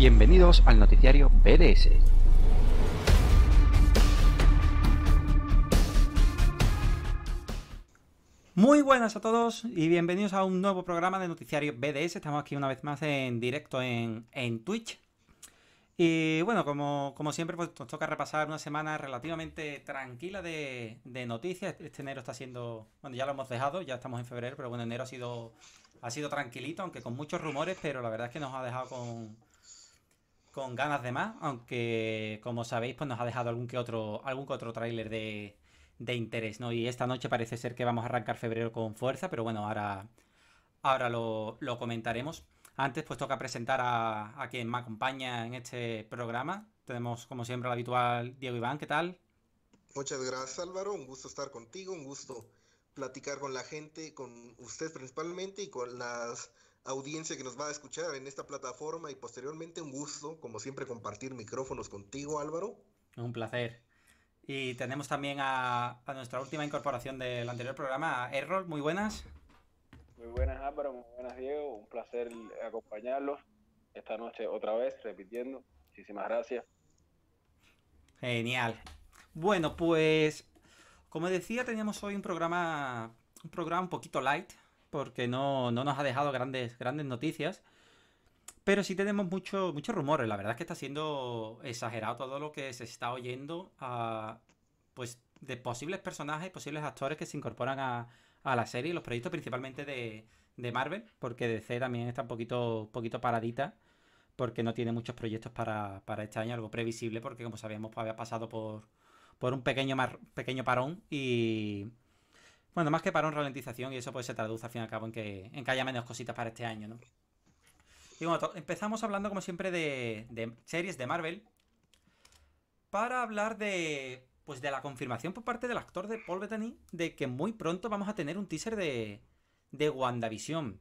Bienvenidos al noticiario BDS. Muy buenas a todos y bienvenidos a un nuevo programa de noticiario BDS. Estamos aquí una vez más en directo en, Twitch. Y bueno, como, siempre, pues nos toca repasar una semana relativamente tranquila de, de, noticias. Este enero está siendo. Bueno, ya lo hemos dejado, ya estamos en febrero, pero bueno, enero ha sido, ha sido tranquilito, aunque con muchos rumores, pero la verdad es que nos ha dejado con, con ganas de más, aunque como sabéis, pues nos ha dejado algún que otro, algún que otro tráiler de, interés, ¿no? Y esta noche parece ser que vamos a arrancar febrero con fuerza, pero bueno, ahora, ahora lo, comentaremos. Antes, pues toca presentar a, a, quien me acompaña en este programa. Tenemos, como siempre, al habitual Diego Iván, ¿qué tal? Muchas gracias, Álvaro. Un gusto estar contigo, un gusto platicar con la gente, con usted principalmente y con las audiencia que nos va a escuchar en esta plataforma y posteriormente un gusto, como siempre, compartir micrófonos contigo, Álvaro. Un placer. Y tenemos también a, nuestra última incorporación del anterior programa, Errol, muy buenas. Muy buenas Álvaro, muy buenas Diego, un placer acompañarlos esta noche otra vez, repitiendo. Muchísimas gracias. Genial. Bueno, pues como decía, teníamos hoy un programa un programa un poquito light, porque no, nos ha dejado grandes, grandes noticias. Pero sí tenemos muchos mucho rumores. La verdad es que está siendo exagerado todo lo que se está oyendo pues, de posibles personajes, posibles actores que se incorporan a, la serie, los proyectos principalmente de, Marvel, porque DC también está un poquito, poquito paradita, porque no tiene muchos proyectos para, este año, algo previsible, porque como sabíamos pues, había pasado por, por un pequeño, pequeño parón y, bueno, más que para una ralentización, y eso pues se traduce al fin y al cabo en que, en que haya menos cositas para este año, ¿no? Y bueno, empezamos hablando como siempre de, series de Marvel. Para hablar de. Pues de la confirmación por parte del actor de Paul Bettany de que muy pronto vamos a tener un teaser de, de WandaVision.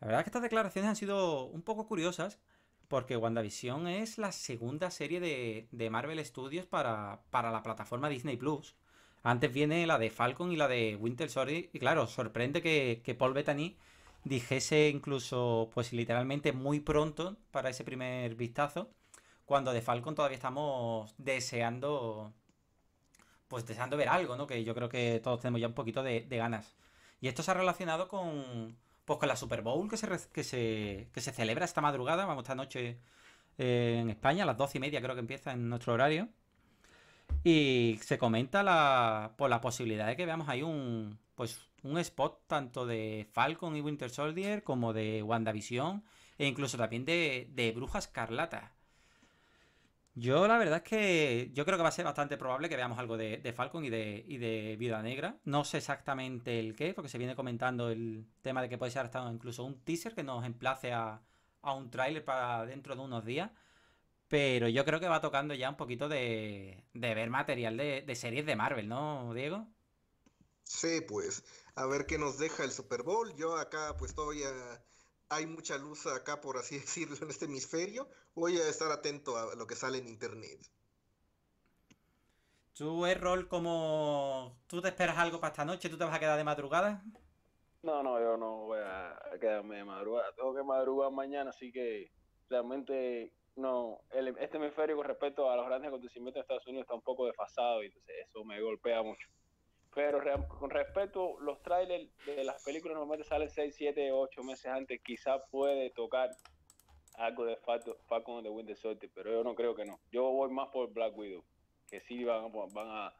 La verdad es que estas declaraciones han sido un poco curiosas, porque WandaVision es la segunda serie de, de Marvel Studios para, para la plataforma Disney Plus. Antes viene la de Falcon y la de Winter Sorry, Y claro, sorprende que, que Paul Bettany dijese incluso, pues literalmente muy pronto para ese primer vistazo, cuando de Falcon todavía estamos deseando, pues deseando ver algo, ¿no? Que yo creo que todos tenemos ya un poquito de, ganas. Y esto se ha relacionado con, pues con la Super Bowl que se, que se, celebra esta madrugada, vamos, esta noche eh, en España, a las doce y media creo que empieza en nuestro horario. Y se comenta la, por la posibilidad de que veamos ahí un, pues, un spot tanto de Falcon y Winter Soldier como de WandaVision e incluso también de, de Bruja Escarlata. Yo la verdad es que yo creo que va a ser bastante probable que veamos algo de, Falcon y de, y Negra. No sé exactamente el qué, porque se viene comentando el tema de que puede ser hasta incluso un teaser que nos emplace a, a un tráiler para dentro de unos días. Pero yo creo que va tocando ya un poquito de, ver material de, de, series de Marvel, ¿no, Diego? Sí, pues, a ver qué nos deja el Super Bowl. Yo acá, pues, todavía hay mucha luz acá, por así decirlo, en este hemisferio. Voy a estar atento a lo que sale en internet. ¿Tú, rol como tú te esperas algo para esta noche? ¿Tú te vas a quedar de madrugada? No, no, yo no voy a quedarme de madrugada. Tengo que madrugar mañana, así que realmente no, el, este hemisferio con respecto a los grandes acontecimientos de Estados Unidos está un poco desfasado y entonces eso me golpea mucho. Pero con respecto los trailers de las películas normalmente salen 6, 7, 8 meses antes, quizás puede tocar algo de Falcon and the Winter Soldier, pero yo no creo que no. Yo voy más por Black Widow, que sí van, van a,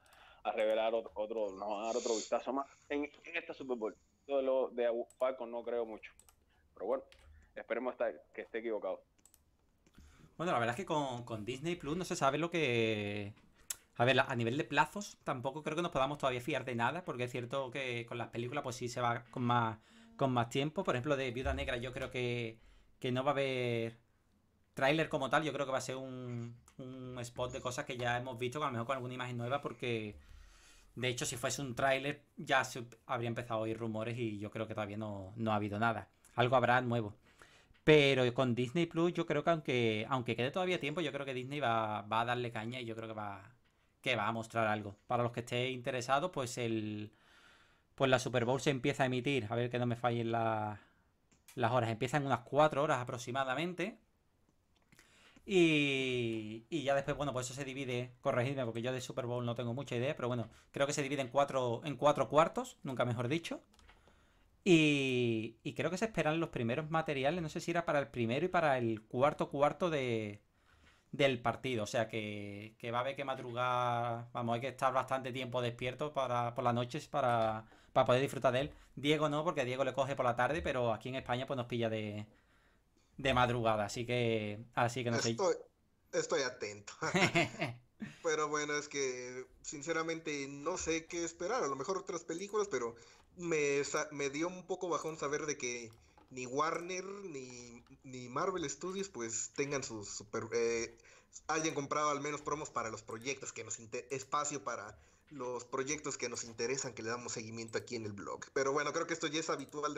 revelar otro, nos van a dar otro vistazo más en, esta Super Bowl. Todo lo de Falcon no creo mucho. Pero bueno, esperemos estar, que esté equivocado. Bueno, la verdad es que con, Disney Plus no se sabe lo que. A ver, a nivel de plazos, tampoco creo que nos podamos todavía fiar de nada, porque es cierto que con las películas, pues sí se va con más, con más tiempo. Por ejemplo, de Viuda Negra, yo creo que, no va a haber tráiler como tal. Yo creo que va a ser un, un spot de cosas que ya hemos visto, a lo mejor con alguna imagen nueva, porque de hecho, si fuese un tráiler, ya se habría empezado a oír rumores y yo creo que todavía no ha habido nada. Algo habrá nuevo. Pero con Disney Plus, yo creo que aunque, aunque quede todavía tiempo, yo creo que Disney va, a darle caña y yo creo que va, que va a mostrar algo. Para los que estéis interesados, pues el. Pues la Super Bowl se empieza a emitir. A ver que no me fallen las horas. Empiezan unas cuatro horas aproximadamente. Y, y, ya después, bueno, pues eso se divide, corregidme porque yo de Super Bowl no tengo mucha idea, pero bueno, creo que se divide en cuatro, en cuatro cuartos, nunca mejor dicho. Y, creo que se esperan los primeros materiales, no sé si era para el primero y para el cuarto cuarto del partido. O sea que, que va a haber que madrugar, vamos, hay que estar bastante tiempo despierto para, por las noches para, para poder disfrutar de él. Diego no, porque Diego le coge por la tarde, pero aquí en España pues nos pilla de, de madrugada, así que, así que no estoy, sé. Estoy atento. Pero bueno, es que sinceramente no sé qué esperar. A lo mejor otras películas, pero me, me dio un poco bajón saber de que ni Warner ni, Marvel Studios pues tengan sus super, eh, hayan comprado al menos promos para los proyectos que nos espacio para los proyectos que nos interesan que le damos seguimiento aquí en el blog pero bueno creo que esto ya es habitual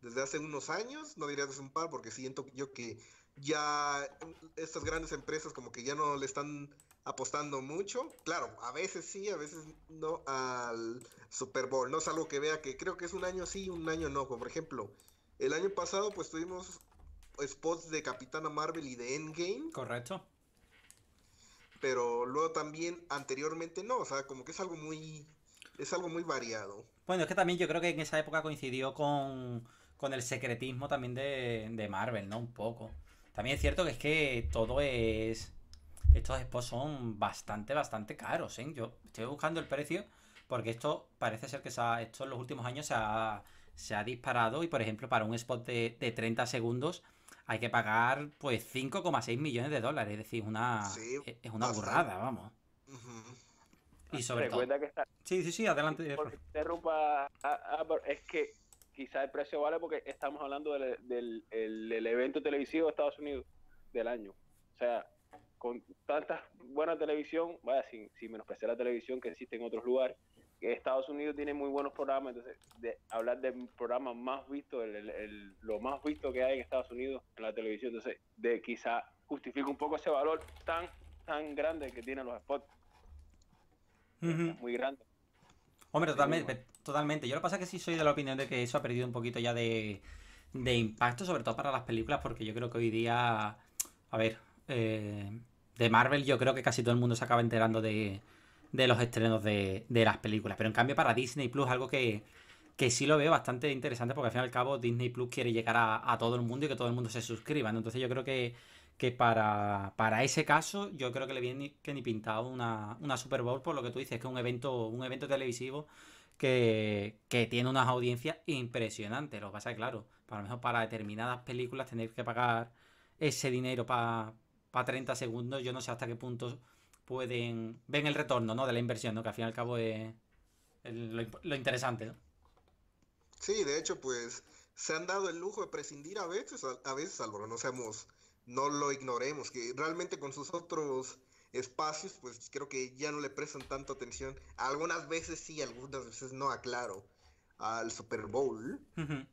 desde hace unos años no diría desde un par porque siento yo que ya estas grandes empresas como que ya no le están apostando mucho. Claro, a veces sí, a veces no al Super Bowl. No es algo que vea que creo que es un año sí, un año no. por ejemplo, el año pasado pues tuvimos spots de Capitana Marvel y de Endgame. Correcto. Pero luego también anteriormente no, o sea, como que es algo muy es algo muy variado. Bueno, es que también yo creo que en esa época coincidió con, el secretismo también de Marvel, ¿no? Un poco. También es cierto que es que todo es. Estos spots son bastante, bastante caros, ¿eh? Yo estoy buscando el precio porque esto parece ser que esto en los últimos años se ha, disparado y, por ejemplo, para un spot de, 30 segundos hay que pagar pues 5,6 millones de dólares. Es decir, una, e, es una burrada, vamos. Y sobre todo. Sí, sí, sí, adelante. Por ah, ah, es que quizá el precio vale porque estamos hablando del, evento televisivo de Estados Unidos del año. O sea, con tanta buena televisión, vaya, sin, sin menospreciar la televisión que existe en otros lugares, Estados Unidos tiene muy buenos programas, entonces de hablar de programa más visto, el, lo más visto que hay en Estados Unidos en la televisión, entonces de quizá justifica un poco ese valor tan, tan grande que tienen los spots. Muy grande. Hombre, totalmente, Yo lo que pasa es que sí soy de la opinión de que eso ha perdido un poquito ya de, impacto, sobre todo para las películas, porque yo creo que hoy día, a ver, eh, de Marvel yo creo que casi todo el mundo se acaba enterando de, los estrenos de, las películas. Pero en cambio para Disney Plus algo que, sí lo veo bastante interesante porque al fin y al cabo Disney Plus quiere llegar a, todo el mundo y que todo el mundo se suscriba. Entonces yo creo que que para, ese caso yo creo que le viene que ni pintado una, Super Bowl, por lo que tú dices, que es un evento, un evento televisivo que, tiene unas audiencias impresionantes. Lo que pasa es claro, para lo mejor para determinadas películas tenéis que pagar ese dinero para 30 segundos, yo no sé hasta qué punto pueden... Ven el retorno ¿no? de la inversión, ¿no? que al fin y al cabo es lo, interesante. Sí, de hecho, pues se han dado el lujo de prescindir a veces, a, a veces, Álvaro, no seamos no lo ignoremos, que realmente con sus otros espacios, pues creo que ya no le prestan tanta atención. Algunas veces sí, algunas veces no, aclaro, al Super Bowl,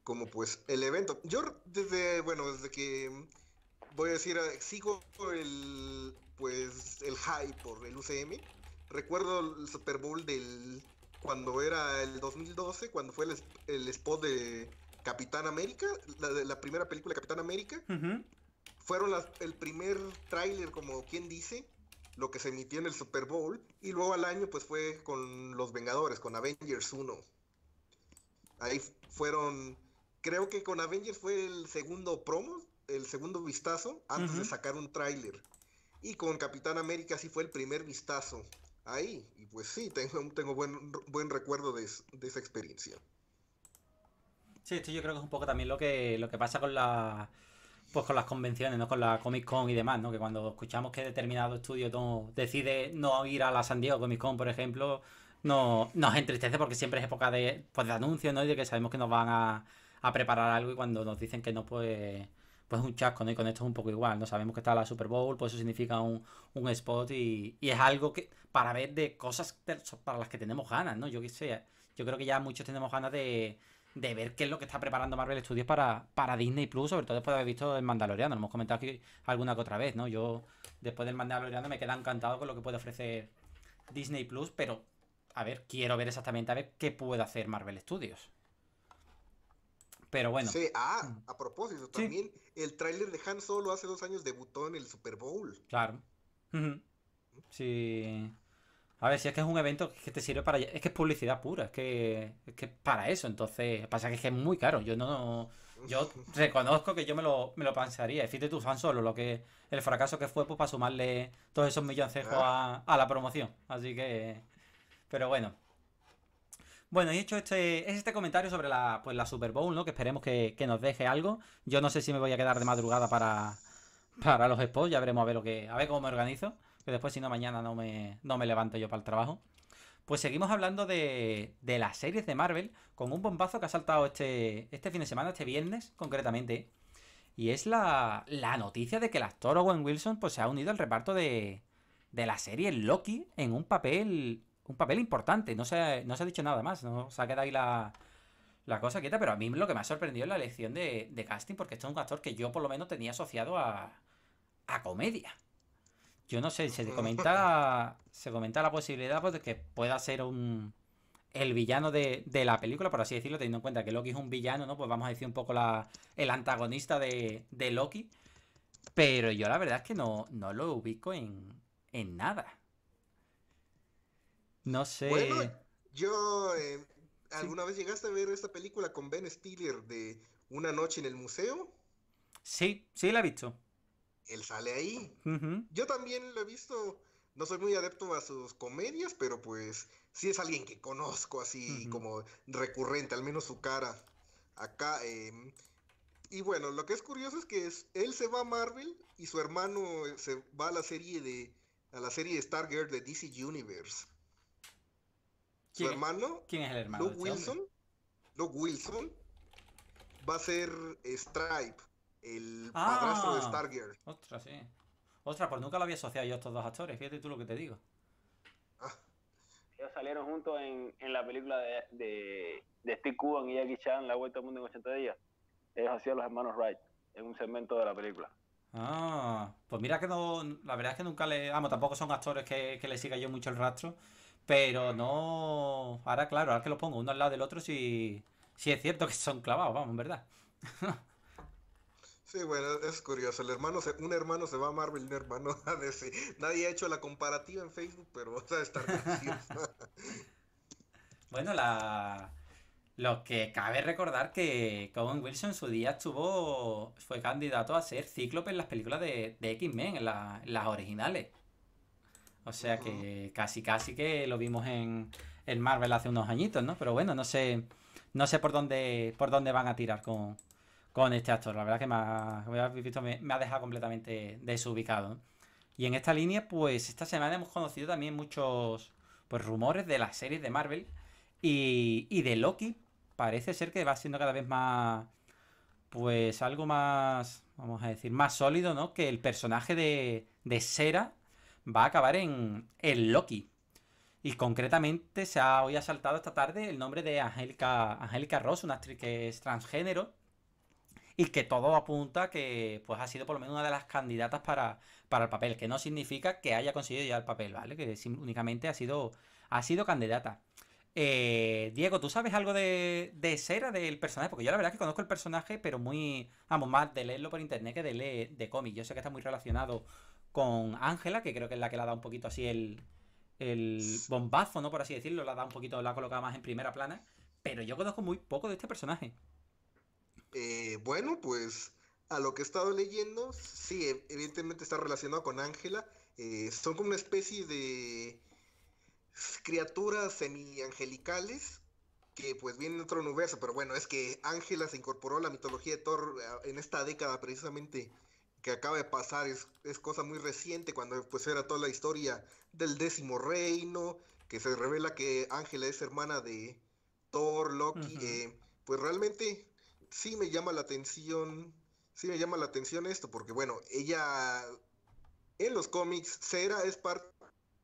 como pues el evento. Yo desde, bueno, desde que mm, voy a decir, eh, sigo el, pues, el hype por el UCM. Recuerdo el Super Bowl del, cuando era el 2012, cuando fue el, spot de Capitán América, la, la primera película de Capitán América fueron el primer tráiler, como quien dice, lo que se emitió en el Super Bowl. Y luego al año, pues fue con Los Vengadores, con Avengers 1. Ahí fueron, creo que con Avengers fue el segundo promo, el segundo vistazo, antes de sacar un tráiler. Y con Capitán América sí fue el primer vistazo ahí. Y pues sí, tengo, tengo buen, buen recuerdo de, esa experiencia. Sí, esto yo creo que es un poco también lo que, lo que pasa con la pues con las convenciones, ¿no? Con la Comic Con y demás, ¿no? Que cuando escuchamos que determinado estudio no, decide no ir a la San Diego Comic Con, por ejemplo, no, nos entristece porque siempre es época de, pues, anuncios, ¿no? Y de que sabemos que nos van a, a, preparar algo y cuando nos dicen que no, pues pues un chasco, ¿no? Y con esto es un poco igual, ¿no? Sabemos que está la Super Bowl, pues eso significa un, un spot y, y, es algo que para ver de cosas para las que tenemos ganas, ¿no? Yo qué sé, yo creo que ya muchos tenemos ganas de, de ver qué es lo que está preparando Marvel Studios para, para Disney Plus, sobre todo después de haber visto el Mandaloriano. Lo hemos comentado aquí alguna que otra vez, ¿no? Yo, después del Mandaloriano, me queda encantado con lo que puede ofrecer Disney Plus, pero a ver, quiero ver exactamente a ver qué puede hacer Marvel Studios. Pero bueno. Sí, ah, mm. a propósito, también el tráiler de Han Solo hace dos años debutó en el Super Bowl. Claro. Sí. A ver, si es que es un evento que te sirve para... Es que es publicidad pura, es que es para eso. Entonces, pasa que es, que muy caro. Yo no... Yo reconozco que yo me lo, me lo pensaría. Fíjate tú, fan Solo, lo que el fracaso que fue pues, para sumarle todos esos milloncejos a, la promoción. Así que... Pero bueno. Bueno, y hecho este, este comentario sobre pues, la, Super Bowl, ¿no? Que esperemos que, nos deje algo. Yo no sé si me voy a quedar de madrugada para, para los spots. Ya veremos a ver lo que. A ver cómo me organizo que después si no mañana no me, levanto yo para el trabajo. Pues seguimos hablando de, las series de Marvel con un bombazo que ha saltado este, este fin de semana, este viernes concretamente. Y es la, noticia de que el actor Owen Wilson pues, se ha unido al reparto de, la serie Loki en un papel un papel importante. No se, no se ha dicho nada más, no se ha quedado ahí la, cosa quieta, pero a mí lo que me ha sorprendido es la elección de, casting porque esto es un actor que yo por lo menos tenía asociado a, a comedia. Yo no sé, se comenta, se comenta la posibilidad pues, de que pueda ser un el villano de, la película, por así decirlo, teniendo en cuenta que Loki es un villano, ¿no? Pues vamos a decir un poco la, el antagonista de, de Loki. Pero yo la verdad es que no, no lo ubico en, en nada. No sé. yo. Eh, ¿Alguna vez llegaste a ver esta película con Ben Stiller de Una noche en el museo? Sí, sí la he visto él sale ahí. Yo también lo he visto, no soy muy adepto a sus comedias, pero pues sí es alguien que conozco así como recurrente, al menos su cara. Acá, em, y bueno, lo que es curioso es que él se va a Marvel y su hermano eh, se va a la serie de a la serie de Stargirl de DC Universe. su hermano, ¿quién es el hermano? Luke Wilson. Luke Wilson va a ser Stripe, el ah, de Stargirl. Ostras, sí. Ostras, pues nunca lo había asociado yo a estos dos actores, fíjate tú lo que te digo. Ellos salieron juntos en, la película de, de, Steve Cuban y Jackie Chan, La Vuelta al Mundo en 80 días. Ellos hacían los hermanos Wright en un segmento de la película. Ah, pues mira que no, la verdad es que nunca le, amo tampoco son actores que, le siga yo mucho el rastro, pero no, ahora claro, ahora que los pongo uno al lado del otro, sí, sí es cierto que son clavados, vamos, en verdad. Sí, bueno, e-, es curioso. El hermano un hermano se va a Marvel un hermano a Nadie ha hecho la comparativa en Facebook, pero vas a estar Bueno, la... lo que cabe recordar que Cowan Wilson en su día estuvo. fue candidato a ser cíclope en las películas de, X-Men, en, las originales. O sea que casi casi que lo vimos en, el Marvel hace unos añitos, ¿no? Pero bueno, no sé. No sé por dónde. por dónde van a tirar con, con este actor. La verdad que me ha, me, ha dejado completamente desubicado. Y en esta línea, pues esta semana hemos conocido también muchos pues, rumores de las series de Marvel y, de Loki. Parece ser que va siendo cada vez más, pues algo más, vamos a decir, más sólido, ¿no? Que el personaje de, de Sera va a acabar en, el Loki. Y concretamente se ha hoy asaltado esta tarde el nombre de Angélica Angélica Ross, una actriz que es transgénero y que todo apunta que pues ha sido por lo menos una de las candidatas para, para el papel, que no significa que haya conseguido ya el papel, ¿vale? Que únicamente ha sido, ha sido candidata. Eh, Diego, ¿tú sabes algo de, de del personaje? Porque yo la verdad es que conozco el personaje, pero muy, vamos, más de leerlo por internet que de leer de cómic. Yo sé que está muy relacionado con Ángela, que creo que es la que le ha dado un poquito así el, el bombazo, ¿no? Por así decirlo, la da un poquito, la ha colocado más en primera plana. Pero yo conozco muy poco de este personaje. Eh, bueno, pues a lo que he estado leyendo, sí, e, evidentemente está relacionado con Ángela. Eh, son como una especie de criaturas semi-angelicales que pues vienen de otro universo, pero bueno, es que Ángela se incorporó a la mitología de Thor eh, en esta década precisamente que acaba de pasar, es, cosa muy reciente cuando pues era toda la historia del décimo reino, que se revela que Ángela es hermana de Thor, Loki, pues realmente sí me llama la atención, sí me llama la atención esto, porque bueno, ella en los cómics, Sera es parte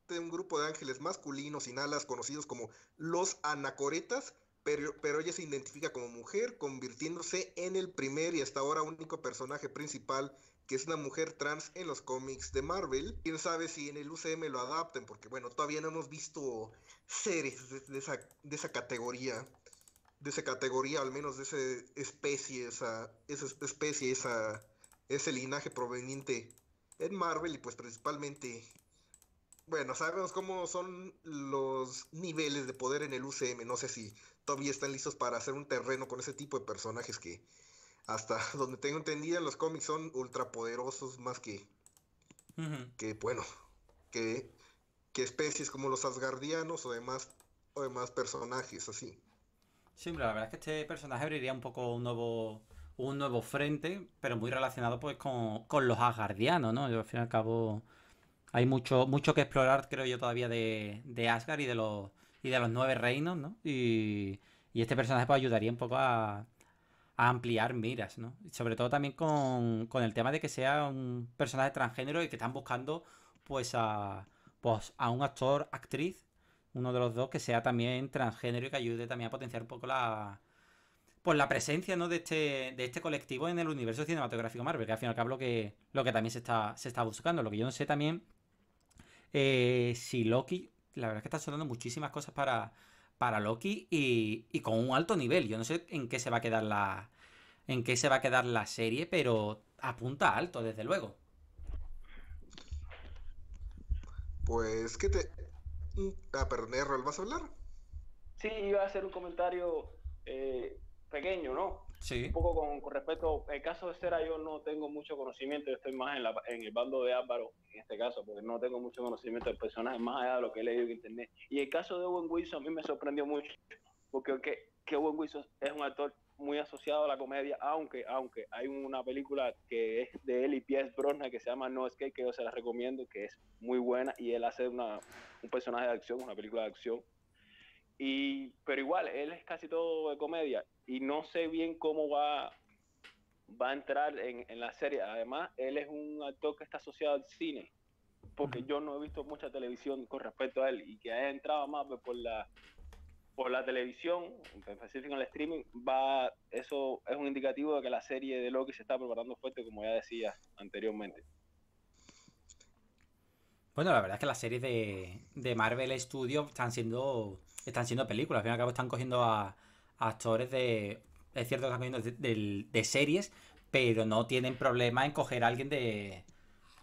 de un grupo de ángeles masculinos sin alas conocidos como los anacoretas, pero, pero, ella se identifica como mujer, convirtiéndose en el primer y hasta ahora único personaje principal que es una mujer trans en los cómics de Marvel. Quién sabe si en el UCM lo adapten, porque bueno, todavía no hemos visto seres de, esa, de esa, categoría de esa categoría, al menos de esa especie, esa, esa especie, esa, ese linaje proveniente en Marvel y pues principalmente, bueno, sabemos cómo son los niveles de poder en el UCM, no sé si todavía están listos para hacer un terreno con ese tipo de personajes que hasta donde tengo entendida los cómics son ultrapoderosos más que, bueno, que, que especies como los asgardianos o demás, o demás personajes así. Sí, la verdad es que este personaje abriría un poco un nuevo, un nuevo frente, pero muy relacionado pues con, los asgardianos, ¿no? al fin y al cabo hay mucho, mucho que explorar, creo yo, todavía de, de Asgard y de los y de los nueve reinos, Y, y este personaje pues ayudaría un poco a, a ampliar miras, ¿no? sobre todo también con, con el tema de que sea un personaje transgénero y que están buscando pues a, pues a un actor, actriz uno de los dos que sea también transgénero y que ayude también a potenciar un poco la, pues la presencia ¿no? de, este, de este colectivo en el universo cinematográfico Marvel, que al fin y al cabo que, lo que también se está, buscando. Lo que yo no sé también, eh, si Loki, la verdad es que están sonando muchísimas cosas para, para Loki y, y, con un alto nivel. Yo no sé en qué se va a quedar la, en qué se va a quedar la serie, pero apunta alto, desde luego. Pues que te, Ah, perdón, Errol, ¿vas a hablar? Sí, iba a hacer un comentario eh, pequeño, ¿no? Sí. Un poco con, respecto, el caso de Cera yo no tengo mucho conocimiento, yo estoy más en, el bando de Álvaro en este caso, porque no tengo mucho conocimiento del personaje, más allá de lo que he leído en internet. Y el caso de Owen Wilson a mí me sorprendió mucho, porque que, Owen Wilson es un actor muy asociado a la comedia, aunque, aunque hay una película que es de él y Pies Brosnan que se llama No Escape, que yo se la recomiendo, que es muy buena y él hace una, un personaje de acción, una película de acción. Y, pero igual, él es casi todo de comedia y no sé bien cómo va, va a entrar en, en la serie. Además, él es un actor que está asociado al cine, porque yo no he visto mucha televisión con respecto a él y que ha entrado más por la por la televisión, en específico en el streaming, va eso es un indicativo de que la serie de Loki se está preparando fuerte, como ya decía anteriormente. Bueno, la verdad es que las series de, Marvel Studios están siendo están siendo películas. Al fin y al cabo están cogiendo a, actores de... Es cierto que están cogiendo de, series, pero no tienen problema en coger a alguien de...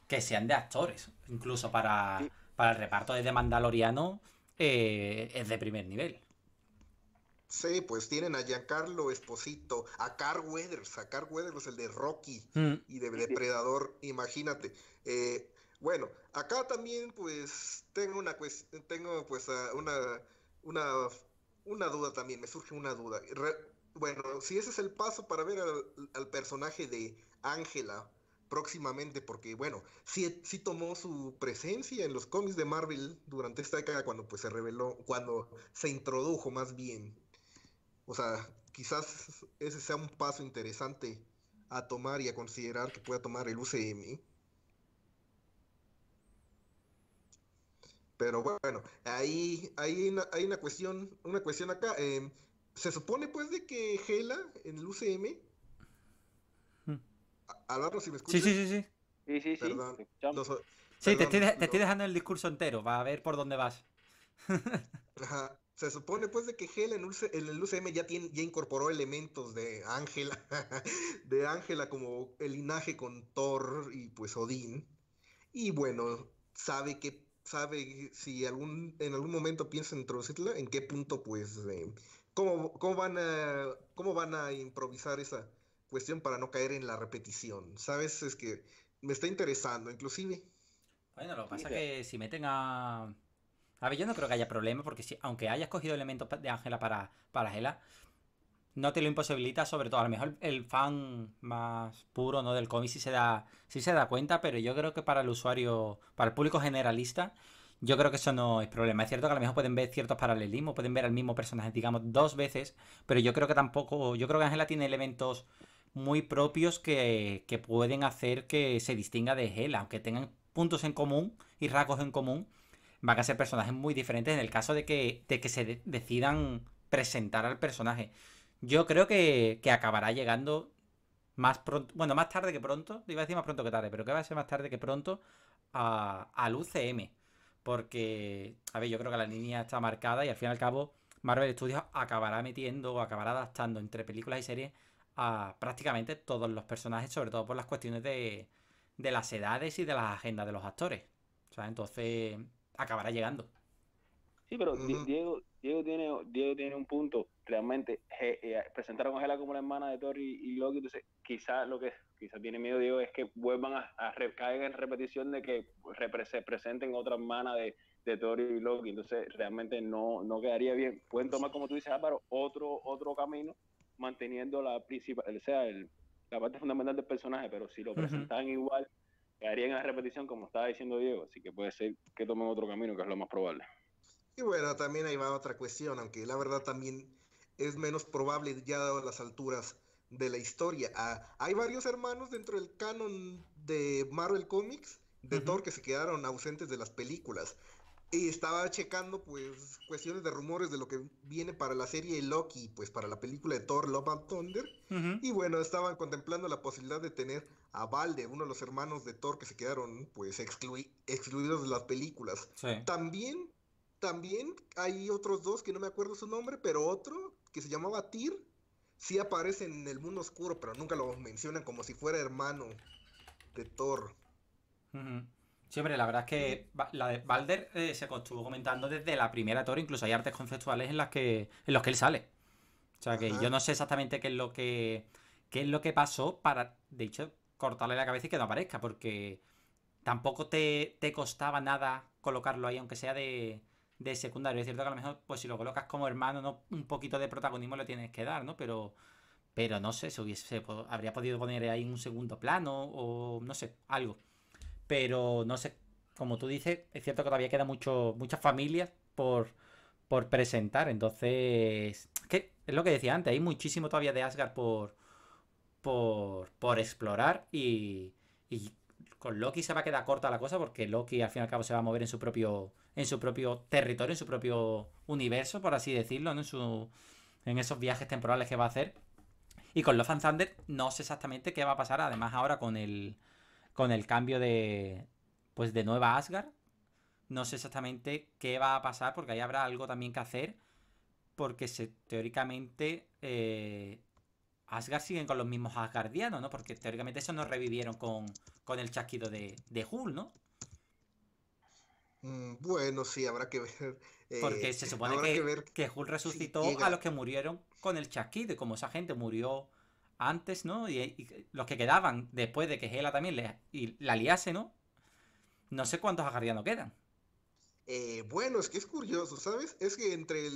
que sean de actores. Incluso para, el reparto de Mandaloriano eh, es de primer nivel. Sí, pues tienen a Giancarlo Esposito, a Car Weathers, a Car Weathers, el de Rocky mm. y de Depredador, imagínate. Eh, bueno, acá también pues tengo una tengo pues ah, una, una, una duda también, me surge una duda. bueno, si ese es el paso para ver al, personaje de Ángela próximamente, porque bueno, si sí, tomó su presencia en los cómics de Marvel durante esta década cuando pues se reveló, cuando se introdujo más bien o sea, quizás ese sea un paso interesante a tomar y a considerar que pueda tomar el UCM. Pero bueno, ahí hay una, cuestión, una cuestión acá. Em, se supone pues de que Gela en el UCM. Hmm. Al si me escuchas. Sí, sí, sí, sí. Sí, sí, Perdón. sí, te, estoy, estoy, dejando el discurso entero, va a ver por dónde vas. Ajá se supone pues de que Helen en, el UCM ya, tiene, ya incorporó elementos de Ángela, de Ángela como el linaje con Thor y pues Odín. Y bueno, sabe que sabe si algún, en algún momento piensa introducirla, en qué punto pues cómo, van cómo van a improvisar esa cuestión para no caer en la repetición. Sabes, es que me está interesando inclusive. Bueno, lo que pasa es que si meten a a ver, yo no creo que haya problema, porque si, aunque hayas cogido elementos de Ángela para, para Gela, no te lo imposibilita, sobre todo. A lo mejor el fan más puro, ¿no? Del cómic sí se da, se da cuenta, pero yo creo que para el usuario, para el público generalista, yo creo que eso no es problema. Es cierto que a lo mejor pueden ver ciertos paralelismos, pueden ver al mismo personaje, digamos, dos veces, pero yo creo que tampoco. Yo creo que Ángela tiene elementos muy propios que, que pueden hacer que se distinga de Gela, aunque tengan puntos en común y rasgos en común van a ser personajes muy diferentes en el caso de que, que se decidan presentar al personaje. Yo creo que, acabará llegando más pronto, bueno, más tarde que pronto, iba a decir más pronto que tarde, pero que va a ser más tarde que pronto a, al UCM. Porque, a ver, yo creo que la línea está marcada y al fin y al cabo Marvel Studios acabará metiendo o acabará adaptando entre películas y series a prácticamente todos los personajes, sobre todo por las cuestiones de, de las edades y de las agendas de los actores. O sea, entonces acabará llegando. Sí, pero Diego, tiene, Diego tiene un punto. Realmente, eh, presentar presentaron a Gela como la hermana de Tori y Loki. Entonces, quizás lo que quizás tiene miedo Diego es que vuelvan a, caer en repetición de que se presenten otra hermana de, de Tori y Loki. Entonces, realmente no, no quedaría bien. Pueden tomar, como tú dices, Álvaro, otro, otro camino, manteniendo la principal, sea, la parte fundamental del personaje, pero si lo presentan igual, quedaría en la repetición, como estaba diciendo Diego, así que puede ser que tomen otro camino, que es lo más probable. Y bueno, también ahí va otra cuestión, aunque la verdad también es menos probable ya dado las alturas de la historia. Ah, hay varios hermanos dentro del canon de Marvel Comics de Thor que se quedaron ausentes de las películas. Y estaba checando, pues, cuestiones de rumores de lo que viene para la serie Loki, pues, para la película de Thor, Love and Thunder. Y bueno, estaban contemplando la posibilidad de tener a Valde, uno de los hermanos de Thor que se quedaron, pues, excluidos de las películas. También, también hay otros dos que no me acuerdo su nombre, pero otro que se llamaba Tyr, sí aparece en el mundo oscuro, pero nunca lo mencionan como si fuera hermano de Thor. Sí, la verdad es que la de Balder eh, se estuvo comentando desde la primera torre, incluso hay artes conceptuales en las que en los que él sale. O sea que yo no sé exactamente qué es lo que es lo que pasó para, de hecho, cortarle la cabeza y que no aparezca, porque tampoco te, costaba nada colocarlo ahí, aunque sea de, secundario. Es cierto que a lo mejor, pues si lo colocas como hermano, no, un poquito de protagonismo le tienes que dar, ¿no? Pero, pero no sé, se hubiese, habría podido poner ahí un segundo plano o no sé, algo pero no sé, como tú dices, es cierto que todavía queda mucho, muchas familias por, presentar, entonces, qué es lo que decía antes, hay muchísimo todavía de Asgard por, por, por explorar y, y con Loki se va a quedar corta la cosa porque Loki al fin y al cabo se va a mover en su propio en su propio territorio, en su propio universo, por así decirlo, en en esos viajes temporales que va a hacer. Y con los Thunder no sé exactamente qué va a pasar, además ahora con el con el cambio de, pues de nueva Asgard. No sé exactamente qué va a pasar, porque ahí habrá algo también que hacer, porque se, teóricamente eh, Asgard siguen con los mismos Asgardianos, ¿no? Porque teóricamente eso nos revivieron con, con el chasquido de, de ¿no? Mm, bueno, sí, habrá que ver. Eh, porque se supone que, que, resucitó a los que murieron con el chasquido, y como esa gente murió antes, ¿no? Y, los que quedaban después de que Gela también le, y la liase, ¿no? No sé cuántos Asgardianos quedan. Eh, bueno, es que es curioso, ¿sabes? Es que entre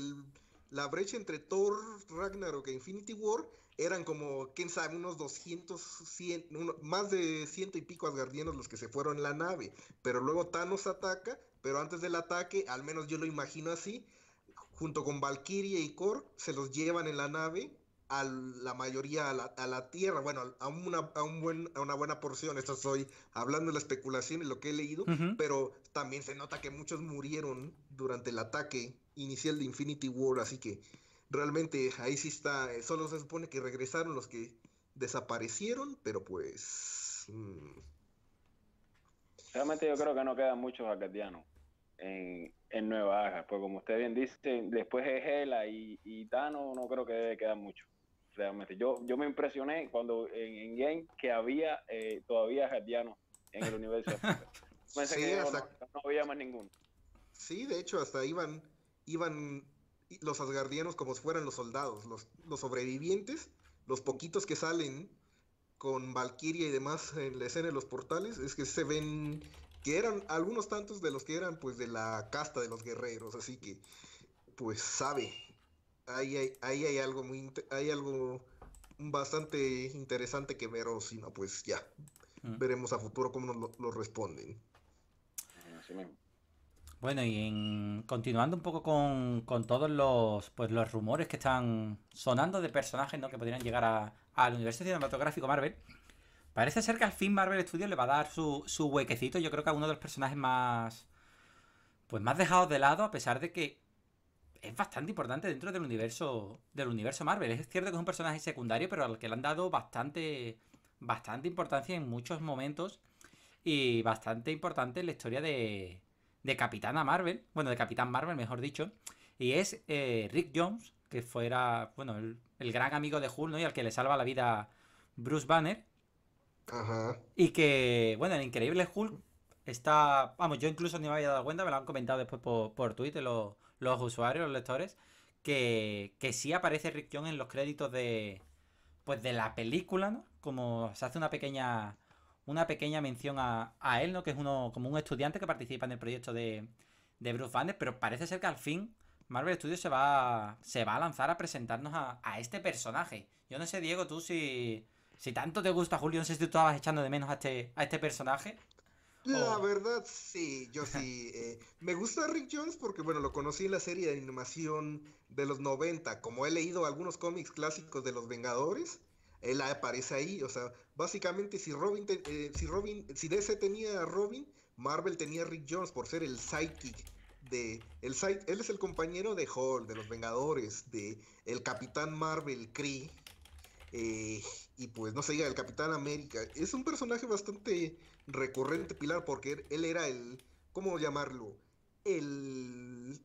la brecha entre Thor, Ragnarok e Infinity War eran como, quién sabe, unos 200, más de ciento y pico asgardianos los que se fueron en la nave. Pero luego Thanos ataca, pero antes del ataque, al menos yo lo imagino así, junto con Valkyrie y e Kor, se los llevan en la nave a la mayoría, a la, tierra, bueno, a una, a, una buena porción, esto estoy hablando de la especulación y lo que he leído, pero también se nota que muchos murieron durante el ataque inicial de Infinity War, así que realmente ahí sí está, eh, solo se supone que regresaron los que desaparecieron, pero pues... Mm. Realmente yo creo que no quedan muchos acadianos en, Nueva Aja, pues como usted bien dice, después de Gela y, y Tano, no creo que debe muchos realmente. Yo, yo me impresioné cuando en, Game que había eh, todavía jardianos en el universo. sí, no, había más ninguno. Sí, de hecho, hasta iban, iban los asgardianos como si fueran los soldados, los, los sobrevivientes, los poquitos que salen con Valkyria y demás en la escena de los portales, es que se ven que eran algunos tantos de los que eran pues de la casta de los guerreros, así que pues sabe, ahí hay, algo muy hay algo bastante interesante que ver o si no pues ya mm. veremos a futuro cómo nos lo, responden ah, bueno y continuando un poco con, todos los pues los rumores que están sonando de personajes ¿no? que podrían llegar a, al universo cinematográfico Marvel parece ser que al fin Marvel Studios le va a dar su, su huequecito yo creo que a uno de los personajes más pues más dejados de lado a pesar de que es bastante importante dentro del universo del universo Marvel. Es cierto que es un personaje secundario, pero al que le han dado bastante, bastante importancia en muchos momentos y bastante importante en la historia de, de Capitana Marvel, bueno, de Capitán Marvel, mejor dicho, y es eh, Rick Jones, que fuera, bueno, el, gran amigo de Hulk, ¿no? Y al que le salva la vida Bruce Banner. Ajá. Y que, bueno, el increíble Hulk está, vamos, yo incluso ni me había dado cuenta, me lo han comentado después por, por Twitter los usuarios, los lectores, que, que sí aparece Rick en los créditos de, pues de la película, ¿no? Como se hace una pequeña una pequeña mención a, a, él, ¿no? Que es uno como un estudiante que participa en el proyecto de, de Bruce Banner, pero parece ser que al fin Marvel Studios se va, a, se va a lanzar a presentarnos a, a, este personaje. Yo no sé, Diego, tú si, si tanto te gusta Julio, no sé si tú estabas echando de menos este, a este personaje. La verdad, sí, yo sí. Eh, me gusta Rick Jones porque, bueno, lo conocí en la serie de animación de los 90. Como he leído algunos cómics clásicos de los Vengadores, él aparece ahí. O sea, básicamente, si Robin, eh, si Robin, si DC tenía a Robin, Marvel tenía a Rick Jones por ser el psychic de el side, él es el compañero de Hall, de los Vengadores, de el Capitán Marvel Cree Eh, y pues no se diga, el Capitán América es un personaje bastante recurrente, Pilar, porque él era el, ¿cómo llamarlo? El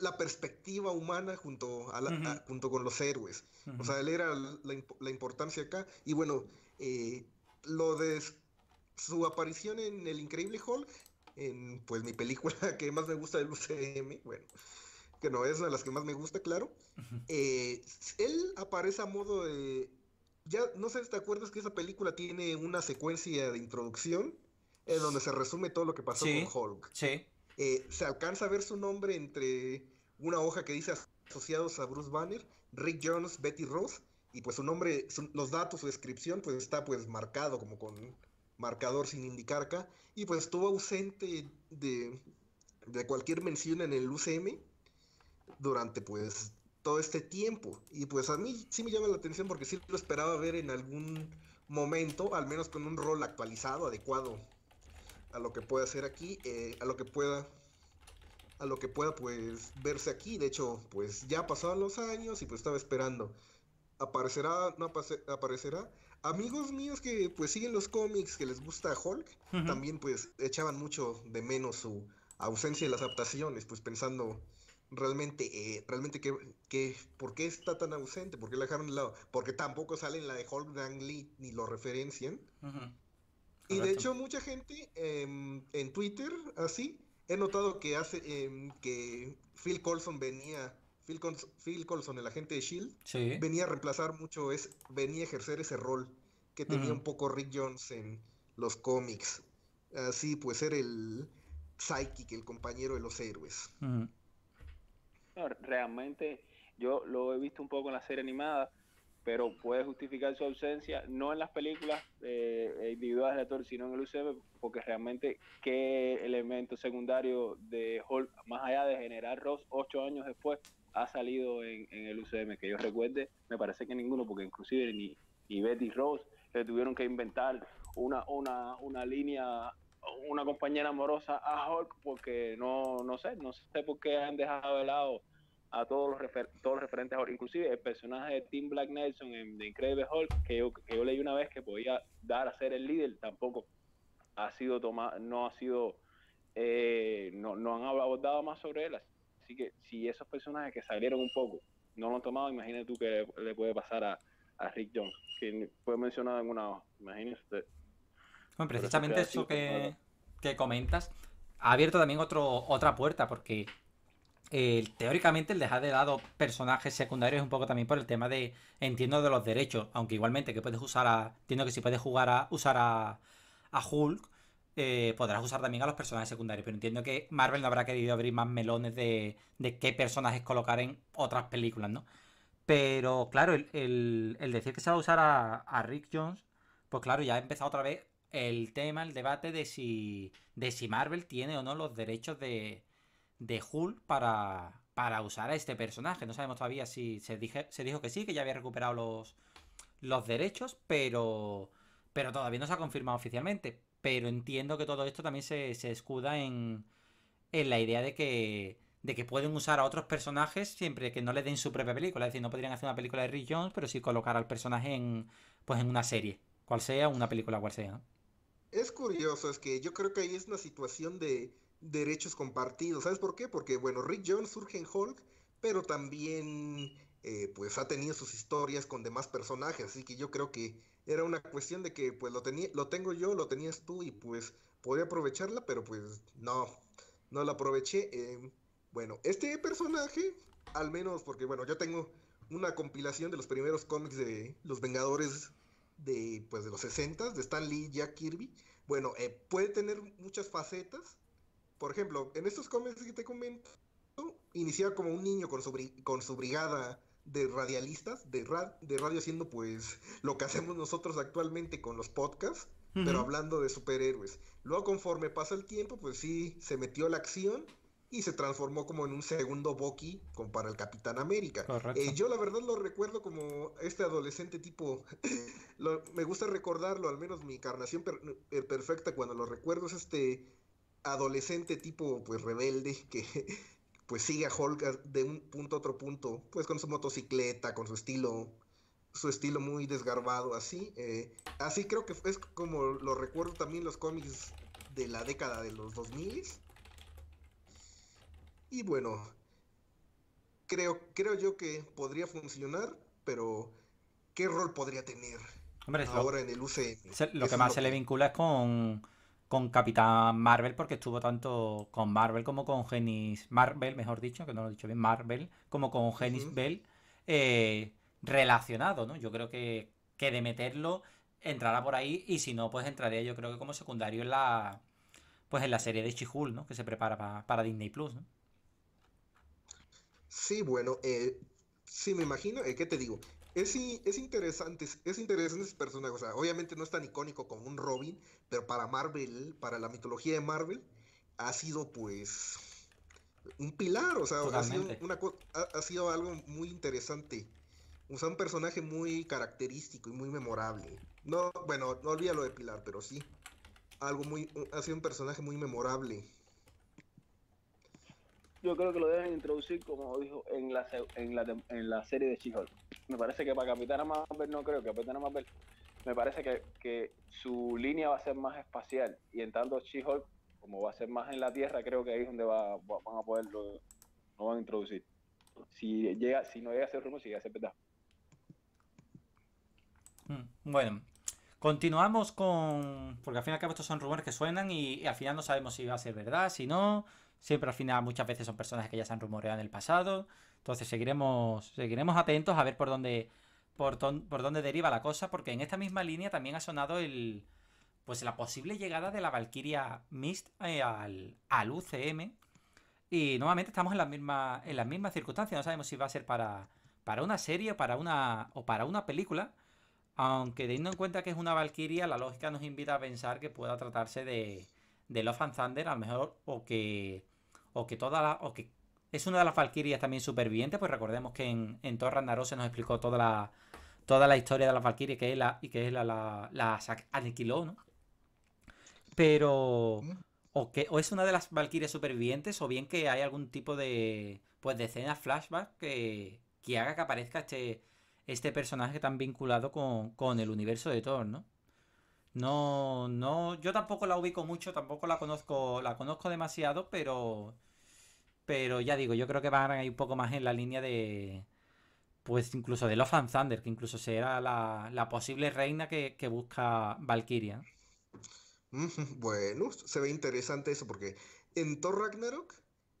la perspectiva humana junto, junto con los héroes. O sea, él era la, importancia acá. Y bueno, eh, lo de su aparición en El Increíble Hall, en pues mi película que más me gusta del UCM, bueno, que no es una de las que más me gusta, claro. Eh, él aparece a modo de ya no sé si te acuerdas que esa película tiene una secuencia de introducción en donde se resume todo lo que pasó con Hulk. Sí. Eh, se alcanza a ver su nombre entre una hoja que dice asociados a Bruce Banner, Rick Jones, Betty Ross, y pues su nombre, los datos, su descripción, pues está pues marcado como con marcador sin indicar acá, y pues estuvo ausente de, de cualquier mención en el UCM durante pues todo este tiempo. Y pues a mí sí me llama la atención porque sí lo esperaba ver en algún momento, al menos con un rol actualizado, adecuado a lo que pueda hacer aquí, eh, a lo que pueda a lo que pueda pues verse aquí. De hecho, pues ya pasaban los años y pues estaba esperando. Aparecerá, no aparecerá. Amigos míos que pues siguen los cómics, que les gusta Hulk, también pues echaban mucho de menos su ausencia de las adaptaciones, pues pensando realmente, eh, realmente que, ¿por qué está tan ausente? ¿Por qué la dejaron de lado? Porque tampoco salen la de Hulk Lee, ni lo referencian. Y de hecho mucha gente em, en Twitter, así, he notado que hace em, que Phil Colson venía, Phil, Phil, Colson, el agente de Shield, venía a reemplazar mucho, es, venía a ejercer ese rol que tenía un poco Rick Jones en los cómics. Así, pues ser el psychic, el compañero de los héroes realmente yo lo he visto un poco en la serie animada, pero puede justificar su ausencia, no en las películas eh, individuales de actor, sino en el UCM, porque realmente qué elemento secundario de Hulk, más allá de generar Ross ocho años después, ha salido en, el UCM, que yo recuerde, me parece que ninguno, porque inclusive ni, Betty Ross le tuvieron que inventar una, una, una línea una compañera amorosa a Hulk porque no, no sé, no sé por qué han dejado de lado a todos los, los referentes Inclusive el personaje de Tim Black Nelson en The Incredible Hulk, que yo, leí una vez que podía dar a ser el líder, tampoco ha sido tomado, no ha sido, eh, no, no han abordado más sobre él. Así que si esos personajes que salieron un poco no lo han tomado, imagínate tú que le, puede pasar a, a Rick Jones, que fue mencionado en una imagínese precisamente eso que, pues, que comentas ha abierto también otro, otra puerta, porque eh, teóricamente el dejar de lado personajes secundarios es un poco también por el tema de, entiendo, de los derechos, aunque igualmente que puedes usar a, entiendo que si puedes jugar a, usar a, Hulk, eh, podrás usar también a los personajes secundarios, pero entiendo que Marvel no habrá querido abrir más melones de, qué personajes colocar en otras películas, ¿no? Pero claro, el, decir que se va a usar a, a Rick Jones, pues claro, ya ha empezado otra vez el tema, el debate de si, de si Marvel tiene o no los derechos de, de Hulk para, usar a este personaje. No sabemos todavía si se, dijo que sí, que ya había recuperado los, los derechos, pero, pero todavía no se ha confirmado oficialmente. Pero entiendo que todo esto también se, escuda en, en la idea de que, de que pueden usar a otros personajes siempre que no le den su propia película. Es decir, no podrían hacer una película de Rick Jones, pero sí colocar al personaje en, pues en una serie, cual sea, una película cual sea. Es curioso, es que yo creo que ahí es una situación de derechos compartidos. ¿Sabes por qué? Porque, bueno, Rick Jones surge en Hulk, pero también eh, pues ha tenido sus historias con demás personajes, así que yo creo que era una cuestión de que pues lo, tenía, lo tengo yo, lo tenías tú y pues podía aprovecharla, pero pues no, no la aproveché. Eh, bueno, este personaje, al menos porque bueno, yo tengo una compilación de los primeros cómics de Los Vengadores de pues de los 60 s de Stan Lee y Jack Kirby. Bueno, eh, puede tener muchas facetas, por ejemplo, en estos cómics que te comento, iniciaba como un niño con su, con su brigada de radialistas, de, de radio haciendo pues lo que hacemos nosotros actualmente con los podcasts, pero hablando de superhéroes. Luego conforme pasa el tiempo, pues sí, se metió a la acción y se transformó como en un segundo Bucky como para el Capitán América. Eh, yo la verdad lo recuerdo como este adolescente tipo, me gusta recordarlo, al menos mi encarnación eh, perfecta cuando lo recuerdo es este adolescente tipo pues rebelde que pues sigue a Hulk ah, de un punto a otro punto, pues con su motocicleta, con su estilo, su estilo muy desgarbado, así. Eh, así creo que es como lo recuerdo también los cómics de la década de los 2000. Y bueno, creo, creo yo que podría funcionar, pero ¿qué rol podría tener ahora en el UCM? Lo que más se le vincula es con con Capitán Marvel, porque estuvo tanto con Marvel como con Genis Marvel, mejor dicho, que no lo he dicho bien, Marvel, como con Genis Bell eh, relacionado, ¿no? Yo creo que, de meterlo entrará por ahí y si no, pues entraría yo creo que como secundario en la pues en la serie de Chihul, ¿no? Que se prepara para Disney Plus, ¿no? Sí, bueno, eh, sí me imagino, eh, ¿qué te digo? Es, es interesante, es interesante ese personaje. O sea, obviamente no es tan icónico como un Robin, pero para Marvel, para la mitología de Marvel, ha sido pues un pilar. O sea, ha sido, una, sido, algo muy interesante. O un personaje muy característico y muy memorable. No, bueno, no olvídalo de Pilar, pero sí. Algo muy. Ha sido un personaje muy memorable yo creo que lo deben introducir, como dijo, en la, en la, en la serie de She-Hulk. Me parece que para Capitana Marvel, no creo que Capitana Marvel, me parece que, su línea va a ser más espacial. Y en tanto She-Hulk, como va a ser más en la Tierra, creo que ahí es donde van a poderlo. lo, van a introducir. Si, llega, si no llega a ser rumor, si llega a ser verdad. Mm, bueno, continuamos con. Porque al fin y al cabo estos son rumores que suenan y al final no sabemos si va a ser verdad, si no siempre al final muchas veces son personas que ya se han rumoreado en el pasado. Entonces seguiremos, seguiremos atentos a ver por dónde, por, por dónde deriva la cosa, porque en esta misma línea también ha sonado el, pues la posible llegada de la Valkyria Mist eh, al, al UCM. Y nuevamente estamos en las mismas, en circunstancias. No sabemos si va a ser para, para una serie o para una, o para una película. Aunque teniendo en cuenta que es una Valkyria, la lógica nos invita a pensar que pueda tratarse de, de Love and Thunder, a lo mejor, o que, o que toda o que es una de las Valkyrias también supervivientes, pues recordemos que en, en Thor Ragnarok se nos explicó toda la, toda la historia de la Valkyrie que la, y que es la, la, la aniquiló, ¿no? Pero... O, que, es una de las Valkyrias supervivientes, o bien que hay algún tipo de. Pues de escena flashback que, haga que aparezca este, este personaje tan vinculado con, con el universo de Thor, ¿no? No, no, yo tampoco la ubico mucho, tampoco la conozco, la conozco demasiado, pero, pero ya digo, yo creo que van a ir un poco más en la línea de, pues incluso de Love and Thunder, que incluso será la, la posible reina que, busca Valkyria. Bueno, se ve interesante eso, porque en Thor Ragnarok,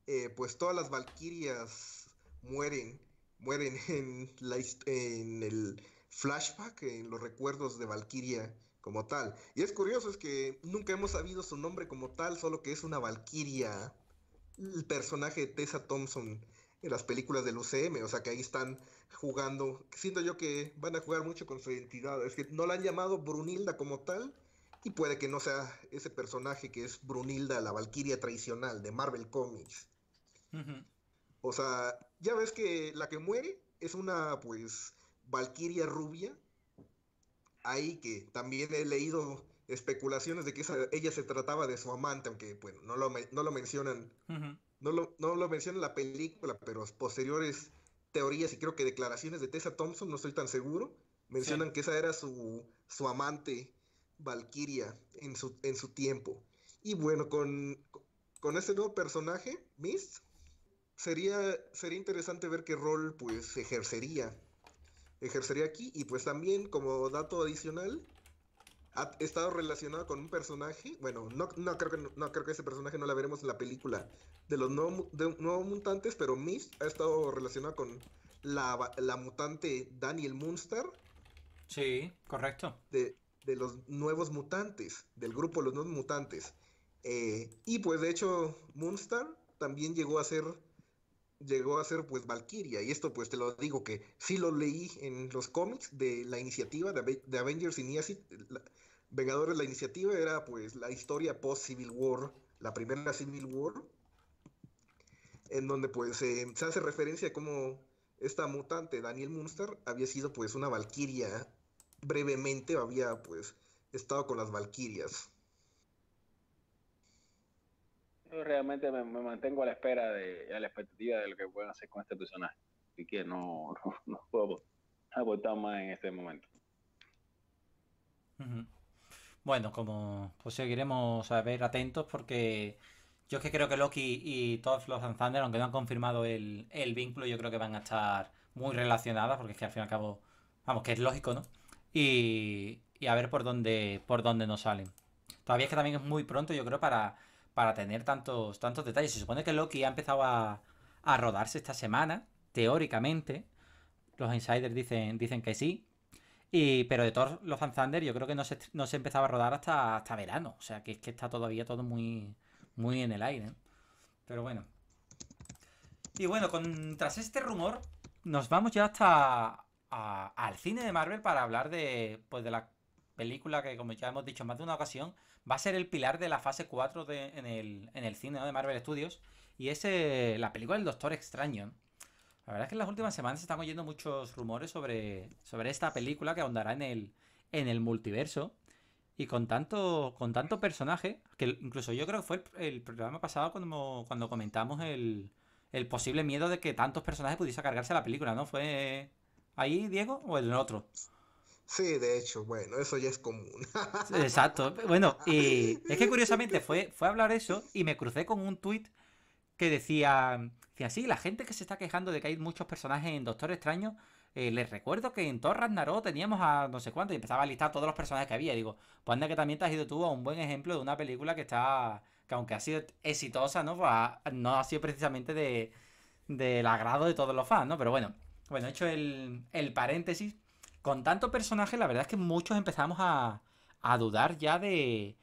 eh, pues todas las Valkyrias mueren, mueren en, la, en el flashback, en los recuerdos de Valkyria como tal. Y es curioso, es que nunca hemos sabido su nombre como tal, solo que es una valquiria, el personaje de Tessa Thompson en las películas del UCM, o sea que ahí están jugando, siento yo que van a jugar mucho con su identidad, es que no la han llamado Brunilda como tal, y puede que no sea ese personaje que es Brunilda, la valquiria tradicional de Marvel Comics. O sea, ya ves que la que muere es una, pues, valquiria rubia, ahí que también he leído especulaciones de que ella se trataba de su amante, aunque bueno, no lo, no lo mencionan, no, lo, no lo en la película, pero posteriores teorías y creo que declaraciones de Tessa Thompson, no estoy tan seguro, mencionan que esa era su, amante, Valkyria, en su, en su tiempo. Y bueno, con, este nuevo personaje, Mist, sería, sería interesante ver qué rol pues ejercería ejercería aquí. Y pues también, como dato adicional, ha estado relacionado con un personaje. Bueno, no, creo, que, no creo que ese personaje no la veremos en la película de los nuevos mutantes, pero Miss ha estado relacionado con la, mutante Daniel Munster. Sí, correcto. De, los nuevos mutantes, del grupo Los Nuevos Mutantes. Eh, y pues de hecho, Munster también llegó a ser llegó a ser pues Valkyria. Y esto pues te lo digo que sí lo leí en los cómics de la iniciativa de, Avengers y La, Vengadores, la iniciativa era pues la historia post-Civil War, la primera Civil War, en donde pues se hace referencia a cómo esta mutante Daniel Munster había sido pues una Valkyria brevemente había pues estado con las Valkyrias yo realmente me, mantengo a la espera de, a la expectativa de lo que puedan hacer con este personaje. Así que no, no, puedo aportar más en este momento. Bueno, como pues seguiremos a ver atentos porque yo es que creo que Loki y todos los and aunque no han confirmado el, vínculo, yo creo que van a estar muy relacionadas porque es que al fin y al cabo, vamos, que es lógico, ¿no? Y, y a ver por dónde por dónde nos salen. Todavía es que también es muy pronto, yo creo, para para tener tantos, tantos detalles. Se supone que Loki ha empezado a, rodarse esta semana, teóricamente. Los insiders dicen, dicen que sí. Y, pero de Thor, los Thunder yo creo que no se, empezaba a rodar hasta, verano. O sea que es que está todavía todo muy, muy en el aire. Pero bueno. Y bueno, con, tras este rumor, nos vamos ya hasta al cine de Marvel para hablar de, pues, de la película que, como ya hemos dicho más de una ocasión, va a ser el pilar de la fase 4 en, el, cine de Marvel Studios. Y es eh, la película del Doctor Extraño. La verdad es que en las últimas semanas se están oyendo muchos rumores sobre, sobre esta película que ahondará en el, en el multiverso. Y con tanto, con tanto personaje, que incluso yo creo que fue el, programa pasado cuando, cuando comentamos el, el, posible miedo de que tantos personajes pudiese cargarse la película, ¿no? ¿Fue ahí, Diego, o el otro? Sí, de hecho, bueno, eso ya es común. Exacto. Bueno, y es que curiosamente fue, fue a hablar eso y me crucé con un tuit que decía, decía, sí, la gente que se está quejando de que hay muchos personajes en Doctor Extraño, eh, les recuerdo que en Thor Ragnarok teníamos a no sé cuánto y empezaba a listar todos los personajes que había. Digo, pues anda que también te has ido tú a un buen ejemplo de una película que está, que aunque ha sido exitosa, ¿no? Pues ha, no ha sido precisamente de, del agrado de todos los fans, ¿no? Pero bueno, bueno, hecho el, el paréntesis, con tanto personaje, la verdad es que muchos empezamos a, dudar ya de,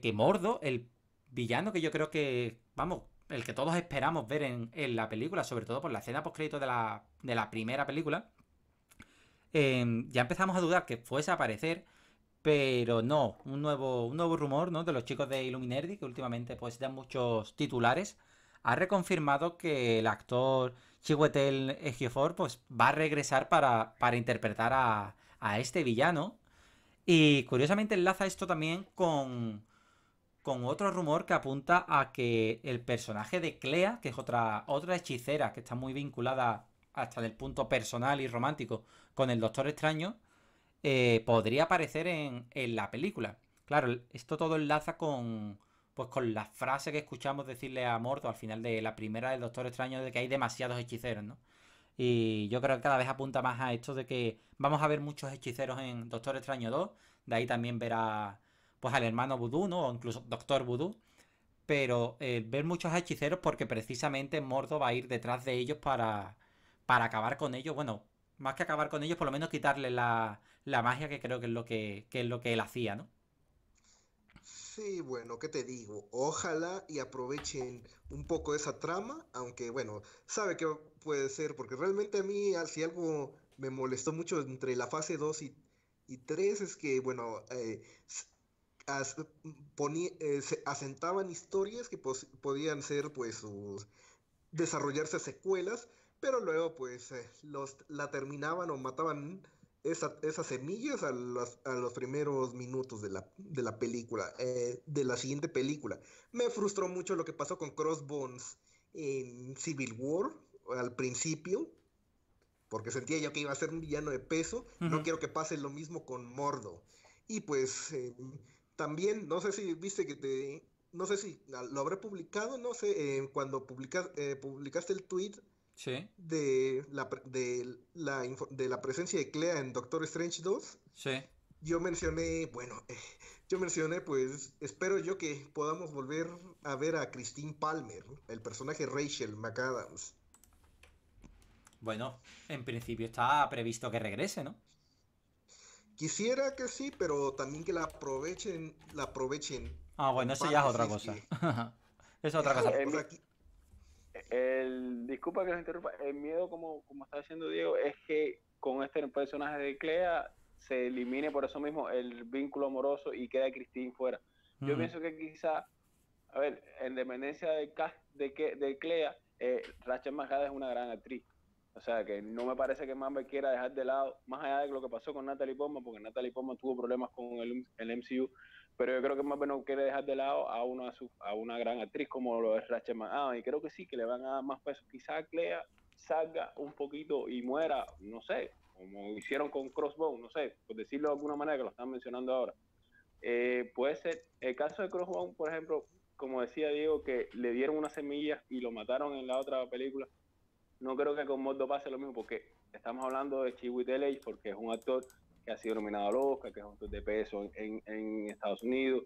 que Mordo, el villano que yo creo que, vamos, el que todos esperamos ver en, la película, sobre todo por la escena postcrédito de la, de la primera película, em, ya empezamos a dudar que fuese a aparecer, pero no, un nuevo, un nuevo rumor ¿no? de los chicos de Illuminerdi, que últimamente pues dan muchos titulares, ha reconfirmado que el actor Chiwetel Ejiofor pues va a regresar para, interpretar a, este villano. Y curiosamente enlaza esto también con, con otro rumor que apunta a que el personaje de Clea, que es otra, otra hechicera que está muy vinculada hasta del punto personal y romántico con el Doctor Extraño, eh, podría aparecer en la película. Claro, esto todo enlaza con, pues con la frase que escuchamos decirle a Mordo al final de la primera del Doctor Extraño de que hay demasiados hechiceros, ¿no? Y yo creo que cada vez apunta más a esto de que vamos a ver muchos hechiceros en Doctor Extraño 2, de ahí también verá pues al hermano Vudú, ¿no? O incluso Doctor Vudú. Pero eh, ver muchos hechiceros porque precisamente Mordo va a ir detrás de ellos para, para acabar con ellos. Bueno, más que acabar con ellos, por lo menos quitarle la, magia que creo que es lo que es lo que él hacía, ¿no? Sí, bueno, ¿qué te digo? Ojalá y aprovechen un poco esa trama, aunque bueno, sabe que puede ser, porque realmente a mí, ah, si algo me molestó mucho entre la fase 2 y, 3, es que, bueno, eh, eh, se asentaban historias que podían ser, pues, desarrollarse secuelas, pero luego, pues, eh, los, la terminaban o mataban esas semillas a, los primeros minutos de la, película, eh, de la siguiente película. Me frustró mucho lo que pasó con Crossbones en Civil War al principio, porque sentía yo que iba a ser un villano de peso. No quiero que pase lo mismo con Mordo. Y pues em, también, no sé si viste que te... No sé si lo habré publicado, no sé, eh, cuando eh, publicaste el tweet de, la, de, la, presencia de Clea en Doctor Strange 2. Yo mencioné, bueno, eh, yo mencioné, pues, espero yo que podamos volver a ver a Christine Palmer, el personaje Rachel McAdams. Bueno, en principio está previsto que regrese, ¿no? Quisiera que sí, pero también que la aprovechen, la aprovechen. Ah, bueno, eso ya es otra cosa. es otra cosa el, disculpa que interrumpa, el miedo, como, como está diciendo Diego, es que con este personaje de Clea se elimine por eso mismo el vínculo amoroso y queda Christine fuera. Yo mm. pienso que quizá, a ver, en dependencia de, de, que, de Clea, eh, Rachel McAdams es una gran actriz. O sea, que no me parece que Mamba quiera dejar de lado, más allá de lo que pasó con Natalie Poma porque Natalie Portman tuvo problemas con el MCU, pero yo creo que más o menos quiere dejar de lado a una, a una gran actriz como lo es Rachel McAdams, y creo que sí, que le van a dar más peso. Quizás Clea salga un poquito y muera, no sé, como hicieron con Crossbow, no sé, por decirlo de alguna manera, que lo están mencionando ahora. Eh, puede ser, el caso de Crossbow, por ejemplo, como decía Diego, que le dieron una semilla y lo mataron en la otra película, no creo que con Mordo pase lo mismo, porque estamos hablando de Chiwetel porque es un actor que ha sido nominado al Oscar, que es un de peso en, Estados Unidos.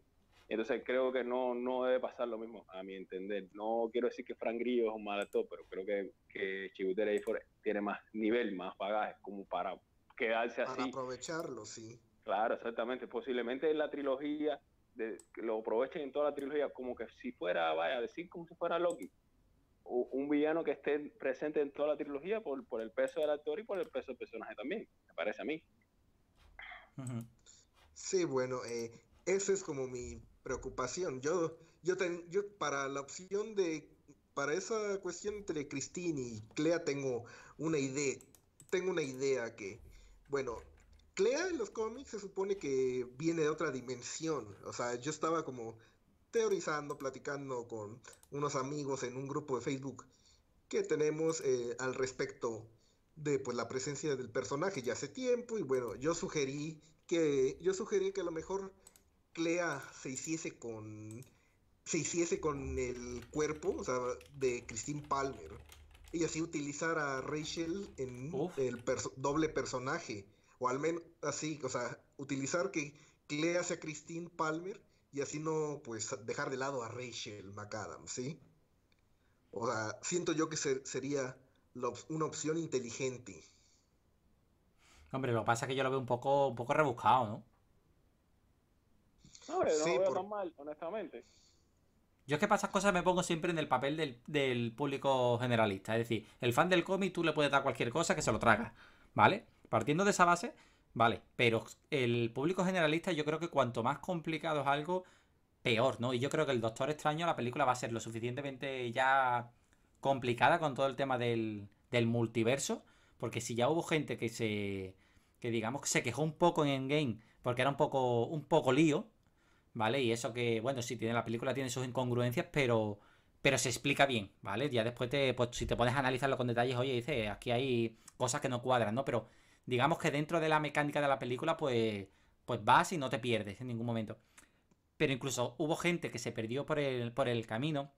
Entonces creo que no, no debe pasar lo mismo, a mi entender. No quiero decir que Frank Grillo es un mal actor, pero creo que, que Chibutere tiene más nivel, más bagaje como para quedarse así. Para aprovecharlo, sí. Claro, exactamente. Posiblemente en la trilogía, de, lo aprovechen en toda la trilogía, como que si fuera, vaya, decir como si fuera Loki. O un villano que esté presente en toda la trilogía por, por el peso del actor y por el peso del personaje también, me parece a mí. Sí, bueno, eh, esa es como mi preocupación. Yo, yo, yo para la opción de, para esa cuestión entre Cristina y Clea tengo una idea, tengo una idea que, bueno, Clea en los cómics se supone que viene de otra dimensión. O sea, yo estaba como teorizando, platicando con unos amigos en un grupo de Facebook que tenemos eh, al respecto de pues la presencia del personaje ya hace tiempo y bueno, yo sugerí que yo sugerí que a lo mejor Clea se hiciese con se hiciese con el cuerpo, o sea, de Christine Palmer y así utilizar a Rachel en el doble personaje o al menos así, o sea, utilizar que Clea sea Christine Palmer y así no pues dejar de lado a Rachel McAdams, ¿sí? O sea, siento yo que sería una opción inteligente. Hombre, lo que pasa es que yo lo veo un poco, un poco rebuscado, ¿no? No, no lo veo tan mal, honestamente. Yo es que para esas cosas me pongo siempre en el papel del, del público generalista. Es decir, el fan del cómic tú le puedes dar cualquier cosa que se lo traga. ¿Vale? Partiendo de esa base, vale. Pero el público generalista yo creo que cuanto más complicado es algo, peor, ¿no? Y yo creo que el Doctor Extraño, la película va a ser lo suficientemente ya complicada con todo el tema del, multiverso, porque si ya hubo gente que se, que digamos que se quejó un poco en Endgame, porque era un poco, un poco lío, ¿vale? Y eso que, bueno, si tiene, la película tiene sus incongruencias, pero, pero se explica bien, ¿vale? Ya después, te, pues, si te pones a analizarlo con detalles, oye, dice, aquí hay cosas que no cuadran, ¿no? Pero digamos que dentro de la mecánica de la película, pues, pues vas y no te pierdes en ningún momento. Pero incluso hubo gente que se perdió por el, por el camino,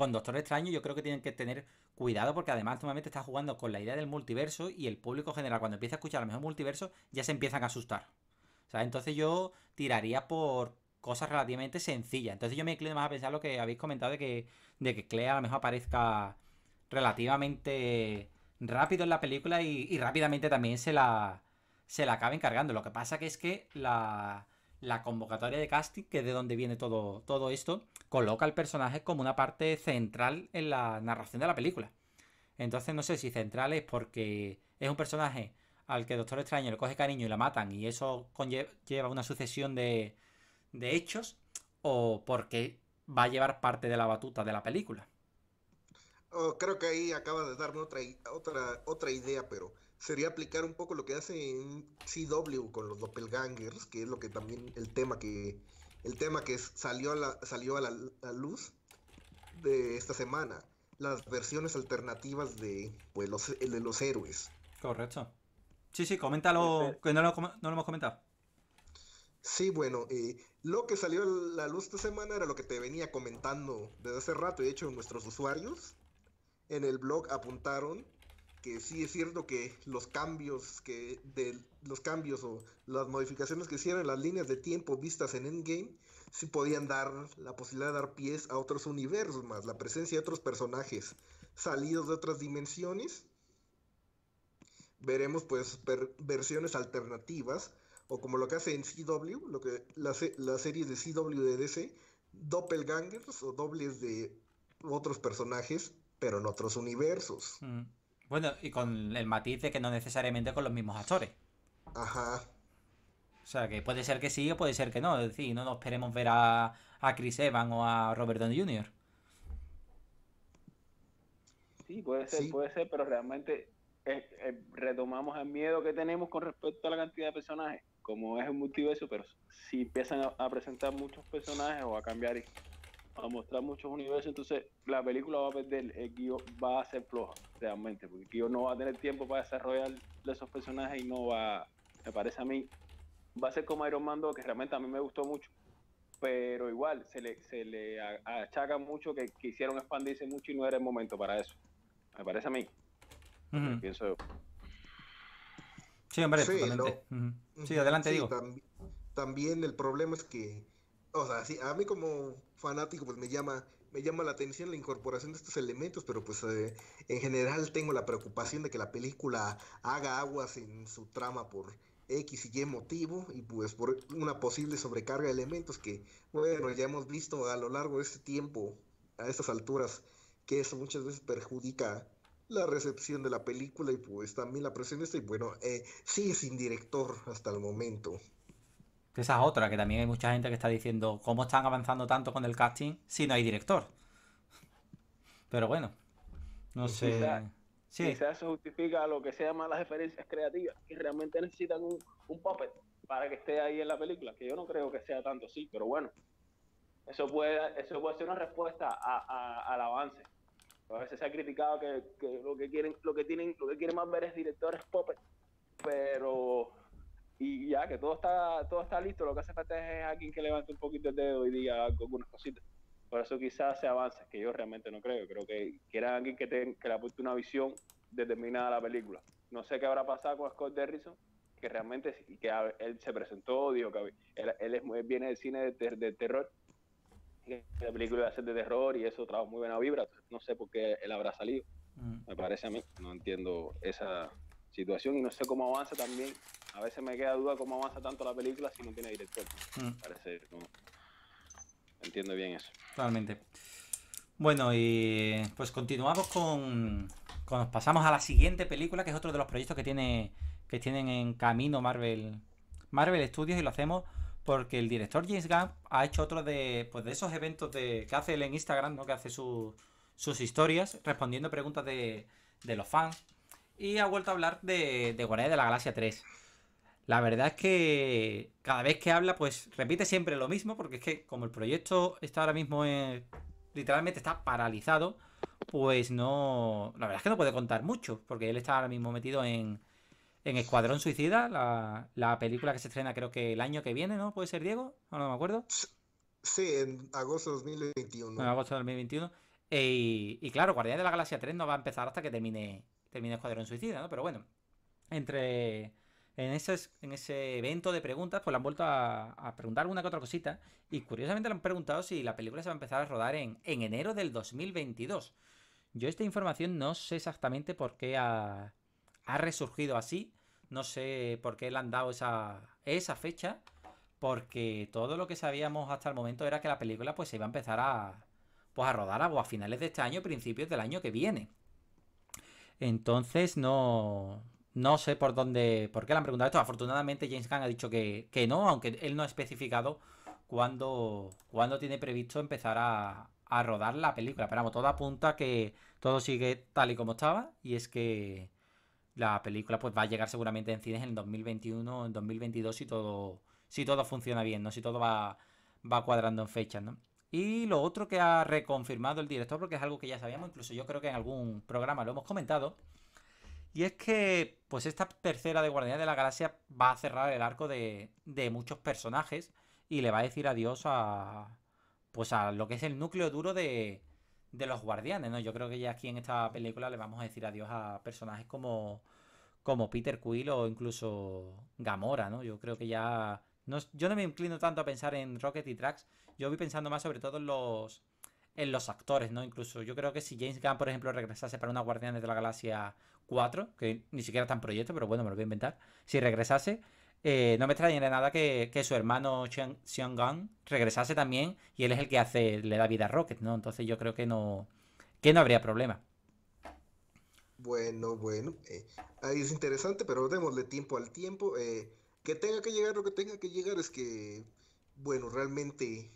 con Doctor Extraño yo creo que tienen que tener cuidado porque además normalmente está jugando con la idea del multiverso y el público general cuando empieza a escuchar a lo mejor multiverso ya se empiezan a asustar. entonces yo tiraría por cosas relativamente sencillas. Entonces yo me inclino más a pensar lo que habéis comentado de que, de que Clea a lo mejor aparezca relativamente rápido en la película y, rápidamente también se la, se la acaba encargando. Lo que pasa que es que la la convocatoria de casting, que es de donde viene todo, todo esto, coloca al personaje como una parte central en la narración de la película. Entonces no sé si central es porque es un personaje al que Doctor Extraño le coge cariño y la matan y eso lleva una sucesión de, de hechos o porque va a llevar parte de la batuta de la película. Oh, creo que ahí acaba de darme otra, otra idea, pero sería aplicar un poco lo que hace CW con los doppelgangers, que es lo que también el tema que el tema que salió a la, salió a la, luz de esta semana, las versiones alternativas de pues los de los héroes. Correcto. Sí, sí, coméntalo este que no lo, no lo hemos comentado. Sí, bueno, eh, lo que salió a la luz esta semana era lo que te venía comentando desde hace rato. De hecho, nuestros usuarios en el blog apuntaron que sí es cierto que los cambios que de los cambios o las modificaciones que hicieron las líneas de tiempo vistas en Endgame sí podían dar la posibilidad de dar pies a otros universos más la presencia de otros personajes salidos de otras dimensiones veremos pues versiones alternativas o como lo que hace en CW lo que la la serie de CW de DC doppelgangers o dobles de otros personajes pero en otros universos mm. Bueno, y con el matiz de que no necesariamente con los mismos actores. Ajá. O sea, que puede ser que sí o puede ser que no. Es decir, no nos esperemos ver a, Chris Evans o a Robert Downey Jr. Sí, puede ser, puede ser, pero realmente eh, eh, retomamos el miedo que tenemos con respecto a la cantidad de personajes. Como es un multiverso, pero si empiezan a, presentar muchos personajes o a cambiar a mostrar muchos universos, entonces la película va a perder, el guión va a ser floja realmente, porque el guión no va a tener tiempo para desarrollar esos personajes y no va, me parece a mí, va a ser como Iron Man 2, que realmente a mí me gustó mucho, pero igual se le, se le achaca mucho que quisieron expandirse mucho y no era el momento para eso, me parece a mí, pienso yo. Sí, hombre, parece sí adelante, digo. también el problema es que o sea, sí, a mí como fanático pues me llama, me llama la atención la incorporación de estos elementos, pero pues eh, en general tengo la preocupación de que la película haga aguas en su trama por X y Y motivo y pues por una posible sobrecarga de elementos que, bueno, ya hemos visto a lo largo de este tiempo, a estas alturas, que eso muchas veces perjudica la recepción de la película y pues también la presión de este, y bueno, eh, sigue sin director hasta el momento. Esa es otra, que también hay mucha gente que está diciendo cómo están avanzando tanto con el casting si no hay director. Pero bueno, no pues sé. Quizás, sí. se justifica lo que se llama las referencias creativas, que realmente necesitan un, un puppet para que esté ahí en la película, que yo no creo que sea tanto sí, pero bueno. Eso puede, eso puede ser una respuesta al avance. A veces se ha criticado que, lo que quieren, lo que tienen, lo que quieren más ver es directores puppet, pero y ya que todo está todo está listo, lo que hace falta es alguien que levante un poquito el dedo y diga algunas cositas. Por eso quizás se avance que yo realmente no creo. Creo que, que era alguien que, tenga que le aporte una visión determinada a la película. No sé qué habrá pasado con Scott Derrison, que realmente que él se presentó, dijo que él, es, viene del cine de, terror, que la película iba a ser de terror y eso trajo muy buena vibra. No sé por qué él habrá salido. Mm. Me parece a mí, no entiendo esa, situación y no sé cómo avanza también. A veces me queda duda cómo avanza tanto la película si no tiene director. Mm. Parece, no, entiendo bien eso. Totalmente. Bueno, y pues continuamos con, con, Pasamos a la siguiente película, que es otro de los proyectos que tiene que tienen en camino Marvel Marvel Studios y lo hacemos porque el director James Gunn ha hecho otro de, pues de esos eventos de, que hace él en Instagram, ¿no? que hace sus historias respondiendo preguntas de, de los fans y ha vuelto a hablar de, de de la Galaxia 3. La verdad es que cada vez que habla, pues repite siempre lo mismo, porque es que como el proyecto está ahora mismo, literalmente está paralizado, pues no. La verdad es que no puede contar mucho, porque él está ahora mismo metido en, Escuadrón Suicida, la, la, película que se estrena creo que el año que viene, ¿no? ¿Puede ser Diego? No, me acuerdo. Sí, en agosto de 2021. En agosto de 2021. Eh, y, claro, Guardia de la Galaxia 3 no va a empezar hasta que termine termina Escuadrón Suicida, ¿no? Pero bueno, entre... En ese, en ese evento de preguntas, pues le han vuelto a, preguntar alguna que otra cosita. Y curiosamente le han preguntado si la película se va a empezar a rodar en, enero del 2022. Yo esta información no sé exactamente por qué ha, resurgido así. No sé por qué le han dado esa, esa fecha. Porque todo lo que sabíamos hasta el momento era que la película pues se iba a empezar a, pues, a rodar a, a finales de este año, principios del año que viene. Entonces no, no sé por dónde, por qué le han preguntado esto. Afortunadamente James Gunn ha dicho que, no, aunque él no ha especificado cuándo, tiene previsto empezar a, rodar la película. Pero vamos, todo apunta que todo sigue tal y como estaba y es que la película pues va a llegar seguramente en cines en 2021, en 2022 si todo si todo funciona bien, ¿no? Si todo va, va cuadrando en fechas, ¿no? Y lo otro que ha reconfirmado el director, porque es algo que ya sabíamos, incluso yo creo que en algún programa lo hemos comentado, y es que pues esta tercera de Guardianes de la Galaxia va a cerrar el arco de, muchos personajes y le va a decir adiós a pues a lo que es el núcleo duro de, de los guardianes, ¿no? Yo creo que ya aquí en esta película le vamos a decir adiós a personajes como, como Peter Quill o incluso Gamora, ¿no? Yo creo que ya yo no me inclino tanto a pensar en Rocket y Tracks. Yo voy pensando más sobre todo en los, en los actores, ¿no? Incluso yo creo que si James Gunn, por ejemplo, regresase para una Guardianes de la Galaxia 4, que ni siquiera está en proyecto, pero bueno, me lo voy a inventar. Si regresase, eh, no me extrañaría nada que, su hermano Sean, Gunn regresase también y él es el que hace, le da vida a Rocket, ¿no? Entonces yo creo que no, que no habría problema. Bueno, bueno, eh, ahí es interesante, pero démosle tiempo al tiempo. Eh, que tenga que llegar lo que tenga que llegar es que, bueno, realmente,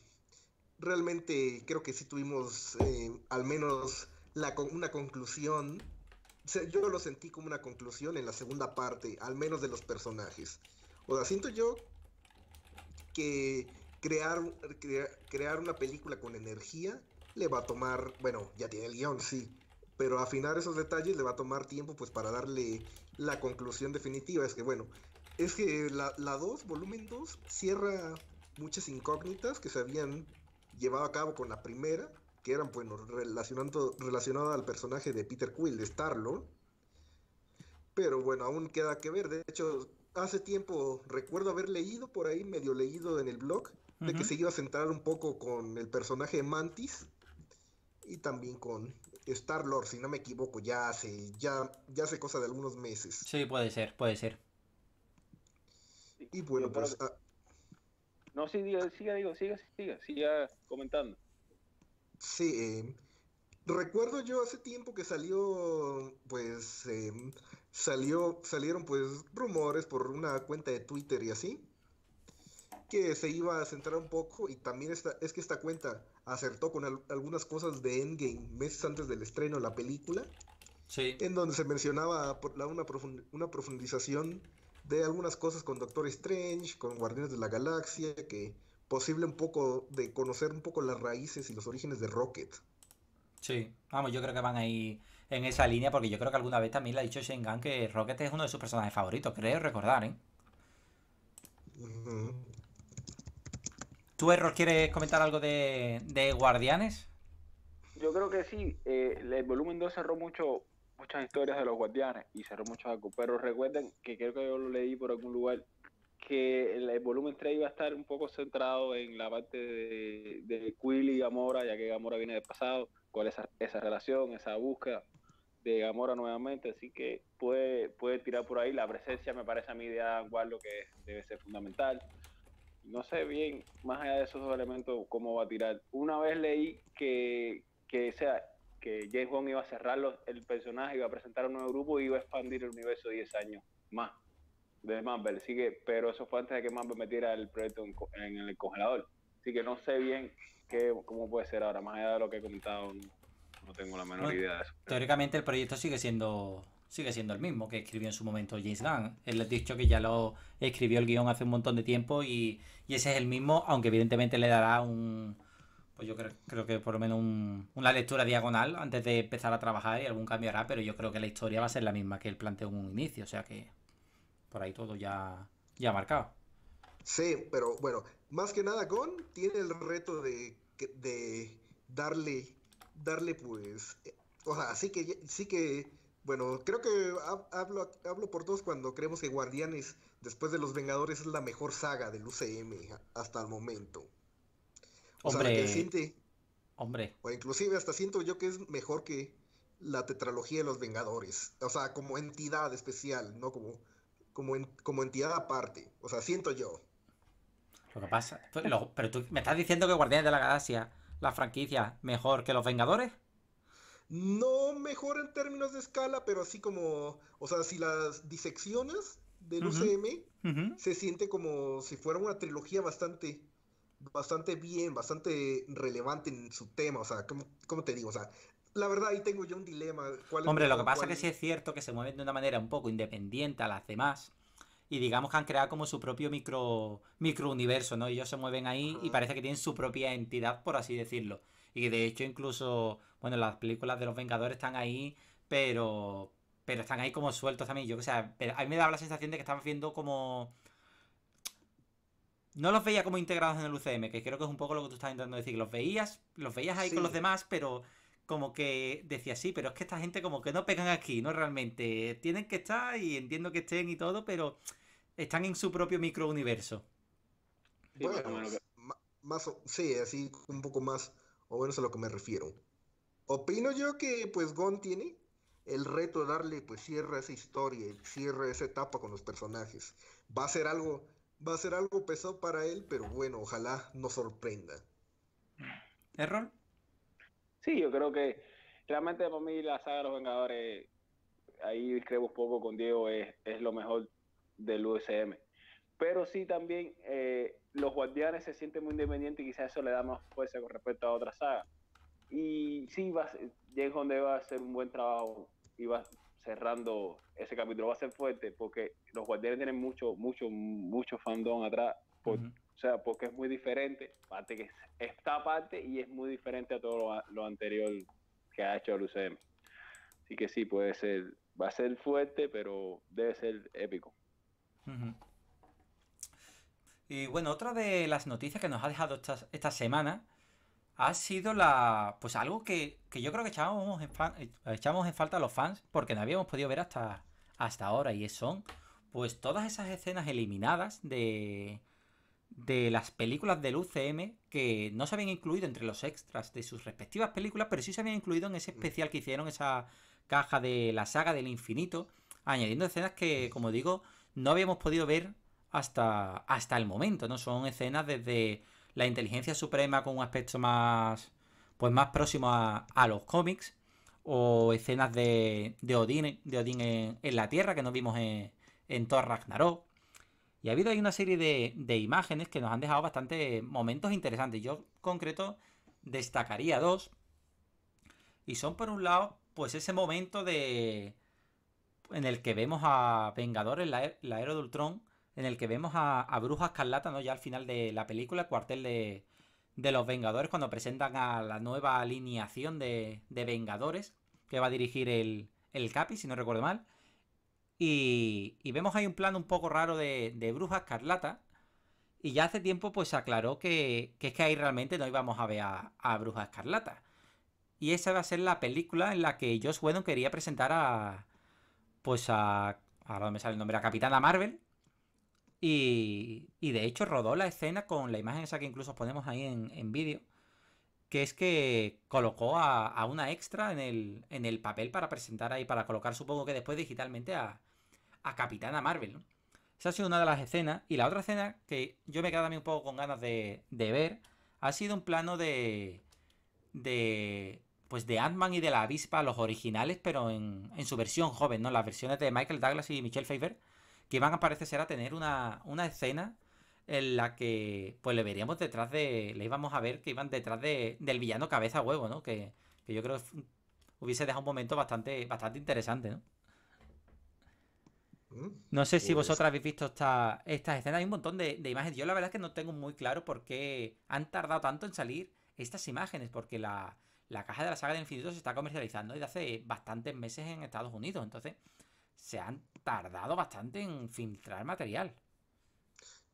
realmente creo que sí tuvimos eh, al menos la, una conclusión. yo lo sentí como una conclusión en la segunda parte, al menos de los personajes. O sea, siento yo que crear, crear una película con energía le va a tomar, bueno, ya tiene el guión, sí, pero afinar esos detalles le va a tomar tiempo pues para darle la conclusión definitiva. Es que bueno, es que eh, la, la 2, volumen 2, cierra muchas incógnitas que se habían llevado a cabo con la primera, que eran, bueno, relacionando, al personaje de Peter Quill, de Star-Lord. Pero bueno, aún queda que ver. De hecho, hace tiempo recuerdo haber leído por ahí, medio leído en el blog, de que se iba a centrar un poco con el personaje de Mantis y también con Star Lord, si no me equivoco, ya hace, ya, ya hace cosa de algunos meses. Sí, puede ser, puede ser. Y bueno, pues... Ah. No, sí, siga, digo, siga, siga, siga comentando. Sí, em, recuerdo yo hace tiempo que salió, pues, em, salió, salieron pues rumores por una cuenta de Twitter y así, que se iba a centrar un poco y también es que esta cuenta acertó con algunas cosas de Endgame meses antes del estreno de la película. En donde se mencionaba por la, una, una profundización de algunas cosas con Doctor Strange, con Guardianes de la Galaxia, que posible un poco de conocer un poco las raíces y los orígenes de Rocket. Sí, vamos, yo creo que van ahí en esa línea, porque yo creo que alguna vez también le ha dicho Shengan que Rocket es uno de sus personajes favoritos, creo recordar, ¿eh? ¿Tú, Error, quieres comentar algo de, de Guardianes? Yo creo que sí, eh, el volumen 2 cerró mucho muchas historias de los guardianes y cerró muchos arcos. Pero recuerden que creo que yo lo leí por algún lugar que el, volumen 3 iba a estar un poco centrado en la parte de, de Quill y Gamora, ya que Gamora viene del pasado, cuál es esa, relación, esa búsqueda de Gamora nuevamente, así que puede, puede tirar por ahí. La presencia me parece a mí de Adam Warlock que debe ser fundamental. No sé bien, más allá de esos dos elementos, cómo va a tirar. Una vez leí que, que sea, que James iba a cerrar el personaje, iba a presentar un nuevo grupo y iba a expandir el universo 10 años más de Marvel. pero eso fue antes de que Mumble metiera el proyecto en, el congelador. Así que no sé bien qué, cómo puede ser ahora, más allá de lo que he comentado, no, tengo la menor idea de eso. Teóricamente el proyecto sigue siendo sigue siendo el mismo que escribió en su momento James Gunn. Él ha dicho que ya lo escribió el guión hace un montón de tiempo y, y ese es el mismo, aunque evidentemente le dará un, pues yo creo, creo que por lo menos una lectura diagonal antes de empezar a trabajar y algún cambio hará, pero yo creo que la historia va a ser la misma que él planteó en un inicio, o sea que por ahí todo ya, ya marcado. Sí, pero bueno, más que nada Gon tiene el reto de, darle, darle pues, o sea, sí que, sí que, bueno, creo que hablo, hablo por todos cuando creemos que Guardianes, después de los Vengadores, es la mejor saga del UCM hasta el momento. O sea, que siente. Hombre. O inclusive hasta siento yo que es mejor que la tetralogía de los Vengadores. O sea, como entidad especial, no como, como, como entidad aparte. O sea, siento yo. Lo que pasa. pero tú me estás diciendo que Guardianes de la Galaxia, la franquicia, mejor que los Vengadores. No mejor en términos de escala, pero así como. O sea, si las disecciones del UCM, se siente como si fuera una trilogía bastante bastante bien, bastante relevante en su tema, o sea, ¿cómo, te digo? O sea, la verdad ahí tengo yo un dilema. Hombre, lo que pasa es que sí es cierto que se mueven de una manera un poco independiente a las demás. Y digamos que han creado como su propio micro, micro universo, ¿no? Ellos se mueven ahí y parece que tienen su propia entidad, por así decirlo. Y de hecho, incluso, bueno, las películas de los Vengadores están ahí, pero. Pero están ahí como sueltos también. Yo o sea, a mí me da la sensación de que estamos viendo como no los veía como integrados en el UCM, que creo que es un poco lo que tú estás intentando decir. Los veías, los veías ahí con los demás, pero como que decía sí, pero es que esta gente como que no pegan aquí, ¿no? Realmente. Tienen que estar y entiendo que estén y todo, pero están en su propio microuniverso. universo bueno, más, sí, así un poco más o menos a lo que me refiero. Opino yo que pues Gon tiene el reto de darle pues cierre esa historia, cierre esa etapa con los personajes. Va a ser algo Va a ser algo pesado para él, pero bueno, ojalá nos sorprenda. ¿Error? Sí, yo creo que realmente para mí la saga de los Vengadores, ahí discrepo un poco con Diego, es, es lo mejor del USM. Pero sí también eh, los guardianes se sienten muy independientes y quizás eso le da más fuerza con respecto a otras sagas. Y sí, va, James donde va a hacer un buen trabajo y va, cerrando ese capítulo. Va a ser fuerte porque los guardianes tienen mucho, mucho, mucho fandón atrás. O sea, porque es muy diferente. parte que esta parte y es muy diferente a todo lo, anterior que ha hecho el Así que sí, puede ser. Va a ser fuerte, pero debe ser épico. Y bueno, otra de las noticias que nos ha dejado esta, esta semana ha sido la. Pues algo que, que yo creo que echábamos en, eh, en falta a los fans porque no habíamos podido ver hasta, hasta ahora. Y son, pues, todas esas escenas eliminadas de. de las películas del UCM que no se habían incluido entre los extras de sus respectivas películas, pero sí se habían incluido en ese mm. especial que hicieron, esa caja de la saga del infinito, añadiendo escenas que, como digo, no habíamos podido ver hasta, hasta el momento, ¿no? Son escenas desde la inteligencia suprema con un aspecto más, pues más próximo a, los cómics, o escenas de, de Odín, de en, la Tierra que nos vimos en, en Thor Ragnarok. Y ha habido ahí una serie de, imágenes que nos han dejado bastantes momentos interesantes. Yo en concreto destacaría dos. Y son por un lado, pues ese momento de en el que vemos a vengadores la, e, de Ultron en el que vemos a, Bruja Escarlata, ¿no? Ya al final de la película, el cuartel de, los Vengadores, cuando presentan a la nueva alineación de, Vengadores, que va a dirigir el, Capi, si no recuerdo mal. Y, vemos ahí un plan un poco raro de, Bruja Escarlata. Y ya hace tiempo pues se aclaró que, es que ahí realmente no íbamos a ver a, Bruja Escarlata. Y esa va a ser la película en la que Josh Whedon quería presentar a... Pues a... Ahora me sale el nombre, a Capitana Marvel. Y, de hecho rodó la escena con la imagen esa que incluso ponemos ahí en, vídeo, que es que colocó a, una extra en el, en el, papel para presentar ahí, para colocar supongo que después digitalmente a, a Capitana Marvel. ¿no? Esa ha sido una de las escenas. Y la otra escena que yo me quedo también un poco con ganas de, ver ha sido un plano de... de pues de Ant-Man y de la avispa, los originales, pero en, en, su versión joven, ¿no? Las versiones de Michael Douglas y Michelle Pfeiffer que van a parecer a tener una, escena en la que pues le veríamos detrás de. Le íbamos a ver que iban detrás de, del villano cabeza huevo, ¿no? Que, yo creo hubiese dejado un momento bastante, bastante interesante, ¿no? Mm, no sé si pues vosotras habéis visto esta, estas escenas, hay un montón de, de, imágenes. Yo la verdad es que no tengo muy claro por qué han tardado tanto en salir estas imágenes, porque la, la caja de la saga de infinito se está comercializando desde hace bastantes meses en Estados Unidos. Entonces, se han tardado bastante en filtrar material.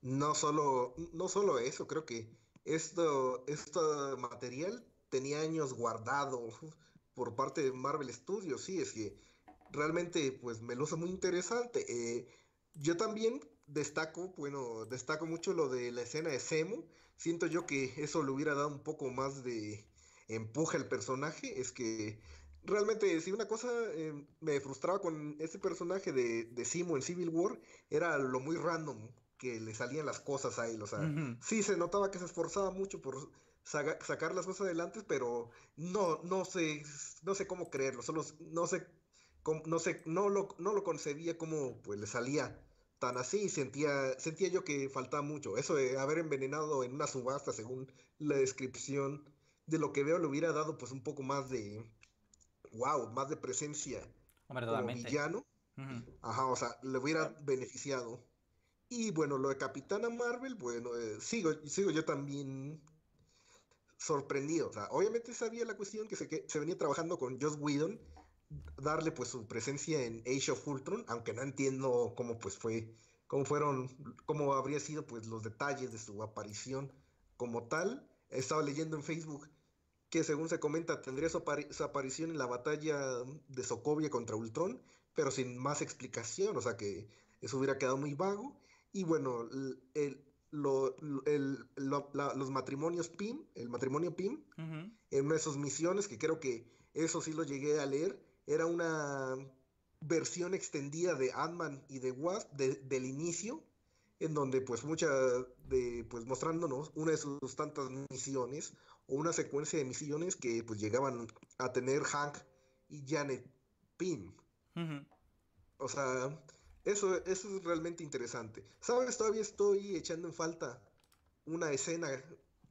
No solo, no eso, creo que esto, este material tenía años guardado por parte de Marvel Studios, sí, es que realmente pues me lo hace muy interesante. Eh, yo también destaco, bueno, destaco mucho lo de la escena de Semo. Siento yo que eso le hubiera dado un poco más de empuje al personaje. Es que realmente, si una cosa eh, me frustraba con este personaje de, de Simo en Civil War, era lo muy random que le salían las cosas a él. O sea, sí se notaba que se esforzaba mucho por sacar las cosas adelante, pero no, no sé, no sé cómo creerlo. Solo no sé, no sé, no lo, no lo concebía como pues le salía tan así sentía, sentía yo que faltaba mucho. Eso de haber envenenado en una subasta, según la descripción de lo que veo, le hubiera dado pues un poco más de, wow, más de presencia Hombre, como villano. Ajá, o sea, le hubiera beneficiado. Y bueno, lo de Capitana Marvel, bueno, eh, sigo, sigo yo también sorprendido. O sea, obviamente sabía la cuestión que se, venía trabajando con Joss Whedon, darle pues su presencia en Age of Ultron, aunque no entiendo cómo pues fue, cómo fueron, cómo habría sido pues los detalles de su aparición como tal. Estaba leyendo en Facebook que según se comenta tendría su, aparición en la batalla de Sokovia contra Ultron, pero sin más explicación, o sea que eso hubiera quedado muy vago. Y bueno, los matrimonios PIM, el matrimonio PIM, en una de sus misiones, que creo que eso sí lo llegué a leer, era una versión extendida de Ant-Man y de Wasp del inicio, en donde pues mucha de, pues mostrándonos una de sus tantas misiones una secuencia de misiones que pues llegaban a tener Hank y Janet Pym. O sea, eso, es realmente interesante. ¿Sabes? Todavía estoy echando en falta una escena,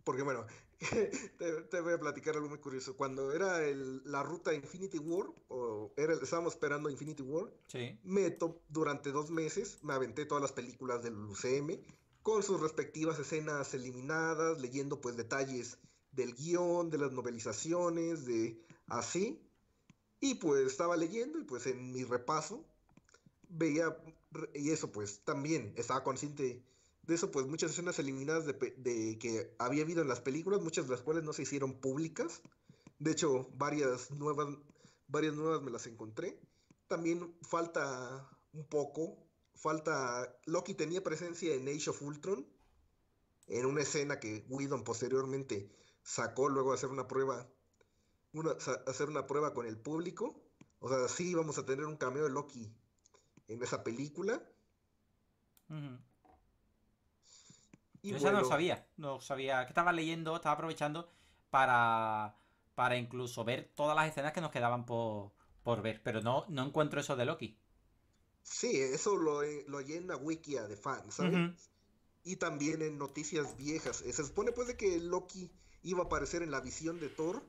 porque bueno, te, voy a platicar algo muy curioso. Cuando era la ruta Infinity War, o estábamos esperando Infinity War, sí. me durante dos meses me aventé todas las películas del UCM con sus respectivas escenas eliminadas, leyendo pues detalles del guión, de las novelizaciones, de así. Y pues estaba leyendo y pues en mi repaso veía, y eso pues también estaba consciente de eso, pues muchas escenas eliminadas de, que había habido en las películas, muchas de las cuales no se hicieron públicas. De hecho, varias nuevas, varias nuevas me las encontré. También falta un poco, falta, Loki tenía presencia en Age of Ultron, en una escena que Whedon posteriormente sacó luego hacer una prueba, hacer una prueba con el público. O sea, sí vamos a tener un cameo de Loki en esa película. y ya no sabía, no sabía que estaba leyendo, estaba aprovechando para, para incluso ver todas las escenas que nos quedaban por, por ver, pero no, no encuentro eso de Loki. Sí, eso lo, eh, lo la Wikia de fans, ¿sabes? Y también en noticias viejas. Eh, se supone pues de que Loki iba a aparecer en la visión de Thor,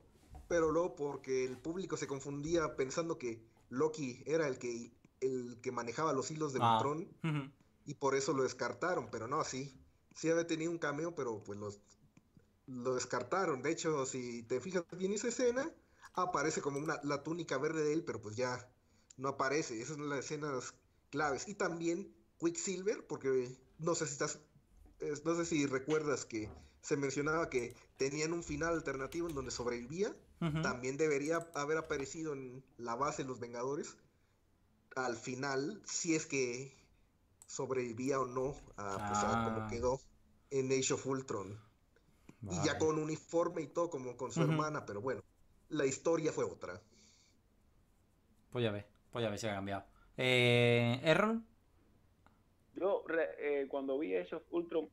pero luego porque el público se confundía pensando que Loki era el que, el que manejaba los hilos de Matrón ah. y por eso lo descartaron, pero no, sí, sí había tenido un cameo, pero pues los, lo descartaron. De hecho, si te fijas bien esa escena, aparece como una, la túnica verde de él, pero pues ya no aparece. esas son las escenas claves. Y también Quicksilver, porque no sé si estás, no sé si recuerdas que se mencionaba que tenían un final alternativo en donde sobrevivía. También debería haber aparecido en la base de los Vengadores. Al final, si es que sobrevivía o no a, ah, pues, ah, como ah. quedó en Age of Ultron. Y ya con uniforme y todo, como con su hermana, pero bueno, la historia fue otra. Pues ya ve, pues ya ve, si ha cambiado. Eh, Yo, eh, cuando vi Age of Ultron,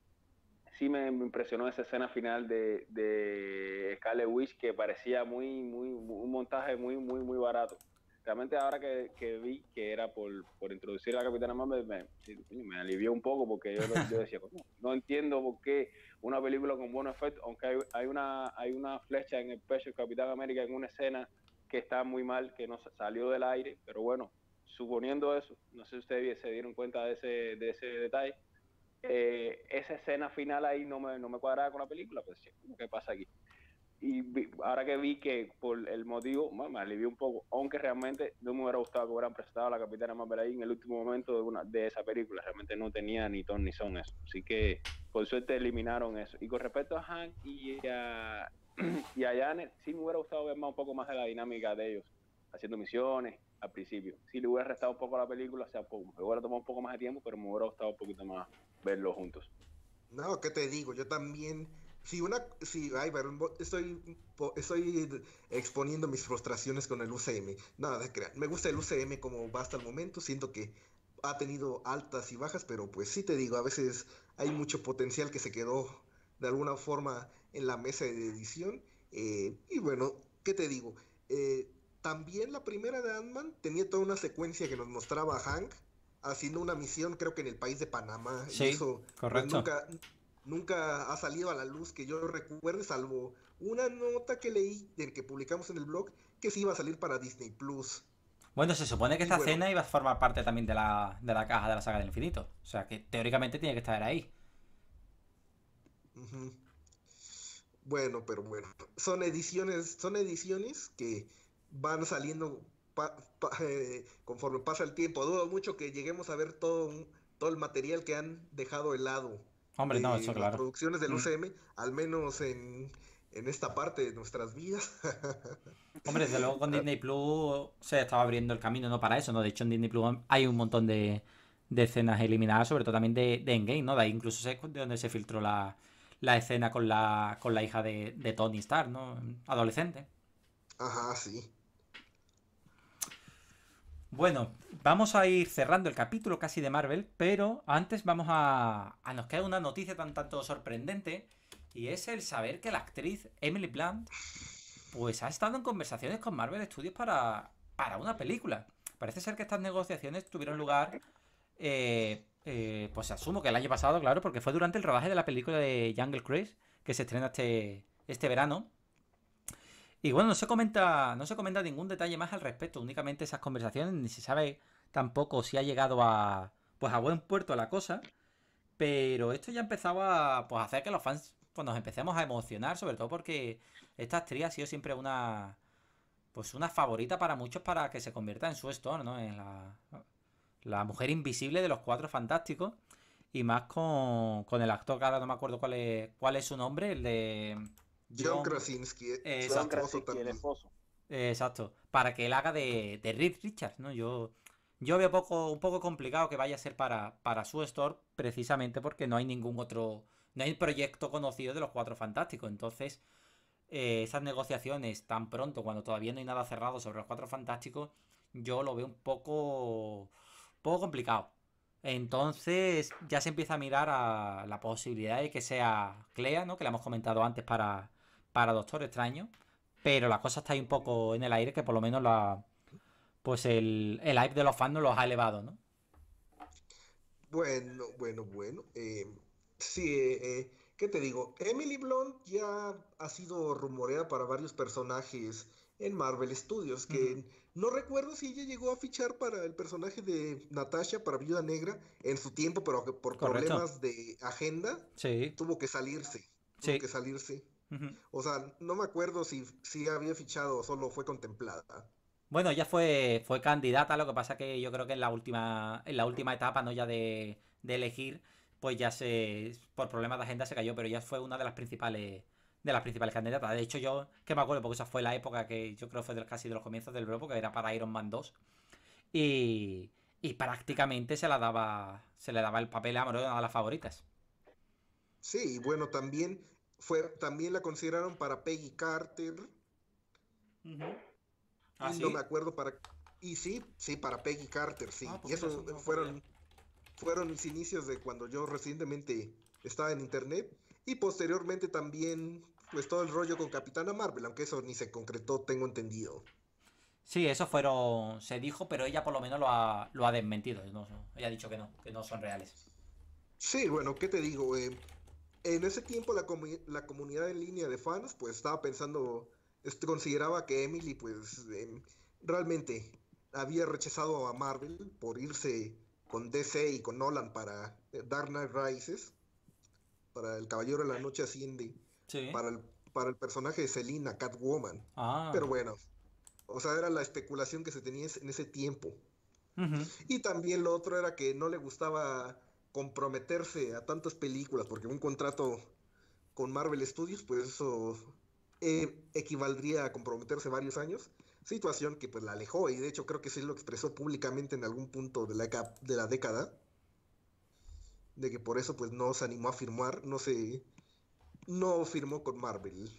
sí me, impresionó esa escena final de, de Scarlet Witch que parecía muy, muy, un montaje muy, muy, muy barato. Realmente ahora que, vi que era por, introducir a la Capitana Marvel, me, alivió un poco porque yo, decía, no, entiendo por qué una película con buen efecto aunque hay, hay, una, hay una flecha en el pecho de Capitán América en una escena que está muy mal, que no salió del aire, pero bueno, suponiendo eso, no sé si ustedes se dieron cuenta de ese, de ese detalle, eh, esa escena final ahí no me, no me cuadraba con la película, pues ¿qué pasa aquí? Y ahora que vi que por el motivo, bueno, me alivió un poco, aunque realmente no me hubiera gustado que hubieran prestado a la capitana Marvel ahí en el último momento de, una, de esa película, realmente no tenía ni ton ni son eso, así que por suerte eliminaron eso. Y con respecto a Hank y a, y a sí me hubiera gustado ver más un poco más de la dinámica de ellos, haciendo misiones al principio. sí le hubiera restado un poco a la película, o sea, pues, me hubiera tomado un poco más de tiempo, pero me hubiera gustado un poquito más verlo juntos. No, ¿qué te digo? Yo también. Si una. Si, ay, pero estoy, estoy exponiendo mis frustraciones con el UCM. Nada, Me gusta el UCM como va hasta el momento. Siento que ha tenido altas y bajas, pero pues sí te digo, a veces hay mucho potencial que se quedó de alguna forma en la mesa de edición. Eh, y bueno, ¿qué te digo? Eh, también la primera de Ant-Man tenía toda una secuencia que nos mostraba a Hank haciendo una misión, creo que en el país de Panamá. Sí, pues, correcto. nunca, ha salido a la luz que yo recuerde, salvo una nota que leí del que publicamos en el blog que sí iba a salir para Disney Plus. Bueno, se supone que esta escena iba a formar parte también de la, de la caja de la saga del infinito. O sea que teóricamente tiene que estar ahí. Bueno, pero bueno. Son ediciones, son ediciones que van saliendo Eh, conforme pasa el tiempo. Dudo mucho que lleguemos a ver todo, todo el material que han dejado helado. Hombre, no, eso eh, las producciones del UCM, mm. al menos en, esta parte de nuestras vidas. Hombre, desde luego con Disney Plus se estaba abriendo el camino, no para eso, ¿no? De hecho, en Disney Plus hay un montón de, escenas eliminadas, sobre todo también de, de Endgame, ¿no? De ahí incluso sé de donde se filtró la, escena con la, con la hija de, Tony Stark, ¿no? Adolescente. Ajá, sí. Bueno, vamos a ir cerrando el capítulo casi de Marvel, pero antes vamos a... nos queda una noticia tan tanto sorprendente y es el saber que la actriz Emily Blunt pues ha estado en conversaciones con Marvel Studios para, para una película. Parece ser que estas negociaciones tuvieron lugar, eh, eh, pues asumo que el año pasado, claro, porque fue durante el rodaje de la película de Jungle Cruise, que se estrena este, este verano. Y bueno, no se comenta, no se comenta ningún detalle más al respecto, únicamente esas conversaciones, ni se sabe tampoco si ha llegado a pues a buen puerto la cosa. Pero esto ya empezaba pues, a hacer que los fans pues, nos empecemos a emocionar, sobre todo porque esta actriz ha sido siempre una pues una favorita para muchos para que se convierta en su Storm, ¿no? En la, la mujer invisible de los cuatro fantásticos. Y más con, con el actor, que ahora no me acuerdo cuál cuál es su nombre, el de John, Krasinski, es el esposo. exacto, para que él haga de, de Reed Richards, ¿no? Yo, yo veo poco, un poco complicado que vaya a ser para, para su store, precisamente porque no hay ningún otro, no hay proyecto conocido de los Cuatro Fantásticos. Entonces, eh, esas negociaciones tan pronto, cuando todavía no hay nada cerrado sobre los Cuatro Fantásticos, yo lo veo un poco, poco complicado. Entonces ya se empieza a mirar a la posibilidad de que sea Clea, ¿no? Que le hemos comentado antes para, para Doctor Extraño, pero la cosa está ahí un poco en el aire, que por lo menos la, pues el, el hype de los fans los ha elevado, ¿no? Bueno, bueno, bueno. Eh, sí, eh, eh, ¿qué te digo? Emily Blunt ya ha sido rumoreada para varios personajes en Marvel Studios, que no recuerdo si ella llegó a fichar para el personaje de Natasha para Viuda Negra en su tiempo, pero por problemas de agenda tuvo que salirse. Tuvo que salirse. O sea, no me acuerdo si, si había fichado o solo fue contemplada. Bueno, ella fue, fue candidata, lo que pasa que yo creo que en la última, en la última etapa, ¿no? Ya de, elegir, pues ya se. por problemas de agenda se cayó, pero ya fue una de las principales. De las principales candidatas. De hecho, yo que me acuerdo, porque esa fue la época que yo creo fue casi de los comienzos del grupo, que era para Iron Man 2. Y, prácticamente se la daba. Se le daba el papel a a las favoritas. Sí, y bueno, también también la consideraron para Peggy Carter. ¿Ah, no me acuerdo para. Y sí, sí, para Peggy Carter, sí. Ah, pues y eso fueron, fueron mis inicios de cuando yo recientemente estaba en internet. Y posteriormente también, pues todo el rollo con Capitana Marvel, aunque eso ni se concretó, tengo entendido. Sí, eso fueron. Se dijo, pero ella por lo menos lo ha, lo ha desmentido. ella ha dicho que no, que no son reales. Sí, bueno, ¿qué te digo? Eh, en ese tiempo la, comunidad en línea de fans pues estaba pensando, consideraba que Emily pues em, realmente había rechazado a Marvel por irse con DC y con Nolan para eh, Dark Knight Rises, para El Caballero de la Noche Asciende, para, el, para el personaje de Selina, Catwoman. Ah. Pero bueno, o sea, era la especulación que se tenía en ese tiempo. Y también lo otro era que no le gustaba comprometerse a tantas películas, porque un contrato con Marvel Studios, pues eso eh, equivaldría a comprometerse varios años, situación que pues la alejó y de hecho creo que sí lo expresó públicamente en algún punto de la, de la década, de que por eso pues no se animó a firmar, no se, no firmó con Marvel.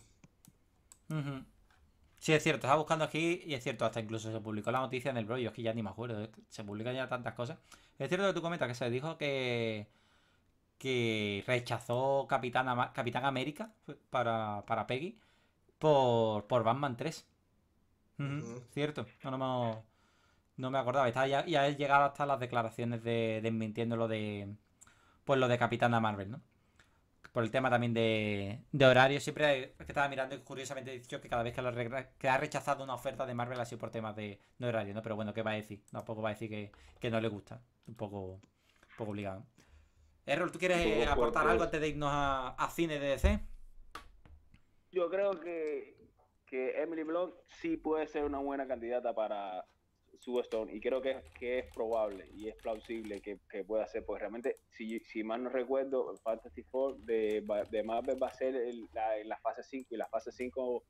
Sí, es cierto, estaba buscando aquí y es cierto, hasta incluso se publicó la noticia en el blog, yo es que ya ni me acuerdo, eh, se publican ya tantas cosas. Es cierto que tú comentas que se dijo que que rechazó Capitán, Capitán América pues, para, Peggy por, Batman 3. Cierto, no, me, acordaba. ya, ya él llegado hasta las declaraciones de desmintiendo lo de pues lo de Capitana Marvel, ¿no? por el tema también de, de horario. Siempre que estaba mirando y curiosamente he dicho que cada vez que, ha rechazado una oferta de Marvel ha sido por temas de, de, horario, ¿no? Pero bueno, ¿qué va a decir? Tampoco va a decir que, no le gusta. Un poco, un poco obligado. Errol, ¿tú quieres aportar algo antes de irnos a, cine de DC? Yo creo que, que Emily Blunt sí puede ser una buena candidata para stone y creo que, que, es probable y es plausible que, pueda ser, porque realmente, si, si, mal no recuerdo, Fantasy Four de, de Marvel va a ser en la, fase 5 y la fase 5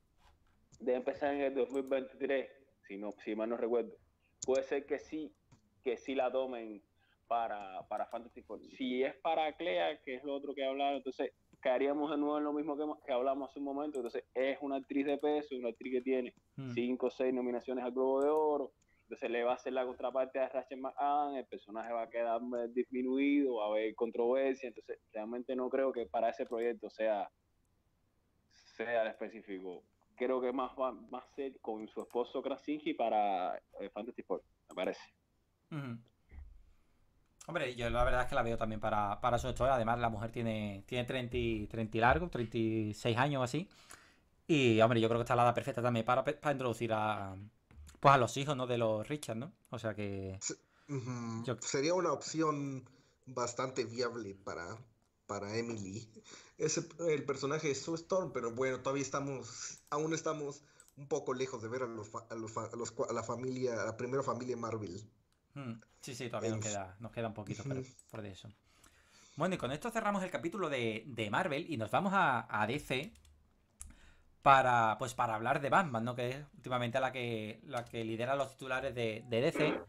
debe empezar en el 2023, si, no, si mal no recuerdo. Puede ser que sí, que sí la tomen para, para Fantasy Four. Si es para Clea, que es lo otro que hablado entonces caeríamos de nuevo en lo mismo que, que, hablamos hace un momento. Entonces, es una actriz de peso, una actriz que tiene 5 hmm. o 6 nominaciones al Globo de Oro, entonces le va a hacer la contraparte a Rachel McAdams, el personaje va a quedar eh, disminuido, va a haber controversia, entonces realmente no creo que para ese proyecto sea, sea específico. Creo que más va, más ser con su esposo Krasinski para eh, Fantasy Four, me parece. Hombre, yo la verdad es que la veo también para, para su historia. Además, la mujer tiene, tiene 30, 30 largo, 36 años así. Y, hombre, yo creo que está la edad perfecta también para introducir a, pues a los hijos, ¿no? De los Richard, ¿no? O sea que... Sería una opción bastante viable para, para Emily. Es el personaje es Sue Storm, pero bueno, todavía estamos, aún estamos un poco lejos de ver a, la familia, la primera familia Marvel. Mm, sí, sí, todavía nos, queda, un poquito por, eso. Bueno, y con esto cerramos el capítulo de, Marvel y nos vamos a DC, para, pues para hablar de Batman, ¿no? Que es últimamente la que, la que lidera los titulares de, DC.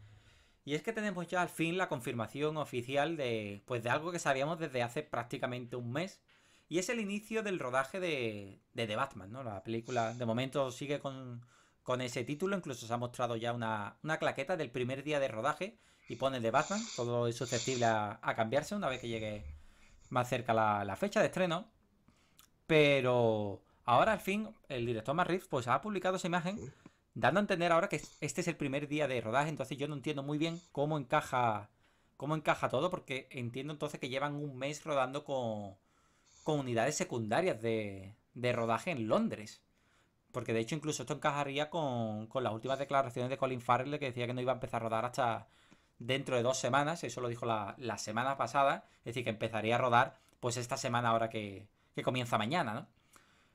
Y es que tenemos ya al fin la confirmación oficial de, pues de algo que sabíamos desde hace prácticamente un mes. Y es el inicio del rodaje de, de The Batman, ¿no? La película de momento sigue con, con ese título. Incluso se ha mostrado ya una, una, claqueta del primer día de rodaje y pone el de Batman. Todo es susceptible a, cambiarse una vez que llegue más cerca la, la fecha de estreno. Pero Ahora, al fin, el director Matt pues, ha publicado esa imagen, dando a entender ahora que este es el primer día de rodaje, entonces yo no entiendo muy bien cómo encaja, cómo encaja todo, porque entiendo entonces que llevan un mes rodando con, unidades secundarias de, rodaje en Londres. Porque de hecho incluso esto encajaría con, las últimas declaraciones de Colin Farrell que decía que no iba a empezar a rodar hasta dentro de dos semanas. Eso lo dijo la, la semana pasada. Es decir, que empezaría a rodar pues esta semana ahora que, que comienza mañana, ¿no?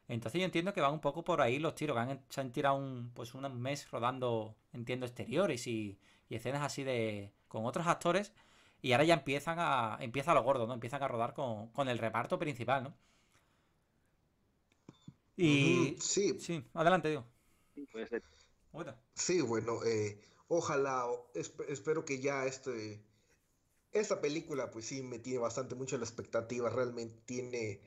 Entonces yo entiendo que van un poco por ahí los tiros, que han, se tirado un, pues un mes rodando, entiendo, exteriores y, escenas así de con otros actores y ahora ya empiezan a empieza lo gordo, ¿no? Empiezan a rodar con, el reparto principal, ¿no? Y sí, sí adelante, digo. Sí, Bueno. Eh, ojalá espero que ya este esta película pues sí me tiene bastante mucho la expectativa, realmente tiene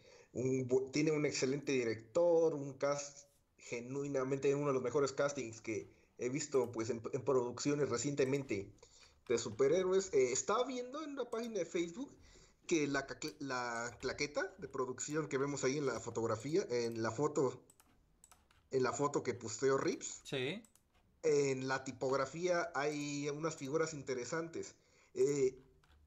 tiene un excelente director, un cast genuinamente uno de los mejores castings que he visto pues en, producciones recientemente de superhéroes. Eh, estaba viendo en una página de Facebook que la, claqueta de producción que vemos ahí en la fotografía, en la foto, en la foto que posteó Rips, en la tipografía hay unas figuras interesantes. Eh,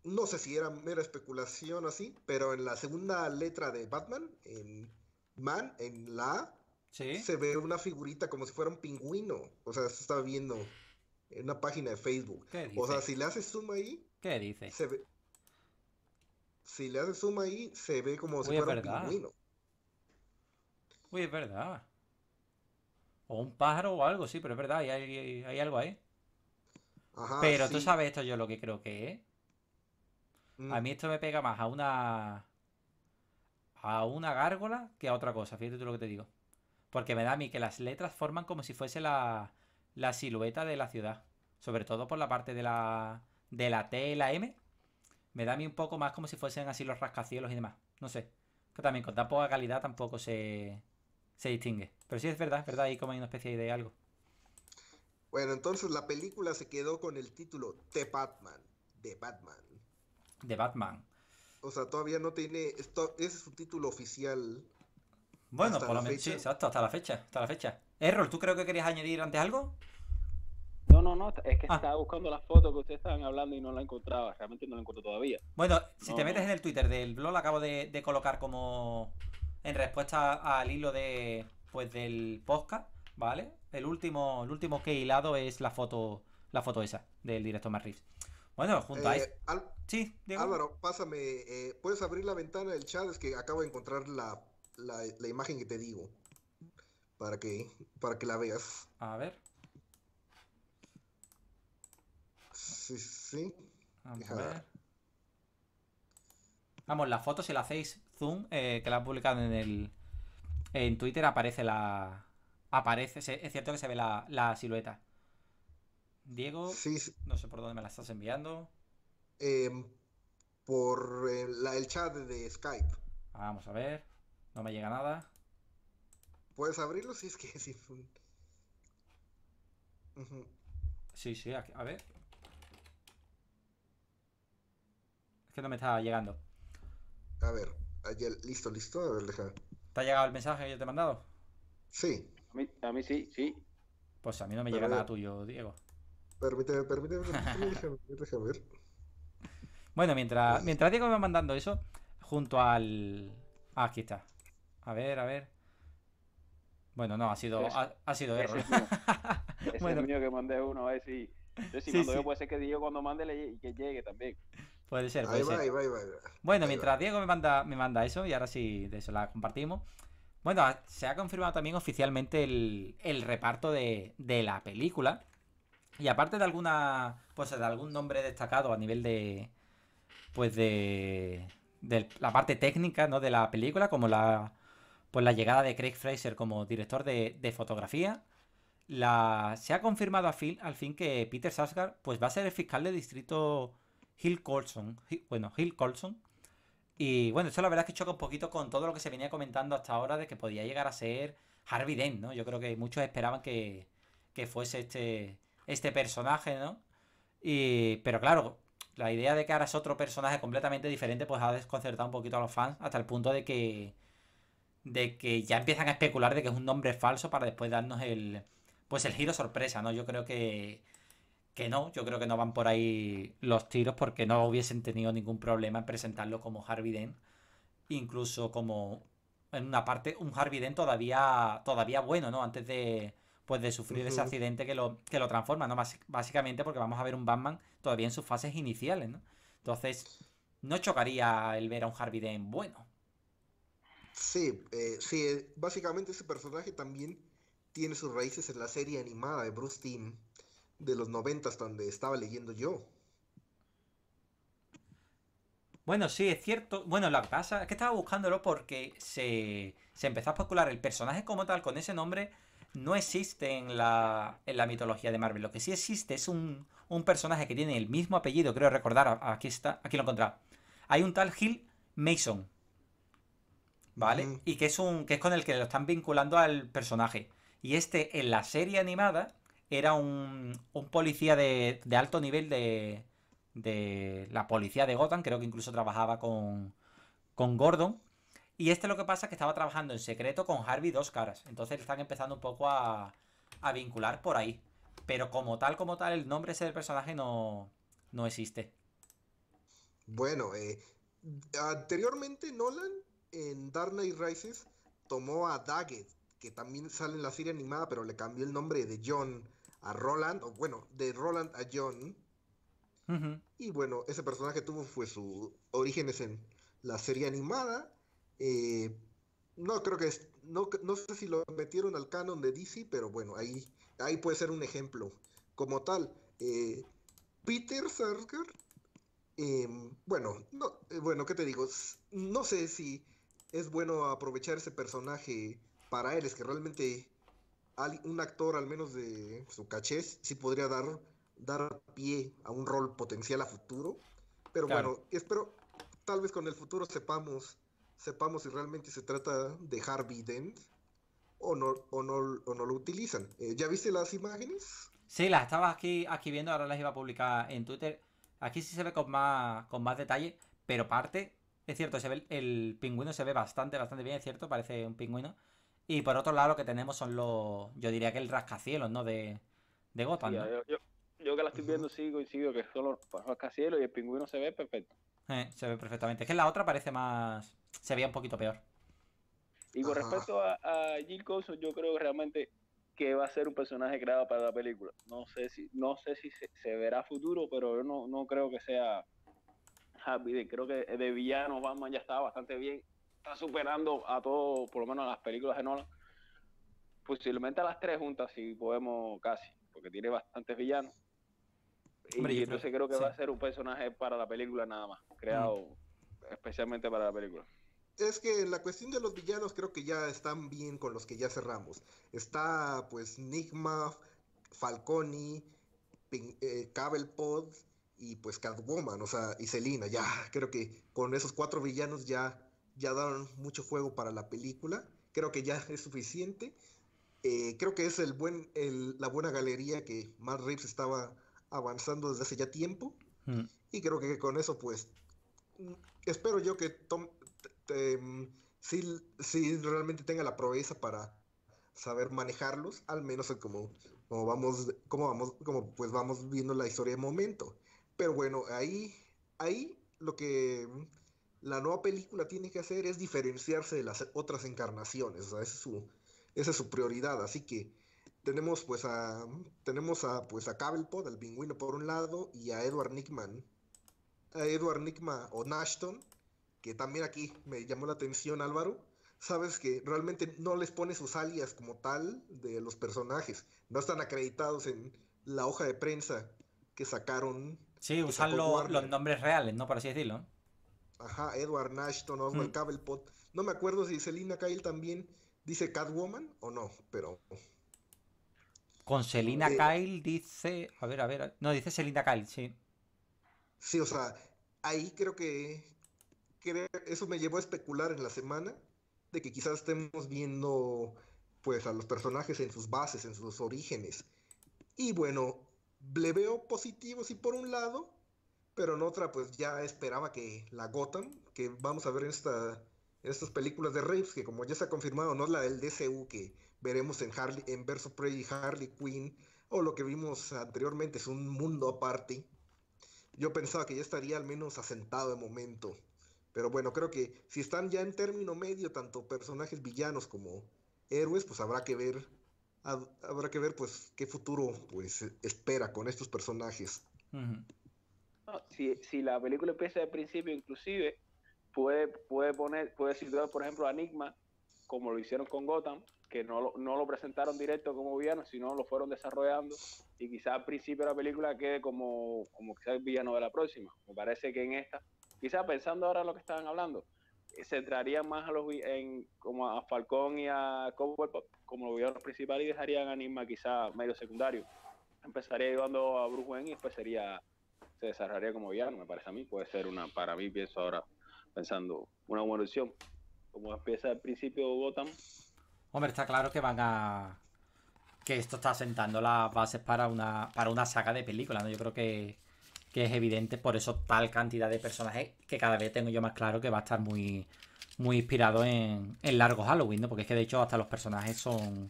no sé si era mera especulación así, pero en la segunda letra de Batman, en Man, en la se ve una figurita como si fuera un pingüino. O sea, se está viendo en una página de Facebook. O sea, si le haces zoom ahí. ¿Qué dice? Se Si le haces zoom ahí, se ve como si fuera un pingüino. Uy, es verdad. O un pájaro o algo, sí, pero es verdad, hay, algo ahí. pero tú sabes esto yo lo que creo que es. A mí mm. esto me pega más a una. a una gárgola que a otra cosa, fíjate tú lo que te digo. Porque me da a mí que las letras forman como si fuese la, silueta de la ciudad. Sobre todo por la parte de la, de la T y la M. Me da a mí un poco más como si fuesen así los rascacielos y demás. No sé. Que también con tan poca calidad tampoco se, se distingue. Pero sí es verdad, es verdad, ahí como hay una especie de algo. Bueno, entonces la película se quedó con el título The Batman. The Batman de Batman. O sea, todavía no tiene. Esto, ese es su título oficial. Bueno, por lo menos. Sí, exacto, hasta la fecha. Hasta la fecha. Errol, ¿tú crees que querías añadir antes algo? No, no, no, es que ah. estaba buscando la foto que ustedes estaban hablando y no la encontraba, realmente no la encuentro todavía. Bueno, si te metes en el Twitter del blog, la acabo de, colocar como en respuesta al hilo de pues del podcast, ¿vale? El último, el último que he hilado es la foto, la foto esa del director Matt bueno, junto a... Eh, sí, Álvaro, pásame, eh, puedes abrir la ventana del chat, es que acabo de encontrar la, imagen que te digo, para que, para que la veas. A ver. Sí, sí. Vamos a ver. Vamos, la foto, si la hacéis zoom, eh, que la han publicado en el... En Twitter aparece la... Aparece, es cierto que se ve la silueta. Diego, no sé por dónde me la estás enviando. Em, por eh, el chat de Skype. Vamos a ver, no me llega nada. ¿Puedes abrirlo si es que es Sí, sí, a ver. Es que no me está llegando. A ver, listo, listo. A ver, deja. ¿Te ha llegado el mensaje que yo te he mandado? Sí. A mí, sí, sí. Pues a mí no me llega nada tuyo, Diego. Permíteme, permíteme, déjame, ver. Bueno, mientras, mientras Diego me va mandando eso, junto al. Ah, aquí está. A ver, a ver. Bueno, no, ha sido, ha, sido error. Es, bueno. el mío que mandé uno, a ver si. Entonces, si mando yo, puede ser que Diego cuando mande le, que llegue también. Puede ser, puede ahí Va, ahí va, bueno, mientras Diego me manda, me manda eso, y ahora sí de eso la compartimos. Bueno, se ha confirmado también oficialmente el, el reparto de, de la película. Y aparte de alguna. Pues de algún nombre destacado a nivel de. Pues de. la parte técnica, ¿no? De la película, como la. Pues la llegada de Craig Fraser como director de, fotografía. La, se ha confirmado a al fin que Peter Sasgar pues va a ser el fiscal de distrito Hill Colson. bueno, Hill Colson. Y bueno, eso la verdad es que choca un poquito con todo lo que se venía comentando hasta ahora de que podía llegar a ser Harvey Dent, ¿no? Yo creo que muchos esperaban que fuese este este personaje, ¿no? Y, pero claro, la idea de que ahora es otro personaje completamente diferente, pues ha desconcertado un poquito a los fans hasta el punto de que, de que ya empiezan a especular de que es un nombre falso para después darnos el, pues el giro sorpresa, ¿no? Yo creo que, que no, yo creo que no van por ahí los tiros porque no hubiesen tenido ningún problema en presentarlo como Harvey Dent, incluso como en una parte un Harvey Dent todavía, todavía bueno, ¿no? Antes de pues de sufrir ese accidente que lo, que lo transforma, ¿no? básicamente porque vamos a ver un Batman todavía en sus fases iniciales, ¿no? Entonces, no chocaría el ver a un Harvey Dent bueno. Sí, eh, sí, eh, básicamente ese personaje también tiene sus raíces en la serie animada de Bruce Timm de los noventas donde estaba leyendo yo. Bueno, sí, es cierto. Bueno, la pasa es que estaba buscándolo porque se, se empezó a especular el personaje como tal con ese nombre no existe en la, en la mitología de Marvel. Lo que sí existe es un, un personaje que tiene el mismo apellido, creo recordar, aquí está, aquí lo encontrado. Hay un tal Gil Mason, ¿vale? Y que es un que es con el que lo están vinculando al personaje. Y este en la serie animada era un, un policía de, de, alto nivel de, de la policía de Gotham, creo que incluso trabajaba con, con Gordon y este lo que pasa es que estaba trabajando en secreto con Harvey dos caras. Entonces están empezando un poco a, vincular por ahí. Pero como tal, como tal, el nombre ese del personaje no, no existe. Bueno, eh, anteriormente Nolan en Dark Knight Rises tomó a Daggett, que también sale en la serie animada, pero le cambió el nombre de John a Roland, o bueno, de Roland a John. Y bueno, ese personaje tuvo fue pues, orígenes en la serie animada eh, no creo que es, no, no, sé si lo metieron al canon de DC, pero bueno, ahí, ahí puede ser un ejemplo como tal. Eh, Peter Sarsgaard... Eh, bueno, no, bueno, ¿qué te digo? No sé si es bueno aprovechar ese personaje para él, es que realmente un actor, al menos de su caché, sí podría dar, dar pie a un rol potencial a futuro. Pero bueno, espero, tal vez con el futuro sepamos sepamos si realmente se trata de Harvey Dent o no, no, lo utilizan. Eh, ¿Ya viste las imágenes? Sí, las estaba aquí, aquí viendo, ahora las iba a publicar en Twitter. Aquí sí se ve con más, con más detalle, pero parte, es cierto, se ve el pingüino se ve bastante, bastante bien, es cierto, parece un pingüino. Y por otro lado lo que tenemos son los, yo diría que el rascacielos, ¿no? De, de Gotham, Yo, que la estoy viendo sí coincido que son los rascacielos y el pingüino se ve perfecto. Eh, se ve perfectamente. Es que la otra parece más, se veía un poquito peor. Y con respecto a, Jill Coulson, yo creo realmente que va a ser un personaje creado para la película. No sé si, no sé si se, verá futuro, pero yo no, creo que sea Happy Creo que de villano Batman ya está bastante bien. Está superando a todo, por lo menos a las películas de Nolan. Posiblemente a las tres juntas, si podemos casi, porque tiene bastantes villanos. y entonces creo, que va a ser un personaje para la película nada más, creado mm. especialmente para la película es que la cuestión de los villanos creo que ya están bien con los que ya cerramos. Está pues Nigma, Falconi, eh, Cable Pod y pues Catwoman, o sea, y Selina. Ya creo que con esos cuatro villanos ya, ya daron mucho juego para la película. Creo que ya es suficiente. Eh, creo que es el buen, la buena galería que Matt Reeves estaba avanzando desde hace ya tiempo. Mm. Y creo que con eso pues mm, espero yo que Tom, si este, mm, realmente tenga la proeza para saber manejarlos, al menos como, vamos, como vamos, como pues vamos viendo la historia de momento. Pero bueno, ahí, ahí lo que mm, la nueva película tiene que hacer es diferenciarse de las otras encarnaciones. esa es su, es su prioridad. Así que tenemos pues a tenemos a pues a al pingüino por un lado, y a Edward Nickman, a Edward Nickman o Nashton que también aquí me llamó la atención Álvaro, sabes que realmente no les pone sus alias como tal de los personajes, no están acreditados en la hoja de prensa que sacaron. Sí, usan los nombres reales, ¿no? Por así decirlo. Ajá, Edward Nashton, Oswald mm. No me acuerdo si Selina Kyle también dice Catwoman o no, pero... Con Selina eh, Kyle dice... A ver, a ver. No, dice Selina Kyle, sí. Sí, o sea, ahí creo que eso me llevó a especular en la semana de que quizás estemos viendo pues a los personajes en sus bases, en sus orígenes. Y bueno, le veo positivo sí por un lado, pero en otra pues ya esperaba que la Gotham, que vamos a ver en esta en estas películas de Reeves que como ya se ha confirmado, no es la del DCU que veremos en Harley, en Verso Prey y Harley Quinn, o lo que vimos anteriormente es un mundo aparte. Yo pensaba que ya estaría al menos asentado de momento pero bueno, creo que si están ya en término medio, tanto personajes villanos como héroes, pues habrá que ver. habrá que ver pues qué futuro pues espera con estos personajes. si, si, la película empieza de principio, inclusive, puede, puede poner, puede situar, por ejemplo, a Enigma, como lo hicieron con Gotham, que no lo, no lo presentaron directo como villano, sino lo fueron desarrollando y quizás al principio de la película quede como, como quizás el villano de la próxima. Me parece que en esta quizá pensando ahora lo que estaban hablando, eh, se entrarían más a los en, como a Falcón y a Cowboy como los villanos principales y dejarían a Nisma quizá medio secundario. Empezaría llevando a Bruce y después sería se desarrollaría como villano, me parece a mí, puede ser una para mí pienso ahora pensando una buena opción. Como empieza al principio Gotham. Hombre, está claro que van a que esto está sentando las bases para una para una saga de películas, Yo creo que que es evidente, por eso tal cantidad de personajes que cada vez tengo yo más claro que va a estar muy, muy inspirado en, largos largo Halloween, Porque es que de hecho hasta los personajes son,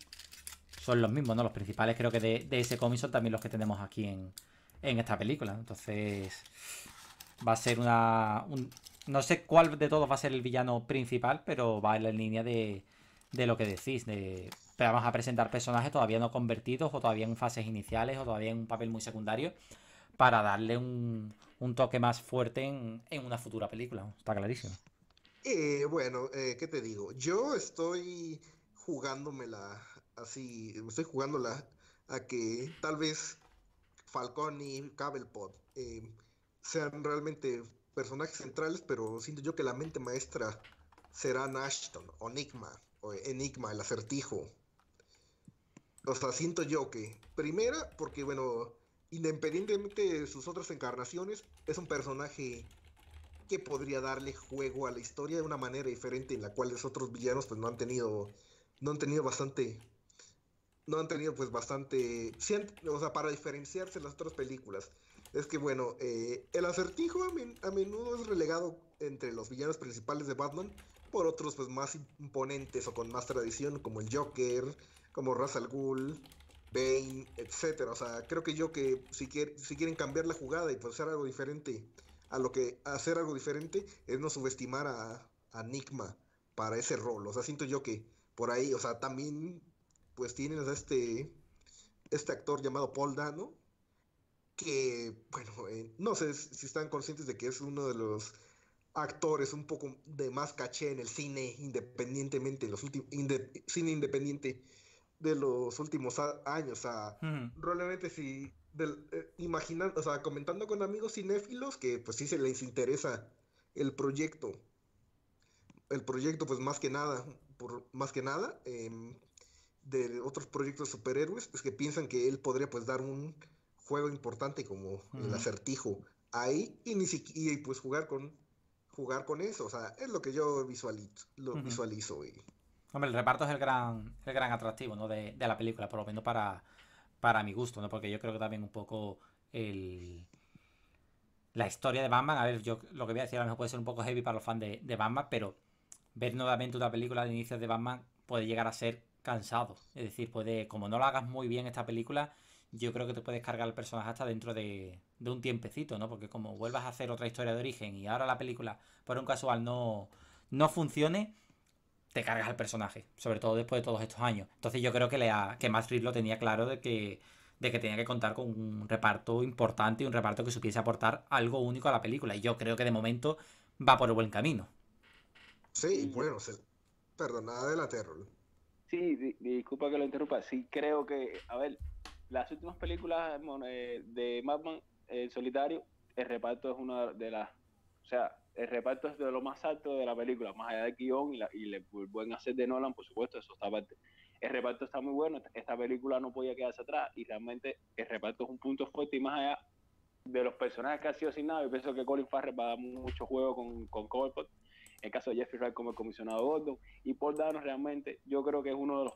son los mismos, ¿no? Los principales creo que de, ese cómic son también los que tenemos aquí en, esta película. Entonces va a ser una... no sé cuál de todos va a ser el villano principal, pero va en la línea de, de lo que decís, de vamos a presentar personajes todavía no convertidos o todavía en fases iniciales o todavía en un papel muy secundario para darle un, toque más fuerte en, una futura película. Está clarísimo. Eh, bueno, eh, ¿qué te digo? Yo estoy jugándomela así, estoy jugándola a que tal vez Falcón y Cablepod... eh, sean realmente personajes centrales, pero siento yo que la mente maestra será Ashton o Enigma, o Enigma, el acertijo. O sea, siento yo que, primera, porque bueno, independientemente de sus otras encarnaciones, es un personaje que podría darle juego a la historia de una manera diferente en la cual los otros villanos pues no han tenido no han tenido bastante no han tenido pues bastante o sea para diferenciarse de las otras películas es que bueno eh, el acertijo a, menudo es relegado entre los villanos principales de Batman por otros pues más imponentes o con más tradición como el Joker como Ra's al Ghul Bane, etcétera. O sea, creo que yo que si, quieren cambiar la jugada y pues hacer algo diferente a lo que hacer algo diferente es no subestimar a, Enigma para ese rol. O sea, siento yo que por ahí, o sea, también pues tienen a este este actor llamado Paul Dano que bueno, eh, no sé si están conscientes de que es uno de los actores un poco de más caché en el cine independientemente los últimos cine independiente de los últimos años. O sea, probablemente si del, eh, imaginando, o sea, comentando con amigos cinéfilos que pues sí se les interesa el proyecto. El proyecto, pues más que nada, por más que nada, em, de otros proyectos superhéroes, es que piensan que él podría pues dar un juego importante como el acertijo ahí y ni siquiera y, pues jugar con jugar con eso, o sea, es lo que yo visualizo, lo visualizo y Hombre, el reparto es el gran, el gran atractivo de, la película, por lo menos para, mi gusto, ¿no? Porque yo creo que también un poco el, la historia de Batman, a ver, yo lo que voy a decir a lo mejor puede ser un poco heavy para los fans de, de Batman, pero ver nuevamente una película de inicios de Batman puede llegar a ser cansado. Es decir, puede, como no la hagas muy bien esta película, yo creo que te puedes cargar el personaje hasta dentro de, un tiempecito, ¿no? Porque como vuelvas a hacer otra historia de origen y ahora la película, por un casual, no, no funcione, te cargas al personaje, sobre todo después de todos estos años. Entonces yo creo que, Lea, que Matt Reeves lo tenía claro de que, de que tenía que contar con un reparto importante y un reparto que supiese aportar algo único a la película. Y yo creo que de momento va por el buen camino. Sí, bueno, perdona perdonada de la terror. Sí, disculpa que lo interrumpa. Sí, creo que, a ver, las últimas películas eh, de Madman, el eh, solitario, el reparto es una de las, o sea, el reparto es de lo más alto de la película, más allá del guión y, y el buen hacer de Nolan, por supuesto, eso está aparte. El reparto está muy bueno, esta película no podía quedarse atrás y realmente el reparto es un punto fuerte y más allá de los personajes que ha sido asignado, yo pienso que Colin Farrell va a dar mucho juego con, con en el caso de Jeffrey Wright como el comisionado Gordon y Paul Dano realmente yo creo que es uno de los,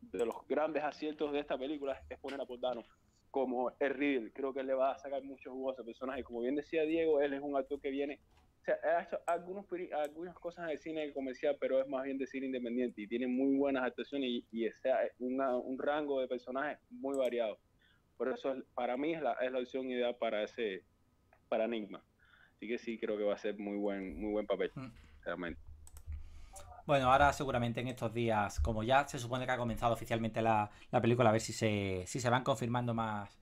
de los grandes aciertos de esta película es poner a Paul Dano como el creo que le va a sacar mucho jugo a ese personaje, como bien decía Diego, él es un actor que viene sea, ha hecho algunos, algunas cosas de cine comercial, pero es más bien de cine independiente y tiene muy buenas actuaciones y, es un rango de personajes muy variado. Por eso, para mí, es la, opción ideal para ese para Enigma. Así que sí, creo que va a ser muy buen, muy buen papel, mm. realmente. Bueno, ahora seguramente en estos días, como ya se supone que ha comenzado oficialmente la, película, a ver si se, si se van confirmando más,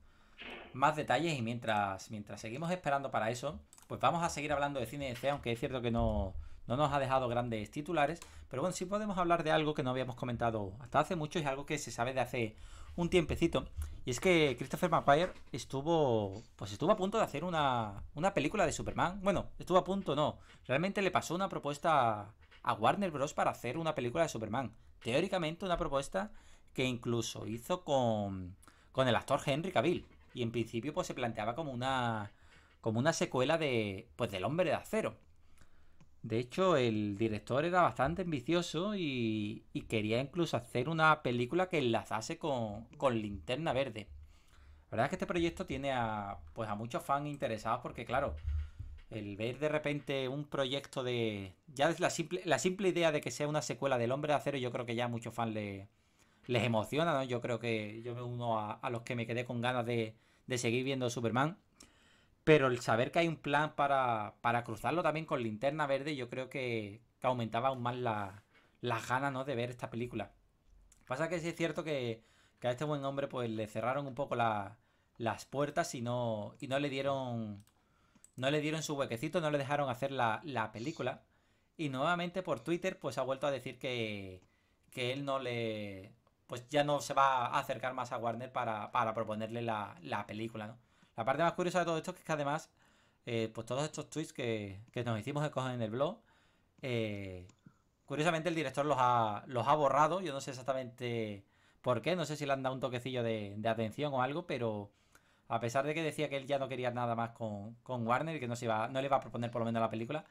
más detalles y mientras, mientras seguimos esperando para eso, pues vamos a seguir hablando de cine DC, aunque es cierto que no, nos ha dejado grandes titulares, pero bueno, sí podemos hablar de algo que no habíamos comentado hasta hace mucho y algo que se sabe de hace un tiempecito, y es que Christopher McQuarrie estuvo pues estuvo a punto de hacer una, una película de Superman. Bueno, estuvo a punto no, realmente le pasó una propuesta a Warner Bros para hacer una película de Superman. Teóricamente una propuesta que incluso hizo con con el actor Henry Cavill y en principio pues se planteaba como una como una secuela de, pues, del hombre de acero. De hecho, el director era bastante ambicioso y, quería incluso hacer una película que enlazase con, con, Linterna Verde. La verdad es que este proyecto tiene a, pues, a muchos fans interesados porque, claro, el ver de repente un proyecto de... Ya es la simple, la simple idea de que sea una secuela del Hombre de Acero, yo creo que ya a muchos fans les emociona, Yo creo que yo me uno a, a los que me quedé con ganas de, de seguir viendo Superman. Pero el saber que hay un plan para, para cruzarlo también con linterna verde, yo creo que, aumentaba aún más la, las ganas ¿no? de ver esta película. Pasa que sí es cierto que, que a este buen hombre pues le cerraron un poco las puertas y no, y no le dieron no le dieron su huequecito, no le dejaron hacer la, película. Y nuevamente por Twitter pues ha vuelto a decir que, que él no le... pues ya no se va a acercar más a Warner para, proponerle la, la película, ¿no? La parte más curiosa de todo esto es que además, eh, pues todos estos tweets que, nos hicimos en el blog, eh, curiosamente el director los ha, los ha borrado. Yo no sé exactamente por qué, no sé si le han dado un toquecillo de, atención o algo, pero a pesar de que decía que él ya no quería nada más con, Warner y que no, se iba, no le iba a proponer por lo menos la película,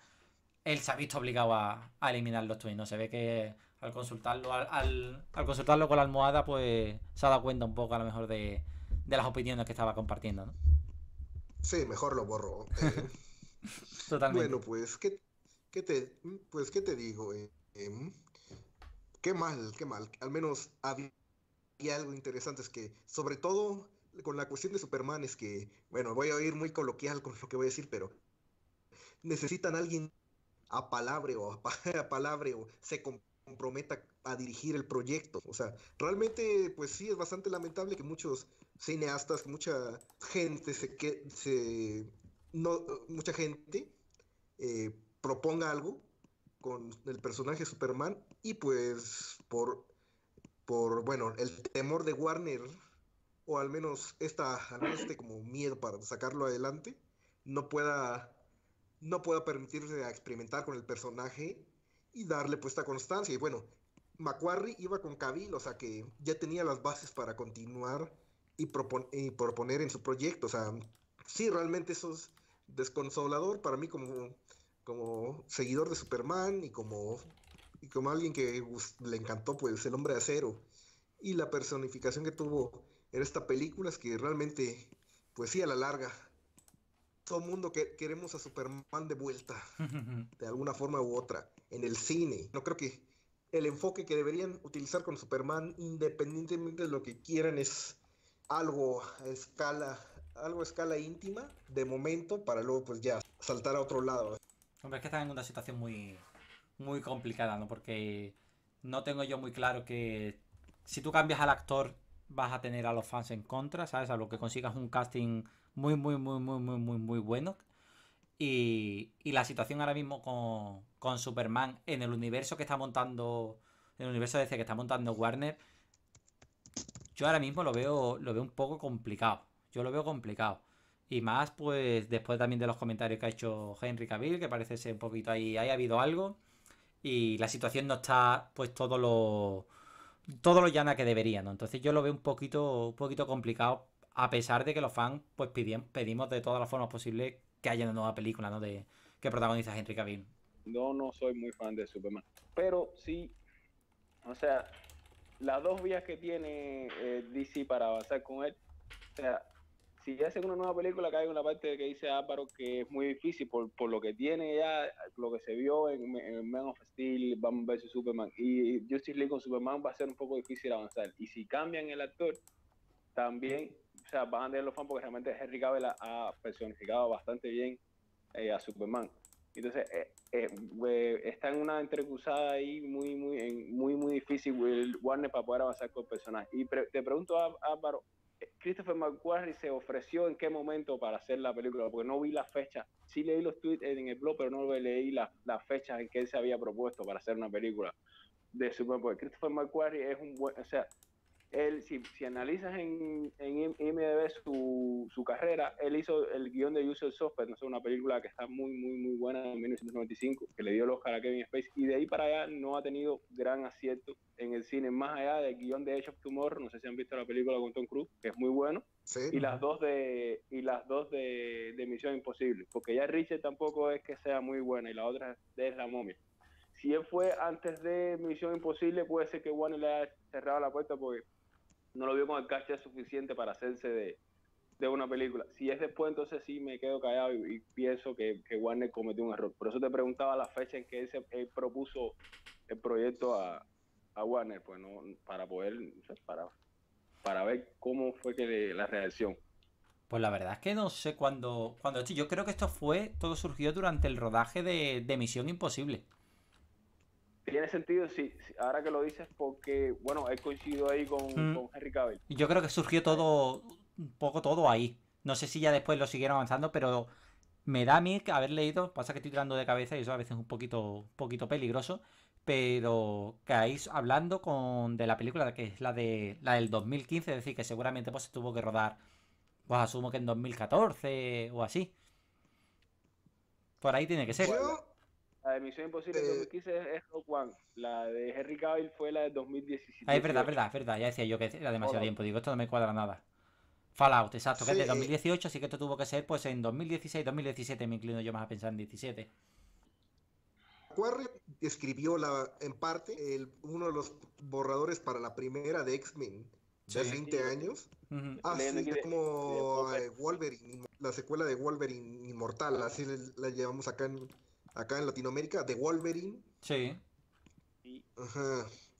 él se ha visto obligado a, eliminar los tweets. No se ve que al consultarlo, al, consultarlo con la almohada, pues se ha dado cuenta un poco a lo mejor de, de las opiniones que estaba compartiendo, ¿no? Sí, mejor lo borro. Eh, Totalmente. Bueno, pues, ¿qué, te, pues, ¿qué te digo? Eh, em, qué mal, qué mal. Al menos había algo interesante, es que, sobre todo con la cuestión de Superman, es que, bueno, voy a ir muy coloquial con lo que voy a decir, pero necesitan a alguien a palabra o a palabra o se comprometa a dirigir el proyecto. O sea, realmente, pues sí, es bastante lamentable que muchos cineastas, mucha gente se que no mucha gente eh, proponga algo con el personaje Superman y pues por por bueno el temor de Warner o al menos esta este como miedo para sacarlo adelante no pueda no pueda permitirse experimentar con el personaje y darle puesta esta constancia y bueno Macquarie iba con Cavill, o sea que ya tenía las bases para continuar y, proponer en su proyecto. O sea, sí, realmente eso es desconsolador para mí como, como seguidor de Superman y como, y como alguien que le encantó pues el hombre de acero y la personificación que tuvo en esta película es que realmente, pues sí, a la larga, todo mundo que queremos a Superman de vuelta, de alguna forma u otra, en el cine. No creo que el enfoque que deberían utilizar con Superman, independientemente de lo que quieran, es algo a escala, algo escala íntima de momento para luego pues ya saltar a otro lado. Hombre, es que están en una situación muy, muy complicada, ¿no? Porque no tengo yo muy claro que si tú cambias al actor vas a tener a los fans en contra, ¿sabes? A lo que consigas un casting muy, muy, muy, muy, muy, muy, muy bueno. Y, y la situación ahora mismo con, con Superman en el universo que está montando, en el universo DC que está montando Warner, yo ahora mismo lo veo, lo veo un poco complicado. Yo lo veo complicado. Y más, pues, después también de los comentarios que ha hecho Henry Cavill, que parece ser un poquito ahí, ha habido algo. Y la situación no está, pues, todo lo. todo lo llana que debería, Entonces yo lo veo un poquito, un poquito complicado. A pesar de que los fans, pues, pedimos de todas las formas posibles que haya una nueva película, ¿no? De, que protagoniza Henry Cavill. No, no soy muy fan de Superman. Pero sí. O sea, las dos vías que tiene eh, DC para avanzar con él. O sea, si hacen una nueva película, cae una parte que dice Álvaro que es muy difícil por, lo que tiene ya, lo que se vio en, Man of Steel, Batman vs. Superman y, Justice League con Superman va a ser un poco difícil avanzar. Y si cambian el actor, también, o sea, van a tener los fans porque realmente Henry Cavill ha personificado bastante bien eh, a Superman. Entonces, eh, eh, está en una entrecruzada ahí muy, muy, muy, muy difícil Will Warner para poder avanzar con el personaje. Y te pregunto, Álvaro, eh, ¿Christopher McQuarrie se ofreció en qué momento para hacer la película? Porque no vi la fecha. Sí leí los tweets en el blog, pero no leí las la fechas en que él se había propuesto para hacer una película de Superman. Porque Christopher McQuarrie es un buen, o sea, él, si, si analizas en, en IMDb su, su, carrera, él hizo el guión de User Software, no sé, una película que está muy, muy, muy buena en 1995, que le dio el Oscar a Kevin Space, y de ahí para allá no ha tenido gran acierto en el cine, más allá del guión de Edge of Tomorrow, no sé si han visto la película con Tom Cruise, que es muy bueno, y las dos de y las dos de, de Misión Imposible, porque ya Richard tampoco es que sea muy buena, y la otra es La Momia si él fue antes de Misión Imposible, puede ser que Warner le haya cerrado la puerta porque no lo vio con el caché suficiente para hacerse de, una película. Si es después, entonces sí me quedo callado y, pienso que, Warner cometió un error. Por eso te preguntaba la fecha en que él, propuso el proyecto a, Warner, pues no, para poder, para, para ver cómo fue que la reacción. Pues la verdad es que no sé cuándo, cuando Yo creo que esto fue, todo surgió durante el rodaje de, de Misión Imposible tiene sentido, sí, ahora que lo dices, porque, bueno, he coincidido ahí mm. con, Henry Cavill. Yo creo que surgió todo, un poco todo ahí. No sé si ya después lo siguieron avanzando, pero me da a mí haber leído, pasa que estoy tirando de cabeza y eso a veces es un poquito, poquito peligroso, pero caéis hablando con, de la película que es la, de, la del 2015, es decir, que seguramente pues, se tuvo que rodar, pues asumo que en 2014 o así. Por ahí tiene que ser. La de Misión Imposible eh, de 2015 es Rock One. La de Henry Cavill fue la de 2017. Ah, es verdad, es verdad, es verdad. Ya decía yo que era demasiado tiempo. Digo, esto no me cuadra nada. Fallout, exacto, que es de 2018, así que esto tuvo que ser pues en 2016, 2017 me inclino yo más a pensar en 17. Quarry escribió la, en parte el, uno de los borradores para la primera de X-Men de 20 años. Ah, Así como eh, Wolverine, la secuela de Wolverine Inmortal, así la llevamos acá en, acá en Latinoamérica, de Wolverine. Sí.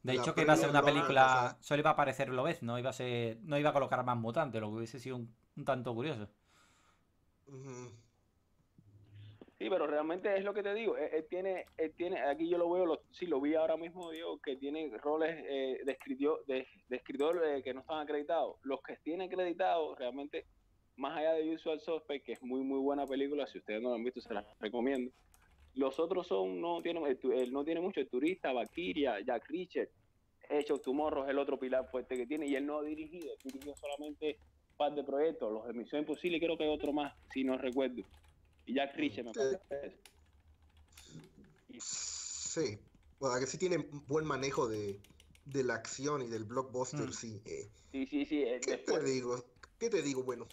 De hecho, que iba a ser una película, solo iba a aparecer vez, no iba a ser, no iba a colocar más mutantes, lo que hubiese sido un, tanto curioso. Sí, pero realmente es lo que te digo. Él, eh, eh, tiene, él eh, tiene, aquí yo lo veo, sí, lo vi ahora mismo, digo, que tiene roles de escritor, de, escritor que no están acreditados. Los que tienen acreditados, realmente, más allá de Usual Suspect, que es muy, muy buena película, si ustedes no la han visto, se la recomiendo. Los otros son, no tiene, él no tiene mucho, el turista, Bakiria Jack Richard, Hecho Tumorro es el otro pilar fuerte que tiene y él no ha dirigido, dirigió solamente un par de proyectos, los de Misión Imposible, creo que hay otro más, si no recuerdo. Y Jack Richard me parece. Sí, bueno, que sí tiene buen manejo de, la acción y del blockbuster, mm. eh. sí. Sí, sí, sí. Eh, ¿Qué te digo? ¿Qué te digo, bueno?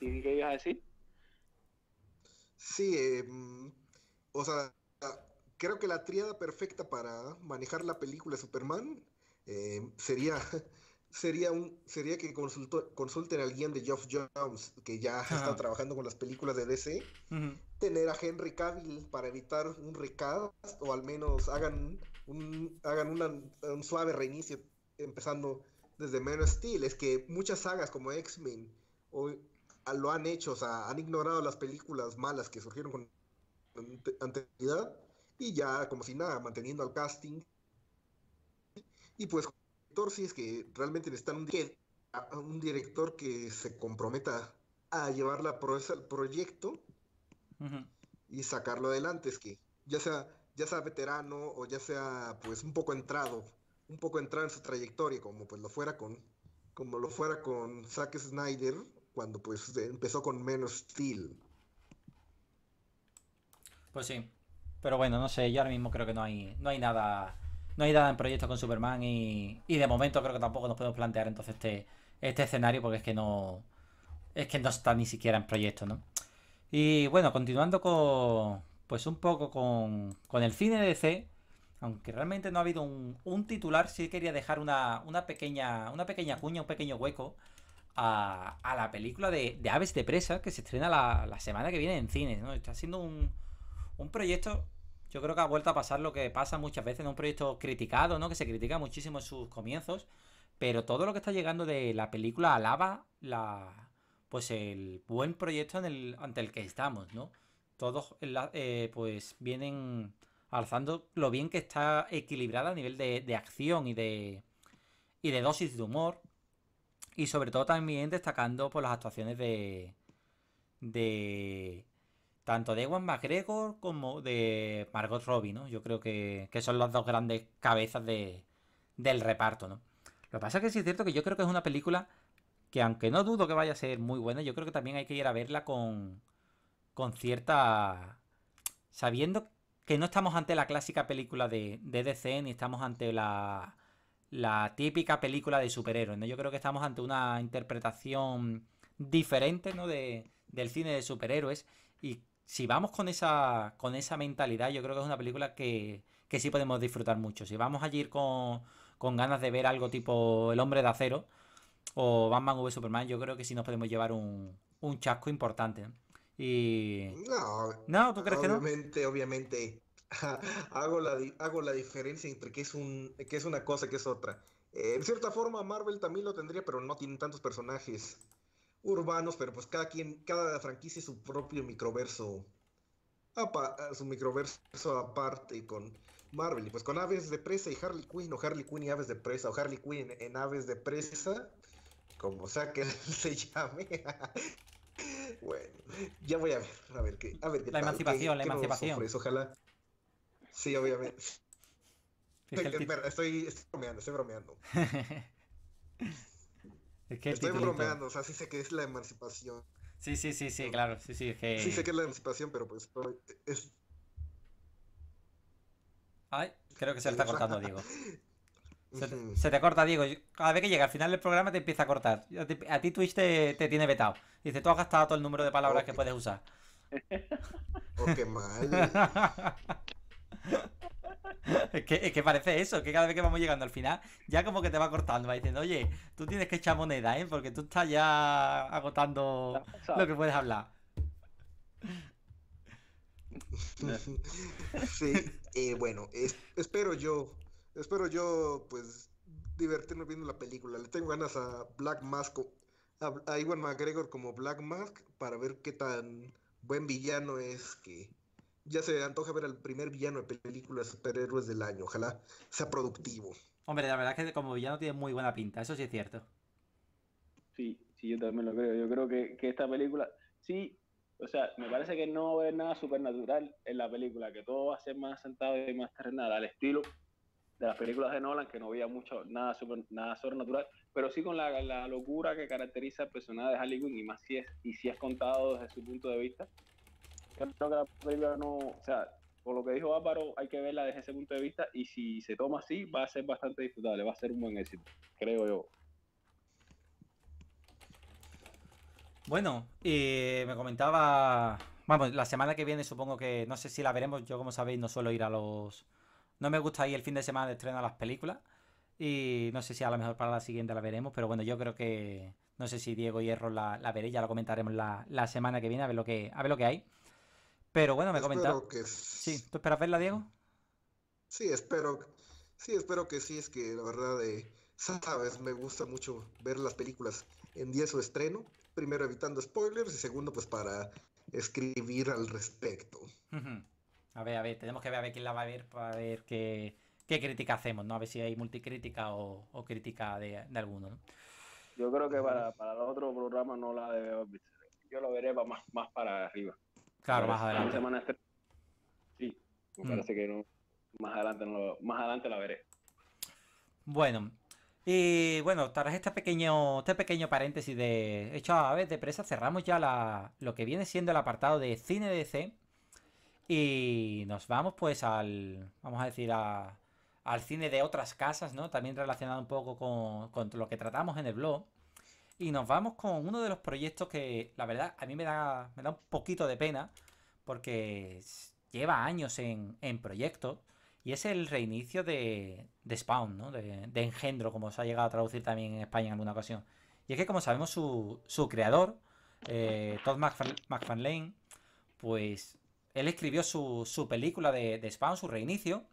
¿Y qué ibas a decir? Sí, eh, mm, o sea, creo que la tríada perfecta para manejar la película Superman eh, sería, sería, un, sería que consulten al guión de Geoff Jones, que ya está trabajando con las películas de DC, tener a Henry Cavill para evitar un recado, o al menos hagan un, hagan un suave reinicio empezando desde menos Steel. Es que muchas sagas como X-Men o lo han hecho, o sea, han ignorado las películas malas que surgieron con anterioridad y ya como si nada, manteniendo al casting. Y pues, director, si es que realmente necesitan un, un director que se comprometa a llevar la proeza al proyecto y sacarlo adelante, es que ya sea, ya sea veterano o ya sea pues un poco entrado, un poco entrado en su trayectoria, como pues lo fuera con, como lo fuera con Zack Snyder cuando pues este, empezó con menos Steel. Pues sí. Pero bueno, no sé, yo ahora mismo creo que no hay, no hay nada. No hay nada en proyecto con Superman y, de momento creo que tampoco nos podemos plantear entonces este, este escenario porque es que no. Es que no está ni siquiera en proyecto, ¿no? Y bueno, continuando con. Pues un poco con, el cine de DC. Aunque realmente no ha habido un, titular, sí quería dejar una, pequeña, una pequeña cuña, un pequeño hueco a, la película de, Aves de Presa que se estrena la, semana que viene en cines. Está siendo un, proyecto yo creo que ha vuelto a pasar lo que pasa muchas veces en un proyecto criticado, ¿no? Que se critica muchísimo en sus comienzos. Pero todo lo que está llegando de la película alaba la. Pues el buen proyecto en el, ante el que estamos, ¿no? Todos eh, pues vienen alzando lo bien que está equilibrada a nivel de, acción y de. y de dosis de humor. Y sobre todo también destacando por las actuaciones de. de. tanto de Ewan McGregor como de Margot Robbie, ¿no? Yo creo que, que son las dos grandes cabezas del reparto, ¿no? Lo que pasa es que sí es cierto que yo creo que es una película que, aunque no dudo que vaya a ser muy buena, yo creo que también hay que ir a verla con. con cierta. sabiendo que no estamos ante la clásica película de DC ni estamos ante la la típica película de superhéroes, ¿no? Yo creo que estamos ante una interpretación diferente, ¿no? De, del cine de superhéroes. Y si vamos con esa, con esa mentalidad, yo creo que es una película que, que sí podemos disfrutar mucho. Si vamos allí con, con ganas de ver algo tipo El Hombre de Acero o Batman v Superman, yo creo que sí nos podemos llevar un, un chasco importante. Y... No, ¿no? ¿Tú crees que no? Obviamente, obviamente hago, la, hago la diferencia entre que es, un, es una cosa y qué es otra. Eh, en cierta forma, Marvel también lo tendría, pero no tiene tantos personajes urbanos, pero pues cada quien, cada franquicia es su propio microverso. su microverso aparte con Marvel. Y pues con Aves de Presa y Harley Quinn, o Harley Quinn y Aves de Presa, o Harley Quinn en Aves de Presa, como sea que se llame. bueno, ya voy a ver, a ver qué. la emancipación, la emancipación. ojalá. Sí, obviamente. Estoy, estoy, bromeando, estoy bromeando. estoy bromeando, o sea, sí sé que es la emancipación. Sí, sí, sí, sí, claro, sí, sí, es que... Sí sé que es la emancipación, pero pues es... Ay, creo que se le está cortando, Diego. Se, te corta, Diego. Cada vez que llega al final del programa te empieza a cortar. A ti, Twitch te, tiene vetado. Dice, tú has gastado todo el número de palabras que puedes usar. Oh, qué mal. es, que, parece eso, que cada vez que vamos llegando al final, ya como que te va cortando, va diciendo, oye, tú tienes que echar moneda, ¿eh? Porque tú estás ya agotando lo que puedes hablar. sí, eh, bueno, espero yo, espero yo, pues, divertirme viendo la película. Le tengo ganas a Black Mask, a, a Iwan McGregor como Black Mask, para ver qué tan buen villano es que ya se antoja ver al primer villano de películas superhéroes del año. Ojalá sea productivo. Hombre, la verdad es que como villano tiene muy buena pinta, eso sí es cierto. Sí, sí, yo también lo creo. Yo creo que, esta película, sí, o sea, me parece que no ve nada supernatural en la película, que todo va a ser más sentado y más terrenal, al estilo de las películas de Nolan, que no había mucho, nada, super, nada sobrenatural, pero sí con la, locura que caracteriza al personaje de Harley y más si es, y si es contado desde su punto de vista, por lo que dijo Álvaro, hay que verla desde ese punto de vista y si se toma así, va a ser bastante disfrutable, va a ser un buen éxito, creo yo. Bueno, y me comentaba, vamos, la semana que viene supongo que, no sé si la veremos, yo como sabéis no suelo ir a los... No me gusta ir el fin de semana de estreno a las películas y no sé si a lo mejor para la siguiente la veremos, pero bueno, yo creo que, no sé si Diego Hierro la, la veré, ya lo comentaremos la, la semana que viene a ver lo que, a ver lo que hay. Pero bueno, me comentaba. Sí, ¿tú esperas verla, Diego? Sí, espero. Sí, espero que sí, es que la verdad, eh, sabes, me gusta mucho ver las películas en día o su estreno. Primero evitando spoilers y segundo, pues para escribir al respecto. A ver, a ver, tenemos que ver a ver quién la va a ver para ver qué, qué crítica hacemos, ¿no? A ver si hay multicrítica o, crítica de, alguno, ¿no? Yo creo que para, para el otro programa no la debemos Yo lo veré más, más para arriba. Claro, este- mm. más adelante. sí, me parece que más adelante, lo, más adelante la veré. Bueno, y bueno, tras este pequeño, este pequeño paréntesis de hecho a ver de presa, cerramos ya lo que viene siendo el apartado de cine DC. Y nos vamos pues al, vamos a decir, al cine de otras casas, ¿no? También relacionado un poco con, con lo que tratamos en el blog. Y nos vamos con uno de los proyectos que, la verdad, a mí me da, me da un poquito de pena, porque lleva años en, en proyectos, y es el reinicio de, de Spawn, ¿no? De, Engendro, como se ha llegado a traducir también en España en alguna ocasión. Y es que, como sabemos, su, su creador, eh, Todd McFarlane, pues él escribió su, película de, de Spawn, su reinicio,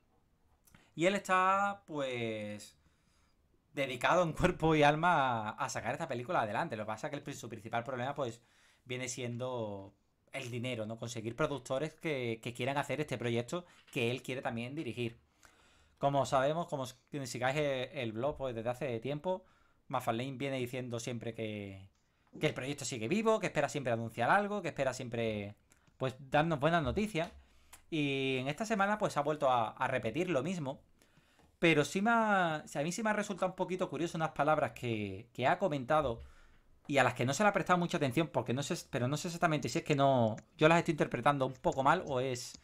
y él está, pues, dedicado en cuerpo y alma a, sacar esta película adelante. Lo que pasa es que su principal problema, pues, viene siendo el dinero, ¿no? Conseguir productores que, quieran hacer este proyecto que él quiere también dirigir. Como sabemos, como sigáis el, el blog pues, desde hace tiempo, Mafalane viene diciendo siempre que, el proyecto sigue vivo, que espera siempre anunciar algo, que espera siempre pues darnos buenas noticias. Y en esta semana pues ha vuelto a repetir lo mismo. Pero sí me ha, a mí sí me ha resultado un poquito curioso unas palabras que, ha comentado y a las que no se le ha prestado mucha atención, porque no sé, pero no sé exactamente si es que no. Yo las estoy interpretando un poco mal o es.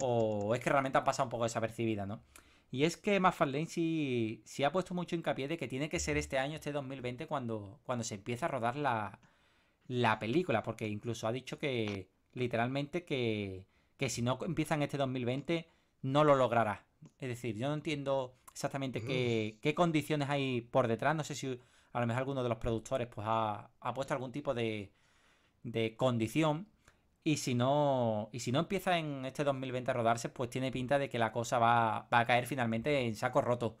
O es que realmente han pasado un poco desapercibidas, ¿no? Y es que McFarlane sí, sí ha puesto mucho hincapié de que tiene que ser este año, este 2020, cuando, cuando se empieza a rodar la, película, porque incluso ha dicho que literalmente que, que si no empiezan este 2020 no lo logrará. Es decir, yo no entiendo exactamente mm. qué, condiciones hay por detrás. No sé si a lo mejor alguno de los productores pues ha, puesto algún tipo de, de, condición. Y si no. Y si no empieza en este 2020 a rodarse, pues tiene pinta de que la cosa va, a caer finalmente en saco roto.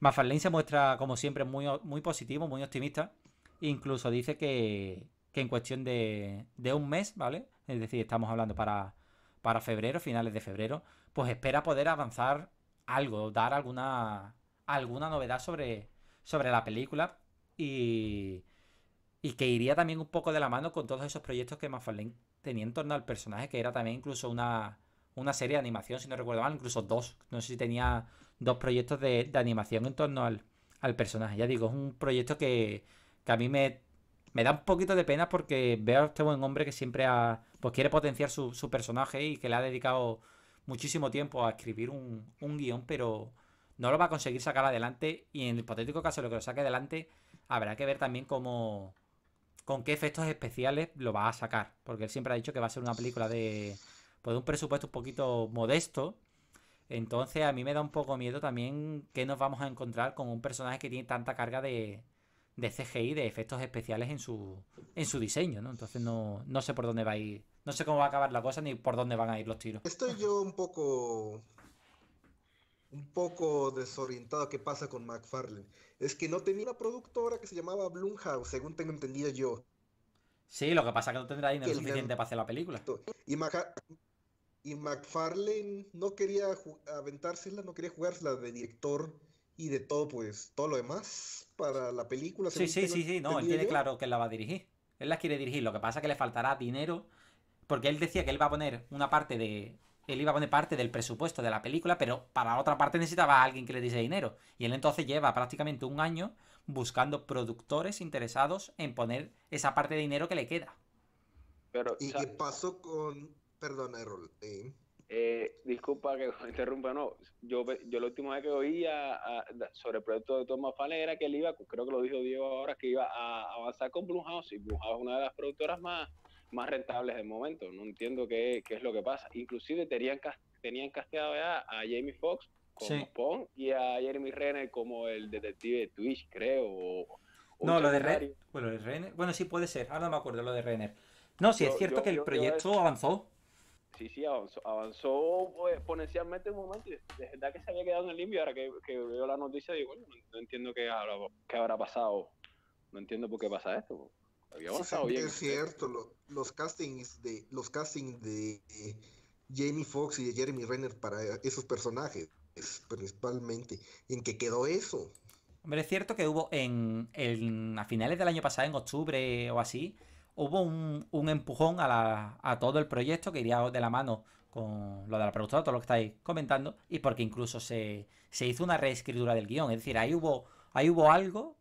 Mafarlane se muestra, como siempre, muy, muy positivo, muy optimista. Incluso dice que, en cuestión de, de, un mes, ¿vale? Es decir, estamos hablando para, para febrero, finales de febrero pues espera poder avanzar algo, dar alguna, alguna novedad sobre, sobre la película y, y que iría también un poco de la mano con todos esos proyectos que Mafalén tenía en torno al personaje, que era también incluso una, una serie de animación, si no recuerdo mal, incluso dos, no sé si tenía dos proyectos de, animación en torno al, al, personaje. Ya digo, es un proyecto que, que a mí me, me da un poquito de pena porque veo a este buen hombre que siempre pues quiere potenciar su, su personaje y que le ha dedicado muchísimo tiempo a escribir un, guión, pero no lo va a conseguir sacar adelante. Y en el hipotético caso lo que lo saque adelante, habrá que ver también cómo. con qué efectos especiales lo va a sacar. Porque él siempre ha dicho que va a ser una película de. Pues de un presupuesto un poquito modesto. Entonces a mí me da un poco miedo también que nos vamos a encontrar con un personaje que tiene tanta carga de, de CGI, de efectos especiales en su, en su diseño, ¿no? Entonces no, no sé por dónde va a ir no sé cómo va a acabar la cosa ni por dónde van a ir los tiros. Estoy yo un poco. Un poco desorientado qué pasa con McFarlane. Es que no tenía una productora que se llamaba Blumhouse, según tengo entendido yo. Sí, lo que pasa es que no tendrá dinero suficiente para hacer la película. Y, McFarlane no quería aventársela, no quería jugársela de director y de todo, pues, todo lo demás para la película. Sí, sí, sí, sí, no, él tiene claro que la va a dirigir. Él la quiere dirigir, lo que pasa es que le faltará dinero porque él decía que él iba a poner una parte de. Él iba a poner parte del presupuesto de la película, pero para la otra parte necesitaba a alguien que le diese dinero. Y él entonces lleva prácticamente un año buscando productores interesados en poner esa parte de dinero que le queda. Pero, ¿Y qué pasó con. Perdón, Errol. Eh, disculpa que interrumpa, no. Yo, yo la última vez que oí sobre el proyecto de Thomas Fallon era que él iba, creo que lo dijo Diego ahora, que iba a avanzar con Blumhouse. Y Blumhouse es una de las productoras más más rentables de momento. No entiendo qué, es lo que pasa. Inclusive tenían, tenían casteado ya a Jamie Foxx como Pong y a Jeremy Renner como el detective de Twitch, creo. no, lo de, bueno, de Renner. Bueno, sí puede ser. Ahora no me acuerdo lo de Renner. No, sí, es cierto que el proyecto avanzó. Sí, sí, avanzó, pues, exponencialmente en un momento de verdad que se había quedado en el limpio. Ahora que, veo la noticia, digo, bueno, no, entiendo qué habrá, habrá pasado. No entiendo por qué pasa esto. Pues" bien. Es cierto, los castings de los de eh, Jamie Foxx y de Jeremy Renner para esos personajes, principalmente, en que quedó eso. Hombre, es cierto que hubo en, a finales del año pasado, en octubre o así, hubo un, empujón a, todo el proyecto que iría de la mano con lo de la productora, todo lo que estáis comentando, y porque incluso se, hizo una reescritura del guión. Es decir, ahí hubo, ahí hubo algo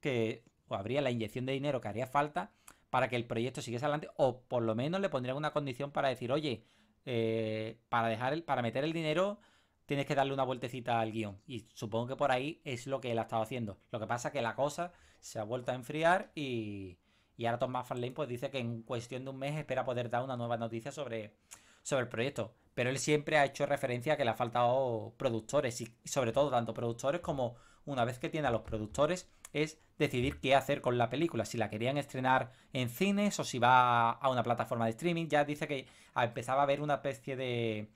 que o pues habría la inyección de dinero que haría falta para que el proyecto siguiese adelante o por lo menos le pondrían una condición para decir, oye, eh, para dejar el, para meter el dinero tienes que darle una vueltecita al guión. Y supongo que por ahí es lo que él ha estado haciendo. Lo que pasa es que la cosa se ha vuelto a enfriar y, y ahora Tom Farlane pues dice que en cuestión de un mes espera poder dar una nueva noticia sobre, sobre el proyecto. Pero él siempre ha hecho referencia a que le ha faltado productores y sobre todo tanto productores como una vez que tiene a los productores es decidir qué hacer con la película, si la querían estrenar en cines o si va a una plataforma de streaming. Ya dice que empezaba a haber una especie de,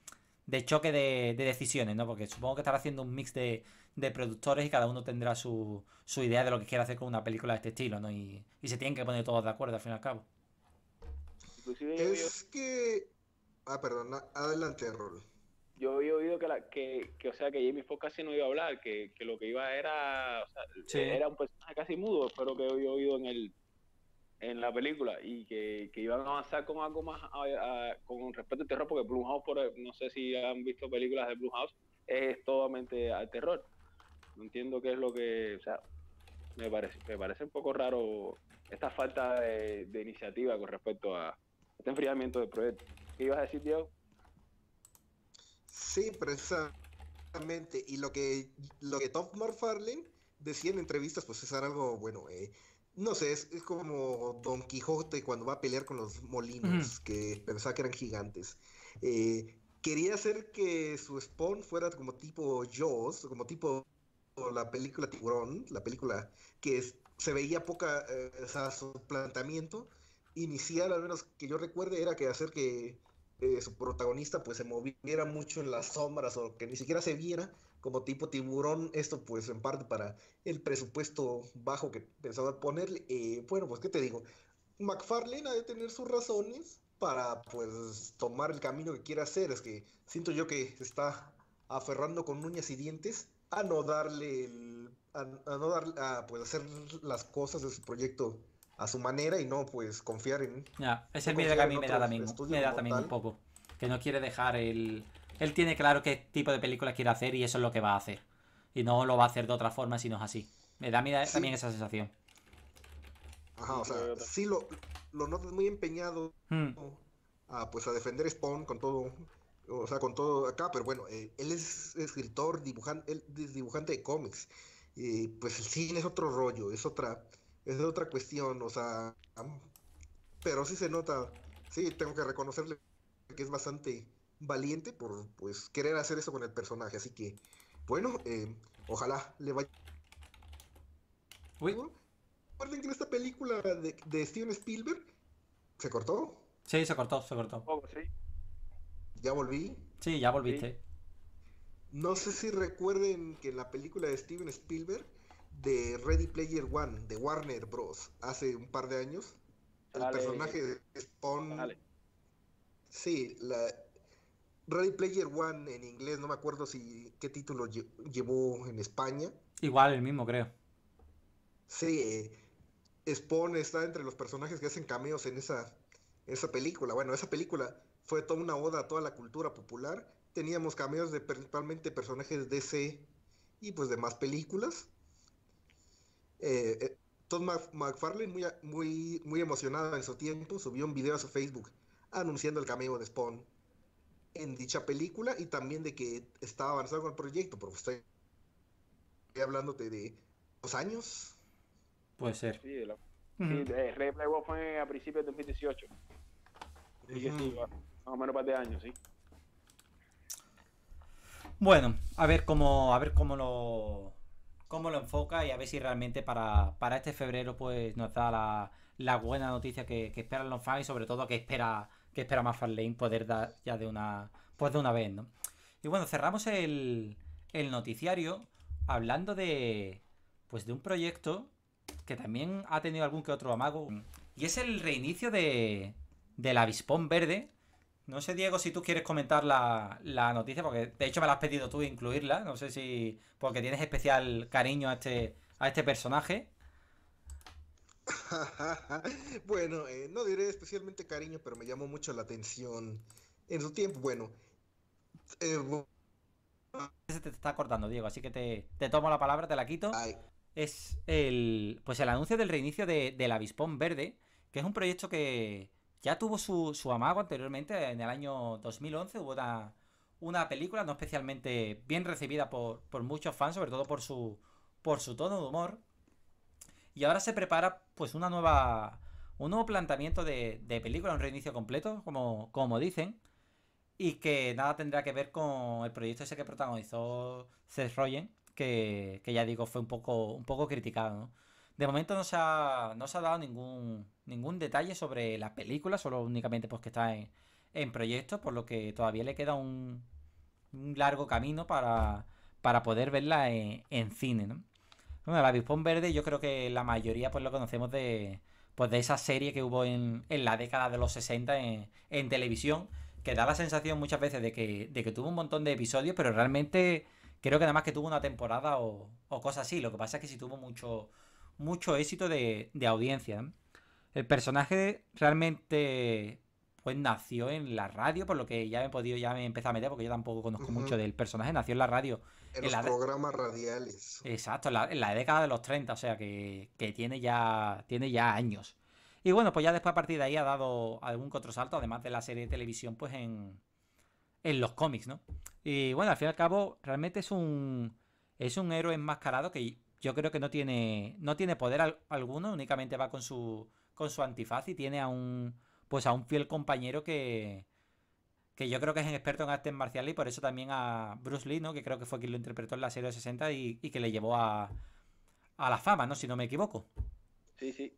de choque de, decisiones, ¿no? Porque supongo que estará haciendo un mix de, productores y cada uno tendrá su, idea de lo que quiere hacer con una película de este estilo, ¿no? Y, y se tienen que poner todos de acuerdo al fin y al cabo. Es que... Ah, perdón, adelante, Rol yo había oído que, la, que, o sea, que Jamie Foxx casi no iba a hablar, que, que lo que iba era, era un personaje casi mudo, pero que había oído en el en la película y que, que iban a avanzar con algo más con respecto al terror, porque Blumhouse, por, no sé si han visto películas de Blumhouse, es totalmente al terror. No entiendo qué es lo que, o sea, me parece, me parece un poco raro esta falta de, de iniciativa con respecto a este enfriamiento del proyecto. ¿Qué ibas a decir, Diego? Sí, precisamente. Y lo que, lo que Tom Marfarlane decía en entrevistas, pues es algo, bueno, eh. no sé, es, como Don Quijote cuando va a pelear con los molinos, que pensaba que eran gigantes. Eh, quería hacer que su spawn fuera como tipo Jaws, como tipo la película Tiburón, la película que se veía poca, eh, o sea, su planteamiento inicial, al menos que yo recuerde, era que hacer que eh, su protagonista pues se moviera mucho en las sombras o que ni siquiera se viera como tipo tiburón, esto pues en parte para el presupuesto bajo que pensaba ponerle, eh, bueno pues qué te digo, McFarlane ha de tener sus razones para pues tomar el camino que quiere hacer, es que siento yo que se está aferrando con uñas y dientes a no darle a, a no darle a pues hacer las cosas de su proyecto a su manera y no pues confiar en... Ya, ese miedo que a mí me da, también, me da también un poco. Que no quiere dejar el... Él tiene claro qué tipo de película quiere hacer y eso es lo que va a hacer. Y no lo va a hacer de otra forma si no es así. Me da miedo también esa sensación. Ajá, o sea, sí lo, lo notas muy empeñado hmm. a, pues a defender Spawn con todo, o sea, con todo acá, pero bueno, eh, él es escritor, dibujante, dibujante de cómics. Y pues el cine es otro rollo, es otra, es otra cuestión, o sea, pero sí se nota, sí, tengo que reconocerle que es bastante valiente por pues querer hacer eso con el personaje, así que bueno, eh, ojalá le vaya. Recuerden que en esta película de, Steven Spielberg se cortó. Sí, se cortó, se cortó. Oh, ya volví. Sí, ya volviste. No sé si recuerden que en la película de Steven Spielberg de Ready Player One, de Warner Bros., hace un par de años. El personaje de Spawn. Sí, la. Ready Player One en inglés, no me acuerdo si qué título llevó en España. Igual, el mismo, creo. Sí, Spawn está entre los personajes que hacen cameos en esa, esa película. Bueno, esa película fue toda una oda a toda la cultura popular. Teníamos cameos de principalmente personajes DC y pues de más películas. Eh, eh, Todd McFarlane, muy, muy, muy emocionado en su tiempo, subió un video a su Facebook anunciando el cameo de Spawn en dicha película y también de que estaba avanzado con el proyecto, porque estoy hablándote de dos años. Puede ser. Sí, la, fue a principios de 2018. más o menos par de años, sí. Bueno, a ver cómo, a ver cómo lo, cómo lo enfoca y a ver si realmente para, este febrero pues nos da la, buena noticia que, que, esperan los fans y sobre todo que espera que espera más Lane poder dar ya de una pues de una vez, ¿no? Y bueno, cerramos el, el noticiario hablando de pues de un proyecto que también ha tenido algún que otro amago y es el reinicio de del avispón verde no sé, Diego, si tú quieres comentar la, noticia, porque de hecho me la has pedido tú incluirla. No sé si. Porque tienes especial cariño a este, a este personaje. bueno, eh, no diré especialmente cariño, pero me llamó mucho la atención en su tiempo. Bueno. Eh, Se te está cortando, Diego, así que te, tomo la palabra, te la quito. Es el. Pues el anuncio del reinicio de, del Avispón Verde, que es un proyecto que ya tuvo su, amago anteriormente, en el año 2011 hubo una, película no especialmente bien recibida por, muchos fans, sobre todo por su, por su tono de humor. Y ahora se prepara pues una nueva, un nuevo planteamiento de, película, un reinicio completo, como, como dicen, y que nada tendrá que ver con el proyecto ese que protagonizó Seth Rogen, que, ya digo fue un poco, un poco criticado, ¿no? De momento no se ha, no se ha dado ningún, ningún detalle sobre la película, solo únicamente pues que está en, en proyecto, por lo que todavía le queda un, largo camino para, poder verla en, cine, ¿no? Bueno, verde yo creo que la mayoría pues lo conocemos de, pues, esa serie que hubo en, la década de los 60 en, televisión, que da la sensación muchas veces de que, tuvo un montón de episodios, pero realmente creo que nada más que tuvo una temporada o, o cosas así. Lo que pasa es que si tuvo mucho, mucho éxito de, audiencia. El personaje realmente pues nació en la radio, por lo que ya me he podido, ya me he empezado a meter, porque yo tampoco conozco mucho del personaje, nació en la radio. En, los programas radiales. Exacto, en la, década de los 30, o sea que, tiene, ya, tiene ya años. Y bueno, pues ya después a partir de ahí ha dado algún salto además de la serie de televisión, pues en, en los cómics, ¿no? Y bueno, al fin y al cabo, realmente es un, es un héroe enmascarado que yo creo que no tiene, no tiene poder alguno, únicamente va con su, con su antifaz y tiene a un, pues a un fiel compañero que, que yo creo que es un experto en artes marciales y por eso también a Bruce Lee, ¿no? que creo que fue quien lo interpretó en la serie de 60 y, que le llevó a, la fama, ¿no? si no me equivoco. Sí, sí.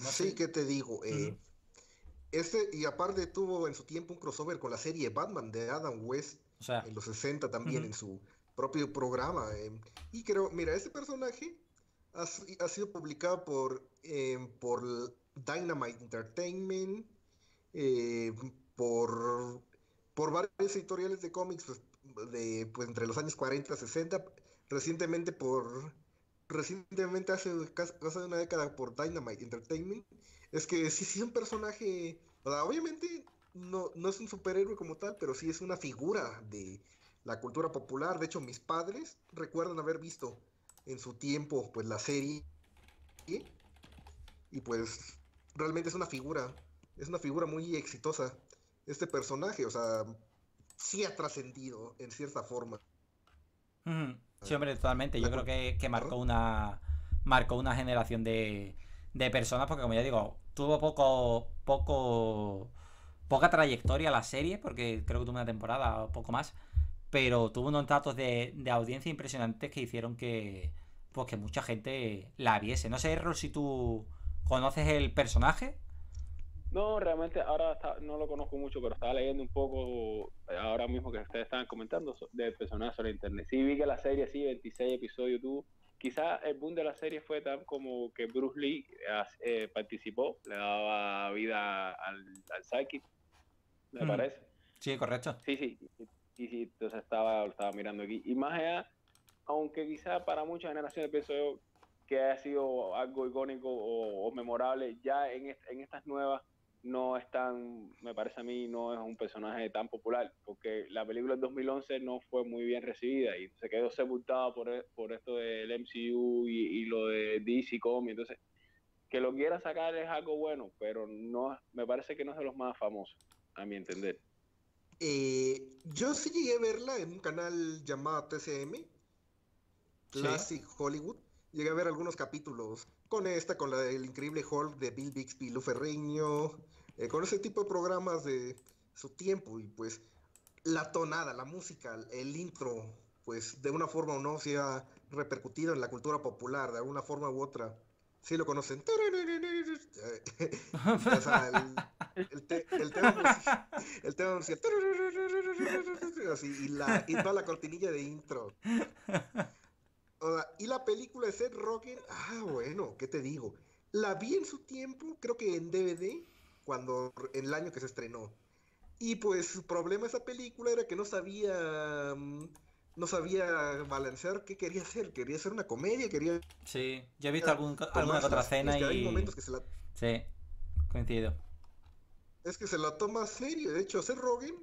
sí, que te digo? Eh, este, y aparte tuvo en su tiempo un crossover con la serie Batman de Adam West en los 60 también, en su propio programa. Em, y creo, mira, este personaje ha, ha sido publicado por, em, por Dynamite Entertainment, em, por, por varias editoriales de cómics pues, de, pues, entre los años 40 y 60, recientemente por... Recientemente, hace casi una década, por Dynamite Entertainment, es que si sí es un personaje. obviamente no, no es un superhéroe como tal, pero sí es una figura de, la cultura popular. De hecho, mis padres recuerdan haber visto en su tiempo pues la serie y pues realmente es una figura, es una figura muy exitosa este personaje, o sea, sí ha trascendido en cierta forma. Sí, ah, hombre, totalmente. Yo creo que, que marcó una marcó una generación de, de personas porque como ya digo, tuvo poco poco poca trayectoria la serie porque creo que tuvo una temporada o poco más, pero tuvo unos datos de, audiencia impresionantes que hicieron pues, que, mucha gente la viese. No sé, Errol, si tú conoces el personaje. No, realmente ahora no lo conozco mucho, pero estaba leyendo un poco eh, ahora mismo que ustedes estaban comentando del personaje sobre internet. Sí, vi que la serie, sí, 26 episodios tuvo. Quizás el boom de la serie fue tan como que Bruce Lee eh, eh, participó, le daba vida al, al Psyche, me mm. parece. Sí, correcto. Sí, sí y sí, entonces estaba, estaba mirando aquí. Y más allá, aunque quizá para muchas generaciones pienso yo que haya sido algo icónico o, memorable, ya en, estas nuevas no es tan, me parece a mí, no es un personaje tan popular, porque la película en 2011 no fue muy bien recibida y se quedó sepultada por, e-, esto del MCU y, lo de DC Comics, entonces que lo quiera sacar es algo bueno, pero no me parece que no es de los más famosos, a mi entender. Eh, yo sí llegué a verla en un canal llamado TCM, Classic Hollywood. Llegué a ver algunos capítulos con esta, con la del increíble Hulk de Bill Bixby, Lu Ferreño, eh, con ese tipo de programas de su tiempo y pues la tonada, la música, el intro, pues de una forma o no se ha repercutido en la cultura popular, de alguna forma u otra. Sí, lo conocen. o sea, el, el, tema el tema Así, y, la, y toda la cortinilla de intro. y la película de Seth Rogen, ah, bueno, ¿qué te digo? La vi en su tiempo, creo que en DVD, cuando en el año que se estrenó. Y pues su problema esa película era que no sabía... Mm, no sabía balancear qué quería hacer. Quería hacer una comedia, quería. Sí, ya he visto alguna otra escena y. Hay momentos que se la... Sí, coincido. Es que se la toma serio. De hecho, hacer Rogan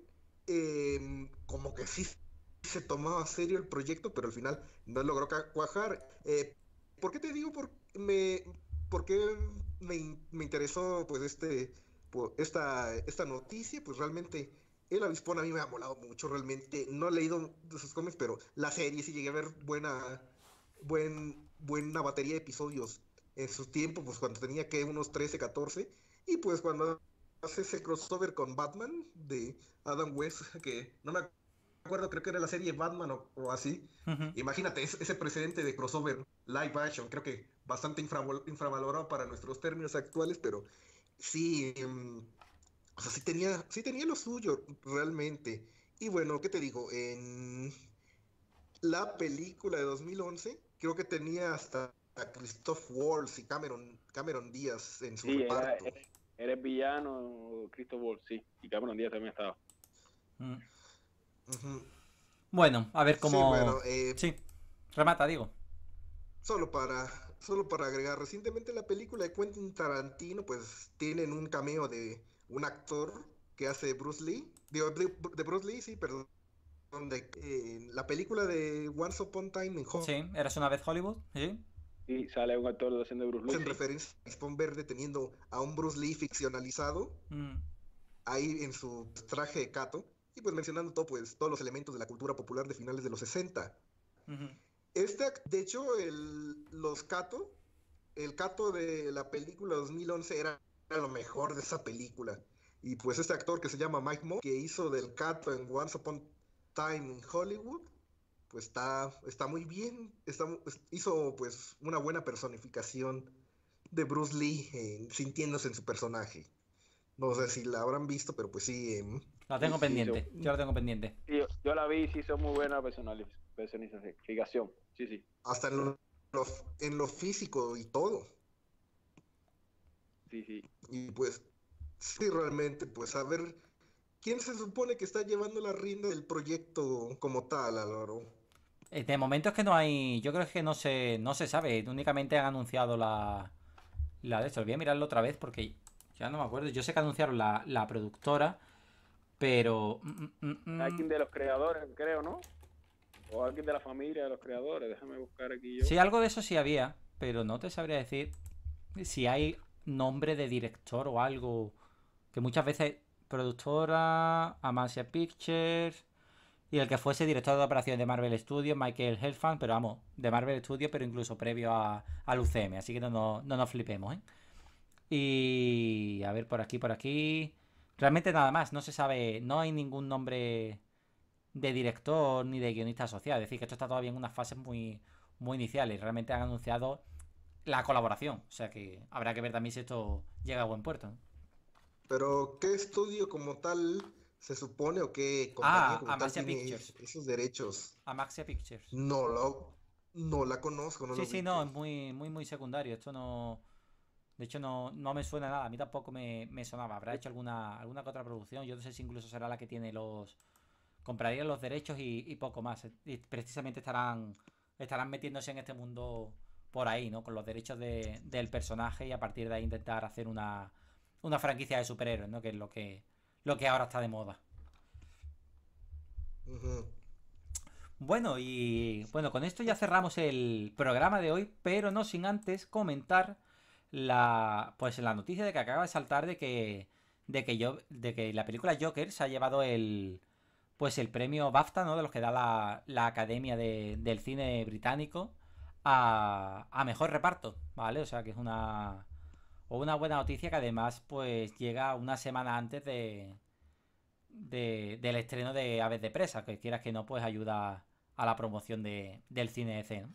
em, como que sí se tomaba serio el proyecto, pero al final no logró cuajar. Eh, ¿Por qué te digo por, me, por qué me, me interesó pues este, esta, esta noticia? Pues realmente el Avispón a mí me ha molado mucho, realmente. No he leído sus cómics, pero la serie sí llegué a ver buena, buen, buena batería de episodios en su tiempo, pues cuando tenía que unos 13, 14. Y pues cuando hace ese crossover con Batman de Adam West, que no me acuerdo, creo que era la serie Batman o, así. Imagínate ese precedente de crossover live action, creo que bastante infravalorado para nuestros términos actuales, pero sí. Em, o sea, sí tenía, sí tenía lo suyo, realmente. Y bueno, ¿qué te digo? En la película de 2011, creo que tenía hasta a Christoph Waltz y Cameron, Cameron Díaz en su reparto. eres villano, Christoph Waltz, sí. Y Cameron Díaz también estaba. Mm. Bueno, a ver cómo. Eh, sí, remata, digo. Solo para, solo para agregar, recientemente la película de Quentin Tarantino, pues tienen un cameo de un actor que hace Bruce Lee, de, Bruce Lee, sí, perdón, donde la película de Once Upon Time en Hollywood. Sí, eras una vez Hollywood, sí. Y sale un actor haciendo Bruce Lee. En referencia a Spawn Verde teniendo a un Bruce Lee ficcionalizado mm. ahí en su traje de Kato, Y pues mencionando todo, pues, todos los elementos de la cultura popular de finales de los 60. Este, de hecho, el, los Kato, el Kato de la película 2011 era lo mejor de esa película. Y pues este actor que se llama Mike Mo, que hizo del Cato en Once Upon Time in Hollywood, pues está, está muy bien. hizo pues una buena personificación de Bruce Lee sintiéndose en su personaje. No sé si la habrán visto, pero pues sí. Em, la tengo pendiente, yo, la tengo pendiente. Yo, la vi y sí hizo muy buena personalización. Sí, sí. Hasta en en lo físico y todo. Sí, Y pues, sí, realmente, pues a ver, ¿quién se supone que está llevando la rienda del proyecto como tal, Álvaro? Eh, de momento es que no hay. Yo creo que no se, no se sabe. Únicamente han anunciado la. La de esto. Voy a mirarlo otra vez porque ya no me acuerdo. Yo sé que anunciaron la, la productora. Pero. Mm, mm, mm, alguien de los creadores, creo, ¿no? O alguien de la familia de los creadores. Déjame buscar aquí yo. Sí, algo de eso sí había. Pero no te sabría decir si hay nombre de director o algo. Que muchas veces productora, Amancia Pictures y el que fuese director de operación de Marvel Studios, Michael Helfand, pero vamos, de Marvel Studios, pero incluso previo a, al UCM, así que no, nos flipemos, ¿eh? Y a ver, por aquí, por aquí. Realmente nada más, no se sabe, no hay ningún nombre de director ni de guionista asociado, es decir, que esto está todavía en unas fases muy, muy iniciales, realmente han anunciado la colaboración. O sea que habrá que ver también si esto llega a buen puerto. Pero, ¿qué estudio como tal se supone o qué ah, compañía tal Pictures. esos derechos? Amaxia Pictures. No, lo, no la conozco. No sí, sí, no, es muy, muy, muy secundario. Esto no... De hecho, no, me suena nada. A mí tampoco me, me, sonaba. Habrá hecho alguna, alguna otra producción. Yo no sé si incluso será la que tiene los. Compraría los derechos y, poco más. precisamente estarán, estarán metiéndose en este mundo por ahí, ¿no? Con los derechos del personaje y a partir de ahí intentar hacer una, una franquicia de superhéroes, ¿no? Que es lo que, lo que ahora está de moda. Bueno, y bueno, con esto ya cerramos el programa de hoy, pero no sin antes comentar la pues la noticia de que acaba de saltar de que de que yo de que la película Joker se ha llevado el pues el premio BAFTA, ¿no? De los que da la, Academia del Cine Británico a, mejor reparto, ¿vale? O sea que es una, una buena noticia que además pues llega una semana antes de, del estreno de Aves de Presa, que quieras que no, pues ayuda a la promoción de, del cine de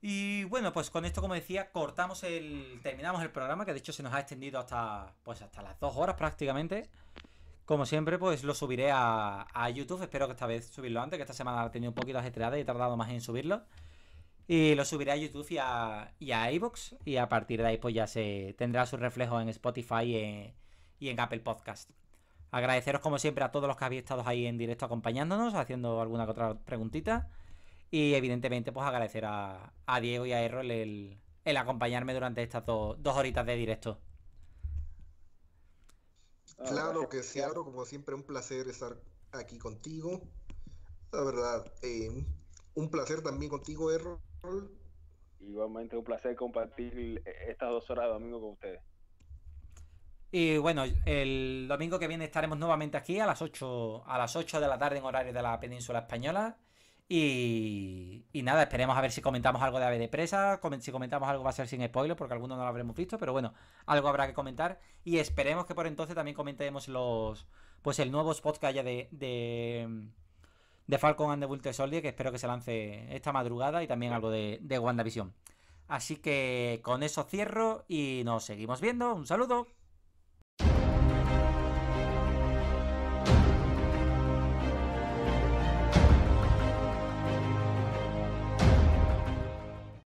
Y bueno, pues con esto, como decía, cortamos el. terminamos el programa, que de hecho se nos ha extendido hasta. Pues hasta las dos horas prácticamente. Como siempre, pues lo subiré a, YouTube. Espero que esta vez subirlo antes, que esta semana ha tenido un poquito ajetreada y he tardado más en subirlo. Y lo subiré a YouTube y a, y iVoox, y a partir de ahí pues ya se tendrá su reflejo en Spotify y en, Apple Podcast. Agradeceros como siempre a todos los que habéis estado ahí en directo acompañándonos, haciendo alguna que otra preguntita. Y evidentemente pues agradecer a, Diego y a Errol el, acompañarme durante estas dos horitas de directo. Claro que sí, Errol, como siempre un placer estar aquí contigo. La verdad, eh, un placer también contigo, Errol. Igualmente un placer compartir estas dos horas de domingo con ustedes. Y bueno, el domingo que viene estaremos nuevamente aquí a las 8, a las 8 de la tarde en horario de la península española. Y, nada, esperemos a ver si comentamos algo de Ave de Presa. Si comentamos algo va a ser sin spoiler, porque algunos no lo habremos visto, pero bueno, algo habrá que comentar. Y esperemos que por entonces también comentemos los. Pues el nuevo podcast que haya de de Falcon and the Winter Soldier, que espero que se lance esta madrugada y también algo de, de WandaVision. Así que con eso cierro y nos seguimos viendo. Un saludo.